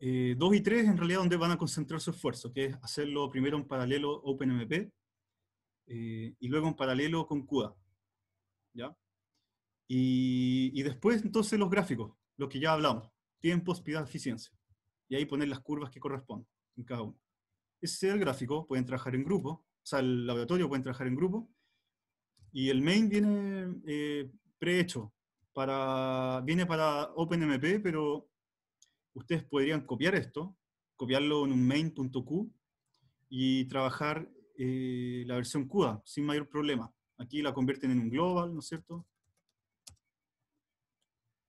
[SPEAKER 1] eh, 2 y 3 en realidad donde van a concentrar su esfuerzo, que es hacerlo primero en paralelo OpenMP eh, y luego en paralelo con CUDA. ¿ya? Y, y, después entonces los gráficos, los que ya hablamos, tiempo, speed, eficiencia. Y ahí poner las curvas que corresponden en cada uno. Ese es el gráfico, pueden trabajar en grupo, o sea, el laboratorio pueden trabajar en grupo. Y el main viene eh, prehecho, para, viene para OpenMP, pero ustedes podrían copiar esto, copiarlo en un main.q y trabajar eh, la versión CUDA sin mayor problema. Aquí la convierten en un global, ¿no es cierto?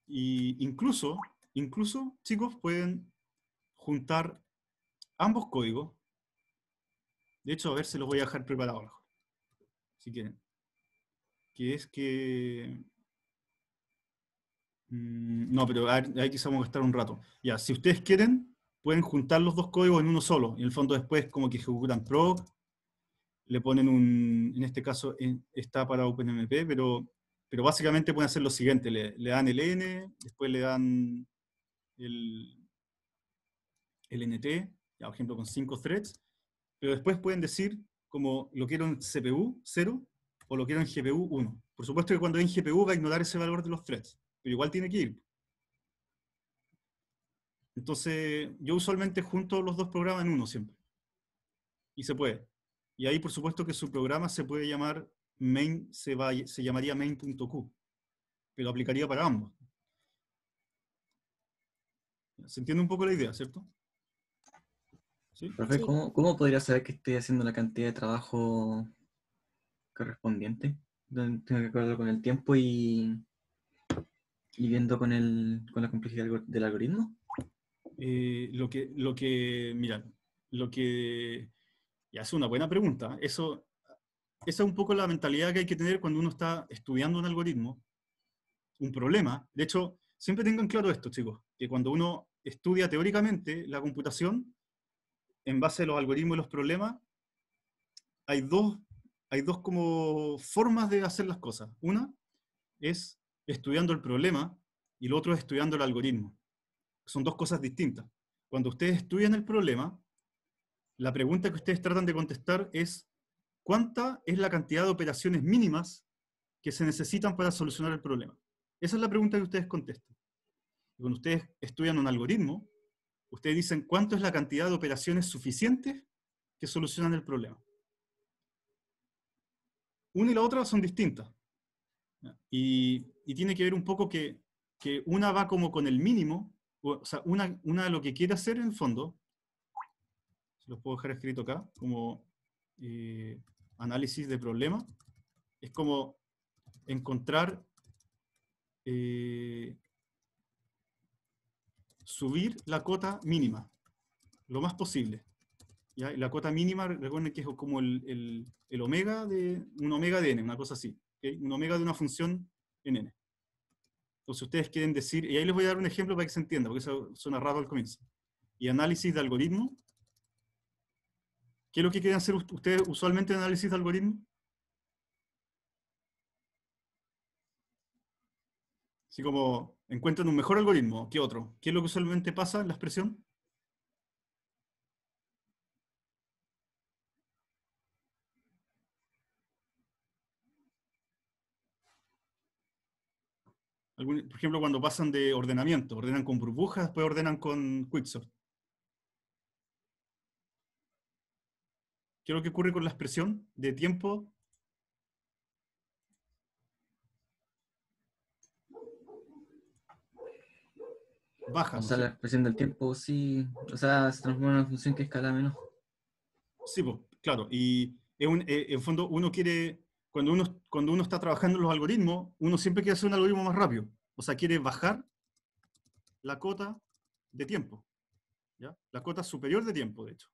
[SPEAKER 1] Y incluso, incluso, chicos, pueden juntar ambos códigos. De hecho, a ver, se los voy a dejar preparados, si quieren. Que es que Mm, no, pero ahí quizás vamos a estar un rato. Ya, si ustedes quieren, pueden juntar los dos códigos en uno solo. en el fondo después como que ejecutan Pro, le ponen un, en este caso está para OpenMP, pero, pero básicamente pueden hacer lo siguiente, le, dan el n, después le dan el, nt, ya, por ejemplo con 5 threads, pero después pueden decir como lo quiero en CPU 0 o lo quiero en GPU 1. Por supuesto que cuando es en GPU va a ignorar ese valor de los threads pero igual tiene que ir. Entonces, yo usualmente junto los dos programas en uno siempre. Y se puede. Y ahí, por supuesto, que su programa se puede llamar main, se, va, se llamaría main.q, pero aplicaría para ambos. ¿Se entiende un poco la idea, cierto? ¿Sí? ¿cómo,
[SPEAKER 3] podría saber que estoy haciendo la cantidad de trabajo correspondiente? Tengo que acordarlo con el tiempo y ¿Y con, el, con la complejidad del algoritmo?
[SPEAKER 1] Eh, lo, que, lo que, mira, lo que, ya es una buena pregunta, eso, esa es un poco la mentalidad que hay que tener cuando uno está estudiando un algoritmo, un problema. De hecho, siempre tengan claro esto, chicos, que cuando uno estudia teóricamente la computación, en base a los algoritmos y los problemas, hay dos, hay dos como formas de hacer las cosas. Una es estudiando el problema y lo otro es estudiando el algoritmo. Son dos cosas distintas. Cuando ustedes estudian el problema, la pregunta que ustedes tratan de contestar es ¿cuánta es la cantidad de operaciones mínimas que se necesitan para solucionar el problema? Esa es la pregunta que ustedes contestan. cuando ustedes estudian un algoritmo, ustedes dicen cuánto es la cantidad de operaciones suficientes que solucionan el problema. Una y la otra son distintas. Y y tiene que ver un poco que, una va como con el mínimo, o sea, una, una lo que quiere hacer en el fondo, se los puedo dejar escrito acá, como eh, análisis de problema, es como encontrar, eh, subir la cota mínima, lo más posible. Y la cota mínima, recuerden que es como el, omega de un omega de n, una cosa así, un omega de una función en n. Entonces, ustedes quieren decir, y ahí les voy a dar un ejemplo para que se entienda, porque eso suena raro al comienzo. Y análisis de algoritmo. ¿Qué es lo que quieren hacer ustedes usualmente análisis de algoritmo? Así como encuentran un mejor algoritmo que otro. ¿Qué es lo que usualmente pasa en la expresión? por ejemplo, cuando pasan de ordenamiento, ordenan con burbujas, después ordenan con quicksort. ¿Qué es lo que ocurre con la expresión de tiempo? Baja. O sea, la
[SPEAKER 3] expresión del tiempo sí, o sea, se transforma en una función que escala menos.
[SPEAKER 1] Sí, claro. Y en, eh, en fondo uno quiere cuando uno, cuando uno está trabajando en los algoritmos, uno siempre quiere hacer un algoritmo más rápido. O sea, quiere bajar la cota de tiempo. ¿ya? La cota superior de tiempo, de hecho.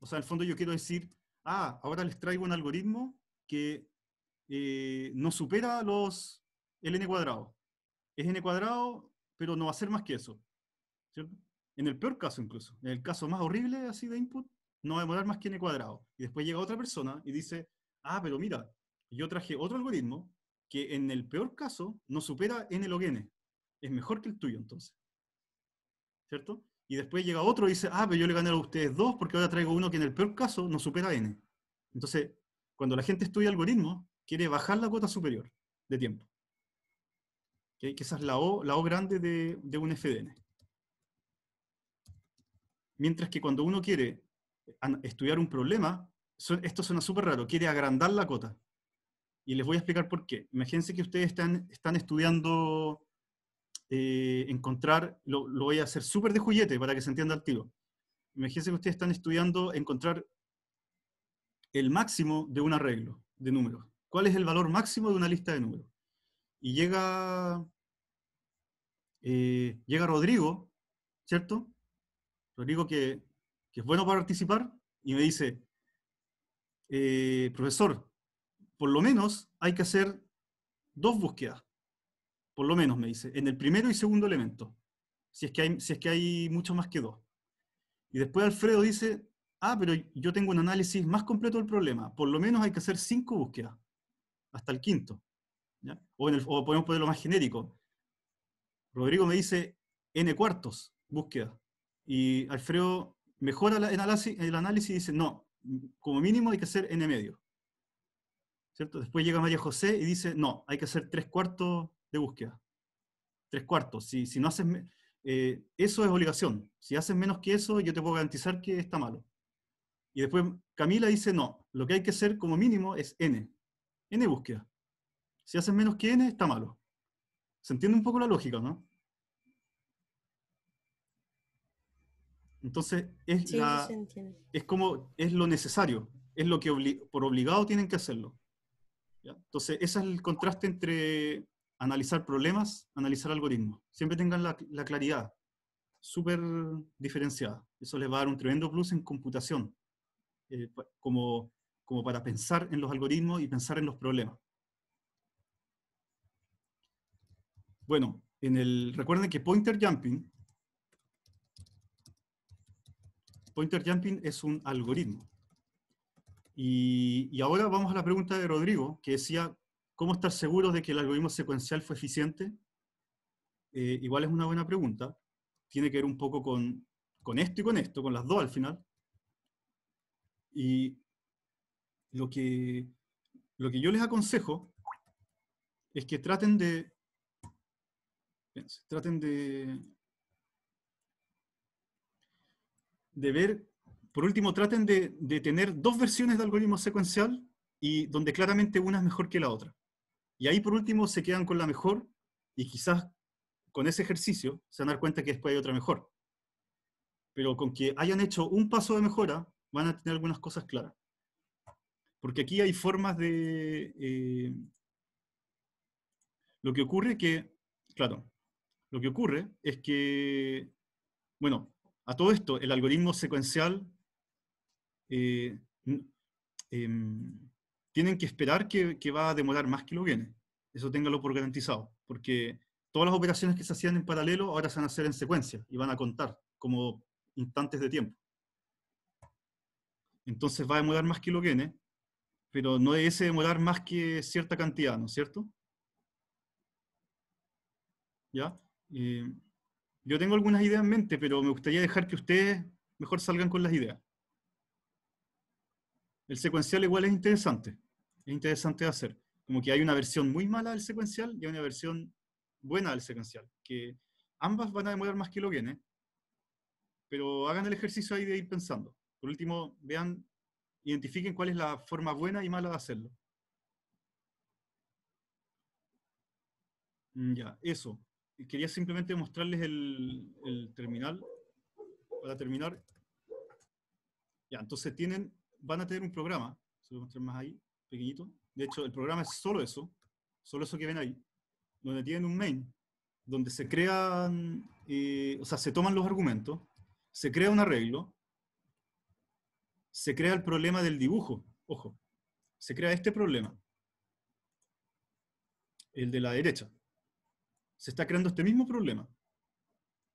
[SPEAKER 1] O sea, en el fondo yo quiero decir, ah, ahora les traigo un algoritmo que eh, no supera los el n cuadrado. Es n cuadrado, pero no va a ser más que eso. En el peor caso incluso, en el caso más horrible así de input, no va a demorar más que n cuadrado. Y después llega otra persona y dice, ah, pero mira, yo traje otro algoritmo que en el peor caso no supera n log n. Es mejor que el tuyo entonces. ¿Cierto? Y después llega otro y dice, ah, pero yo le gané a ustedes dos porque ahora traigo uno que en el peor caso no supera n. Entonces, cuando la gente estudia algoritmos, quiere bajar la cuota superior de tiempo. Que esa es la O, la o grande de, de un FDN. Mientras que cuando uno quiere estudiar un problema, esto suena súper raro, quiere agrandar la cota. Y les voy a explicar por qué. Imagínense que ustedes están, están estudiando eh, encontrar, lo, lo, voy a hacer súper de juguete para que se entienda el tiro. Imagínense que ustedes están estudiando encontrar el máximo de un arreglo de números. ¿Cuál es el valor máximo de una lista de números? Y llega, eh, llega Rodrigo, ¿cierto? Rodrigo que que es bueno para participar, y me dice, eh, profesor, por lo menos hay que hacer dos búsquedas, por lo menos me dice, en el primero y segundo elemento, si es que hay, si es que hay mucho más que dos. Y después Alfredo dice, ah, pero yo tengo un análisis más completo del problema, por lo menos hay que hacer cinco búsquedas, hasta el quinto. O, en el, o podemos ponerlo más genérico. Rodrigo me dice, n cuartos, búsquedas Y Alfredo mejora el análisis, y dice, no, como mínimo hay que hacer n medio. ¿Cierto? Después llega María José y dice, no, hay que hacer tres cuartos de búsqueda. Tres cuartos. Si, si no haces... Eh, eso es obligación. Si haces menos que eso, yo te puedo garantizar que está malo. Y después Camila dice, no, lo que hay que hacer como mínimo es n. N búsqueda. Si haces menos que n, está malo. ¿Se entiende un poco la lógica, no? Entonces, es, la, es como, es lo necesario, es lo que por obligado tienen que hacerlo. Entonces, ese es el contraste entre analizar problemas, analizar algoritmos. Siempre tengan la, claridad súper diferenciada. Eso les va a dar un tremendo plus en computación, eh, como, como para pensar en los algoritmos y pensar en los problemas. Bueno, en el, recuerden que pointer jumping pointer jumping es un algoritmo. Y, ahora vamos a la pregunta de Rodrigo, que decía, ¿cómo estar seguros de que el algoritmo secuencial fue eficiente? Eh, igual es una buena pregunta. Tiene que ver un poco con, esto y con esto, con las dos al final. Y lo que, lo que yo les aconsejo es que traten de, traten de de ver, por último, traten de, tener dos versiones de algoritmo secuencial y donde claramente una es mejor que la otra. Y ahí, por último, se quedan con la mejor y quizás con ese ejercicio se van a dar cuenta que después hay otra mejor. Pero con que hayan hecho un paso de mejora, van a tener algunas cosas claras. Porque aquí hay formas de... Eh, lo que ocurre que, claro, lo que ocurre es que, bueno, a todo esto, el algoritmo secuencial eh, em, tienen que esperar que, va a demorar más que lo viene. Eso téngalo por garantizado, porque todas las operaciones que se hacían en paralelo ahora se van a hacer en secuencia y van a contar como instantes de tiempo. Entonces va a demorar más que lo viene, pero no es demorar más que cierta cantidad, ¿no es cierto? ¿Ya? Eh, yo tengo algunas ideas en mente, pero me gustaría dejar que ustedes mejor salgan con las ideas. El secuencial igual es interesante, es interesante hacer. Como que hay una versión muy mala del secuencial y hay una versión buena del secuencial, que ambas van a demorar más que lo viene, ¿eh? pero hagan el ejercicio ahí de ir pensando. Por último, vean, identifiquen cuál es la forma buena y mala de hacerlo. Mm, ya, eso quería simplemente mostrarles el, terminal para terminar. Ya, entonces tienen, van a tener un programa, se lo más ahí, pequeñito. De hecho, el programa es solo eso, solo eso que ven ahí, donde tienen un main, donde se crean, eh, o sea, se toman los argumentos, se crea un arreglo, se crea el problema del dibujo, ojo, se crea este problema, el de la derecha, se está creando este mismo problema.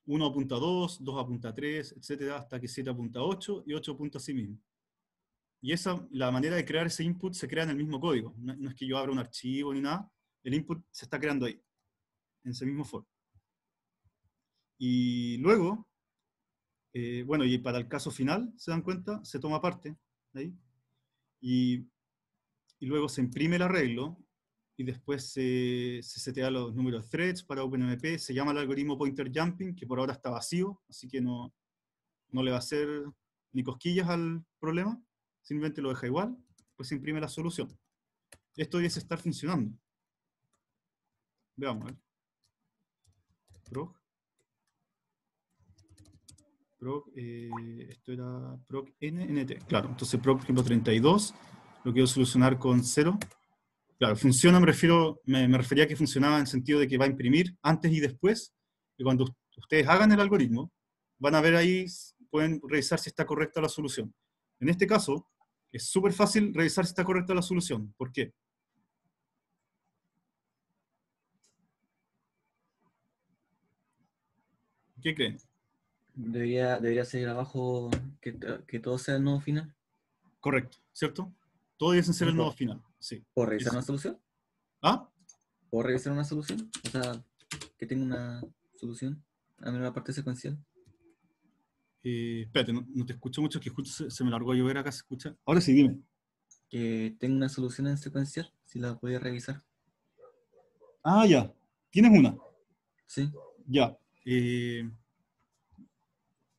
[SPEAKER 1] 1 apunta a 2, 2 apunta a 3, etcétera, hasta que 7 apunta a 8 y 8 apunta a sí mismo. Y esa, la manera de crear ese input se crea en el mismo código. No, es que yo abra un archivo ni nada, el input se está creando ahí, en ese mismo foro. Y luego, eh, bueno, y para el caso final, se dan cuenta, se toma parte, ahí, y, y luego se imprime el arreglo y después se, se setea los números threads para OpenMP, se llama el algoritmo pointer jumping, que por ahora está vacío, así que no, le va a hacer ni cosquillas al problema, simplemente lo deja igual, pues se imprime la solución. Esto debe estar funcionando. Veamos, Proc. Proc, eh, esto era proc nnt. Claro, entonces proc, ejemplo, 32, lo quiero solucionar con 0. Claro, funciona, me refiero, me, refería a que funcionaba en el sentido de que va a imprimir antes y después, y cuando ustedes hagan el algoritmo, van a ver ahí, pueden revisar si está correcta la solución. En este caso, es súper fácil revisar si está correcta la solución. ¿Por
[SPEAKER 3] qué? ¿Qué creen? Debería, debería seguir abajo que, que todo sea el nodo final. Correcto, ¿cierto? Todo debe ser el nodo final. Sí. ¿Puedo revisar una solución? ¿Ah? ¿Puedo revisar una solución? O sea, que tengo una solución a la parte secuencial. Eh, espérate, no, te escucho mucho, que se, me largó a llover acá, se escucha. Ahora sí, dime. Que tengo una solución en secuencial, si la podía revisar.
[SPEAKER 1] Ah, ya. ¿Tienes una? Sí. Ya. Eh,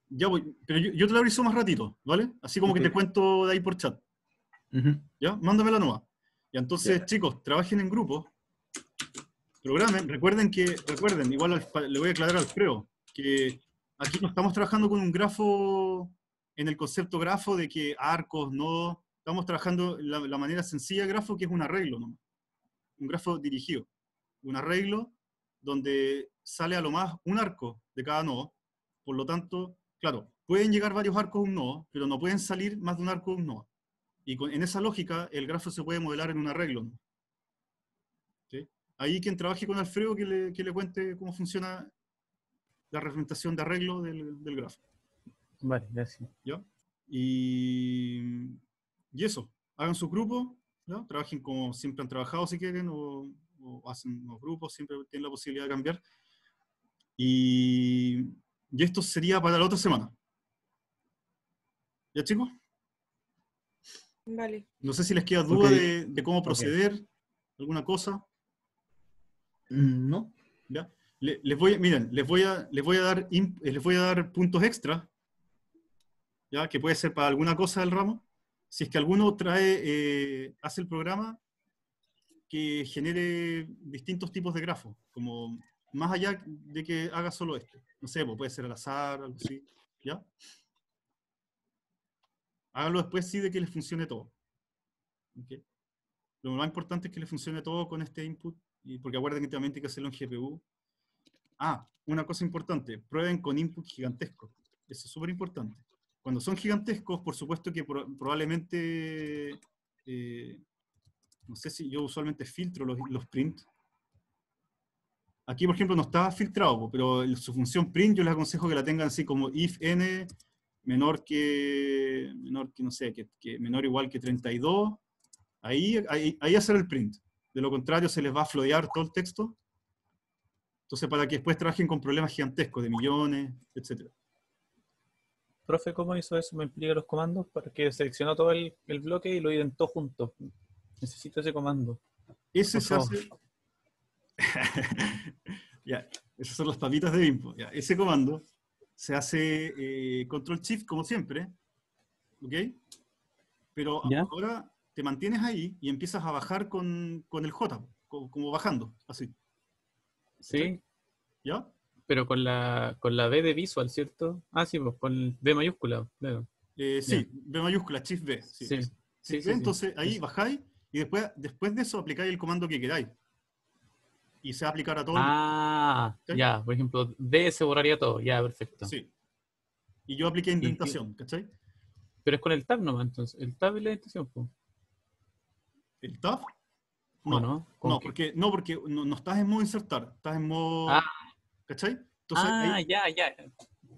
[SPEAKER 1] ya voy. Pero yo, te la aviso más ratito, ¿vale? Así como que te cuento de ahí por chat. ¿Ya? Mándame la nueva. Y entonces, chicos, trabajen en grupo, programen, recuerden que, recuerden, igual le voy a aclarar al creo, que aquí no estamos trabajando con un grafo en el concepto grafo de que arcos, nodos, estamos trabajando la, manera sencilla de grafo que es un arreglo Un grafo dirigido. Un arreglo donde sale a lo más un arco de cada nodo. Por lo tanto, claro, pueden llegar varios arcos a un nodo, pero no pueden salir más de un arco de un nodo. Y en esa lógica, el grafo se puede modelar en un arreglo. Ahí quien trabaje con Alfredo, que le, cuente cómo funciona la representación de arreglo del, grafo.
[SPEAKER 3] Vale, gracias.
[SPEAKER 1] Y, eso, hagan su grupo, trabajen como siempre han trabajado si quieren, o, hacen los grupos, siempre tienen la posibilidad de cambiar. Y, y esto sería para la otra semana. ¿Ya chicos? No sé si les queda duda de, cómo proceder, alguna cosa. Mm, no. ¿Ya? les voy, miren, les voy a, eh, les voy a dar, puntos extra, ya que puede ser para alguna cosa del ramo. Si es que alguno trae, eh, hace el programa que genere distintos tipos de grafos, como más allá de que haga solo esto. No sé, pues, puede ser al azar, algo así, ¿ya? Háganlo después sí de que les funcione todo. Lo más importante es que les funcione todo con este input, y porque acuerden que también hay que hacerlo en GPU. Ah, una cosa importante, prueben con input gigantesco. Eso es súper importante. Cuando son gigantescos, por supuesto que probablemente, eh, no sé si yo usualmente filtro los, los print. Aquí, por ejemplo, no está filtrado, pero su función print yo les aconsejo que la tengan así como if n menor que, menor que no sé, que, que menor igual que 32, ahí, ahí, hacer el print. De lo contrario, se les va a flodear todo el texto. Entonces, para que después trabajen con problemas gigantescos de millones, etc.
[SPEAKER 3] Profe, ¿cómo hizo eso? ¿Me explica los comandos? para que seleccionó todo el, bloque y lo identó junto. Necesito ese comando. Ese se hace... ya,
[SPEAKER 1] esas son las papitas de Bimpo. ese comando se hace eh, control shift como siempre, ¿ok? Pero ahora te mantienes ahí y empiezas a bajar
[SPEAKER 3] con, el J, como, bajando, así. Sí. ¿Ya? Pero con la, con la B de visual, ¿cierto? Ah, sí, pues con B mayúscula, eh, sí,
[SPEAKER 1] B mayúscula, shift B. Sí. entonces ahí bajáis y después, después de eso aplicáis el comando que queráis y se va a aplicar a todo.
[SPEAKER 3] Ah, ya, por ejemplo, D se borraría todo, ya, perfecto. Sí. Y yo apliqué indentación, ¿cachai? Pero es con el tab nomás, entonces. El tab y la indentación, ¿El tab?
[SPEAKER 1] No, no, no porque, no, porque no, estás en modo insertar, estás en modo. Ah. ¿Cachai? Entonces, ah, ya, ya.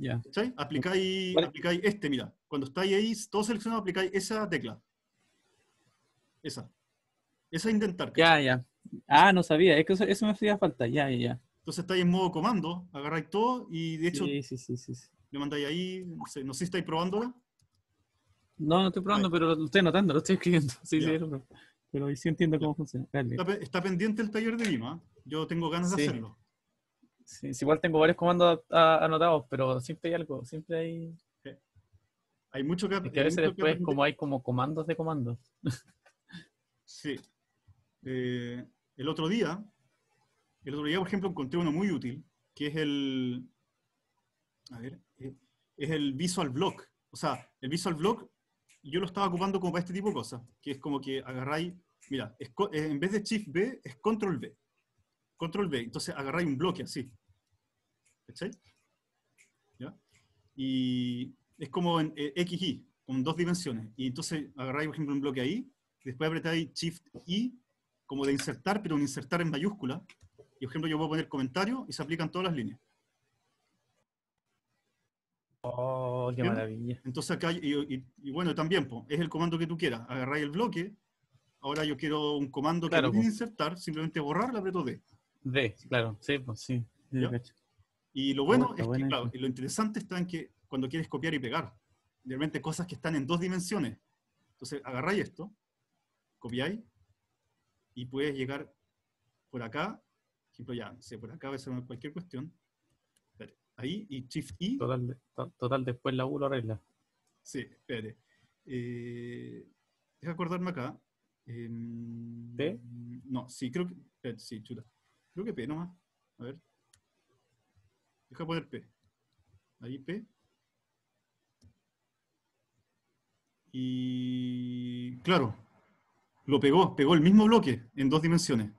[SPEAKER 1] ya. ¿Cachai? Aplicáis, aplicáis este, mira. Cuando estáis ahí,
[SPEAKER 3] todo seleccionado, aplicáis esa tecla. Esa. Esa intentar. Ya, ya. Ah, no sabía, es que eso, me hacía falta, ya, ya, Entonces estáis en modo
[SPEAKER 1] comando, agarráis todo y de hecho sí, sí, sí, sí, le mandáis ahí, no sé, si estáis probándola.
[SPEAKER 3] No, no estoy probando, pero lo estoy notando, lo estoy escribiendo. Sí, sí, pero, sí entiendo cómo funciona.
[SPEAKER 1] Está, pendiente el taller de Lima, ¿eh? yo tengo ganas de hacerlo. Sí,
[SPEAKER 3] igual tengo varios comandos anotados, pero siempre hay algo, siempre hay... Hay mucho que... aprender a veces después como hay como comandos de comandos. sí,
[SPEAKER 1] eh, el otro día, el otro día, por ejemplo, encontré uno muy útil, que es el, a ver, eh, es el Visual Block. O sea, el Visual Block yo lo estaba ocupando como para este tipo de cosas, que es como que agarráis, mira, eh, en vez de Shift B, es Control B. Control B, entonces agarráis un bloque así. ¿Cachai? ¿Ya? Y es como en X, con dos dimensiones. Y entonces agarráis, por ejemplo, un bloque ahí, después apretáis Shift I como de insertar, pero un insertar en mayúscula. Y, por ejemplo, yo voy a poner comentario y se aplican todas las líneas. Oh, qué maravilla. Entonces acá, y, bueno, también, es el comando que tú quieras. Agarráis el bloque. Ahora yo quiero un comando que no insertar, simplemente borrar, le aprieto D.
[SPEAKER 3] D, claro, sí, pues sí.
[SPEAKER 1] Y lo bueno es que, claro, y lo interesante está en que cuando quieres copiar y pegar, realmente cosas que están en dos dimensiones. Entonces agarráis esto, copiáis, y puedes llegar por acá, ejemplo, ya, sé por acá va a ser cualquier cuestión, espere, ahí y Shift y Total, total, después la U lo arregla. Sí, espere. Eh, deja acordarme acá. Em, ¿P? No, sí, creo que. sí, chula. Creo que P nomás. A ver. Deja poner P. Ahí P. Y claro, lo pegó, pegó el mismo bloque en dos dimensiones.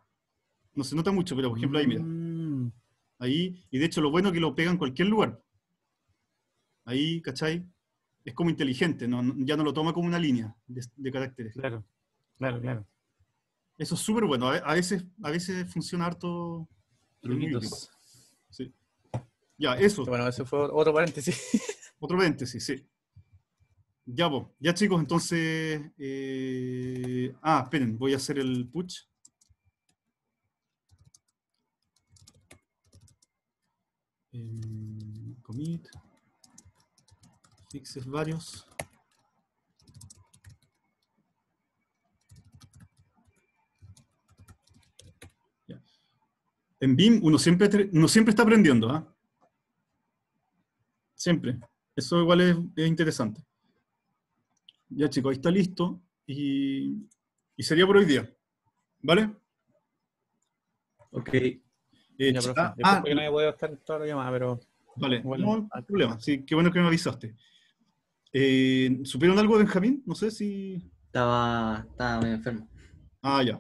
[SPEAKER 1] No se nota mucho, pero por ejemplo ahí, mira. Mm. Ahí, y de hecho lo bueno es que lo pega en cualquier lugar. Ahí, ¿cachai? Es como inteligente, no, ya no lo toma como una línea de, caracteres. Claro, claro, claro. Eso es súper bueno. A, veces, a veces funciona harto. Sí. Ya, eso. Bueno, eso fue otro paréntesis. Otro paréntesis, sí. Ya, ya chicos, entonces. Eh, ah, esperen, voy a hacer el push. Em, commit. Fixes varios. En BIM uno siempre, uno siempre está aprendiendo, ¿ah? Siempre. Eso igual es interesante. Ya chicos, ahí está listo. Y, y sería por hoy día. ¿Vale? Ok. Eh, ya, ah, porque no he podido estar en toda la más, pero... Vale, no hay problema. Sí, qué bueno que me avisaste. Eh, ¿Supieron algo de Benjamín? No sé si... Estaba, estaba muy enfermo. Ah, ya.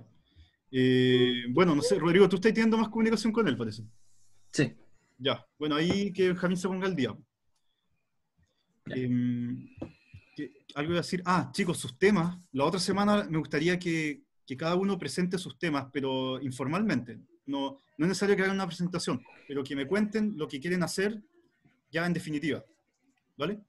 [SPEAKER 1] Eh, bueno, no sé, Rodrigo, tú estás teniendo más comunicación con él, parece. Sí. Ya, bueno, ahí que Benjamín se ponga al día algo de decir, ah, chicos, sus temas. La otra semana me gustaría que, cada uno presente sus temas, pero informalmente. No, no es necesario que hagan una presentación, pero que me cuenten lo que quieren hacer ya en definitiva. ¿Vale?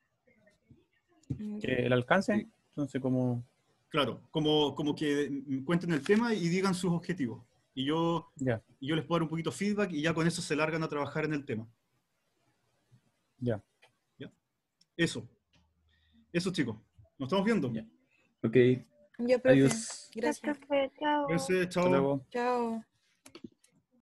[SPEAKER 3] ¿El alcance? Entonces, como...
[SPEAKER 1] Claro, como, como que cuenten el tema y digan sus objetivos. Y yo, yo les puedo dar un poquito de feedback y ya con eso se largan a trabajar en el tema. Ya. Eso. Eso, chicos. Nos estamos viendo. Ok.
[SPEAKER 2] Adiós. Gracias. Gracias, chao. Chao.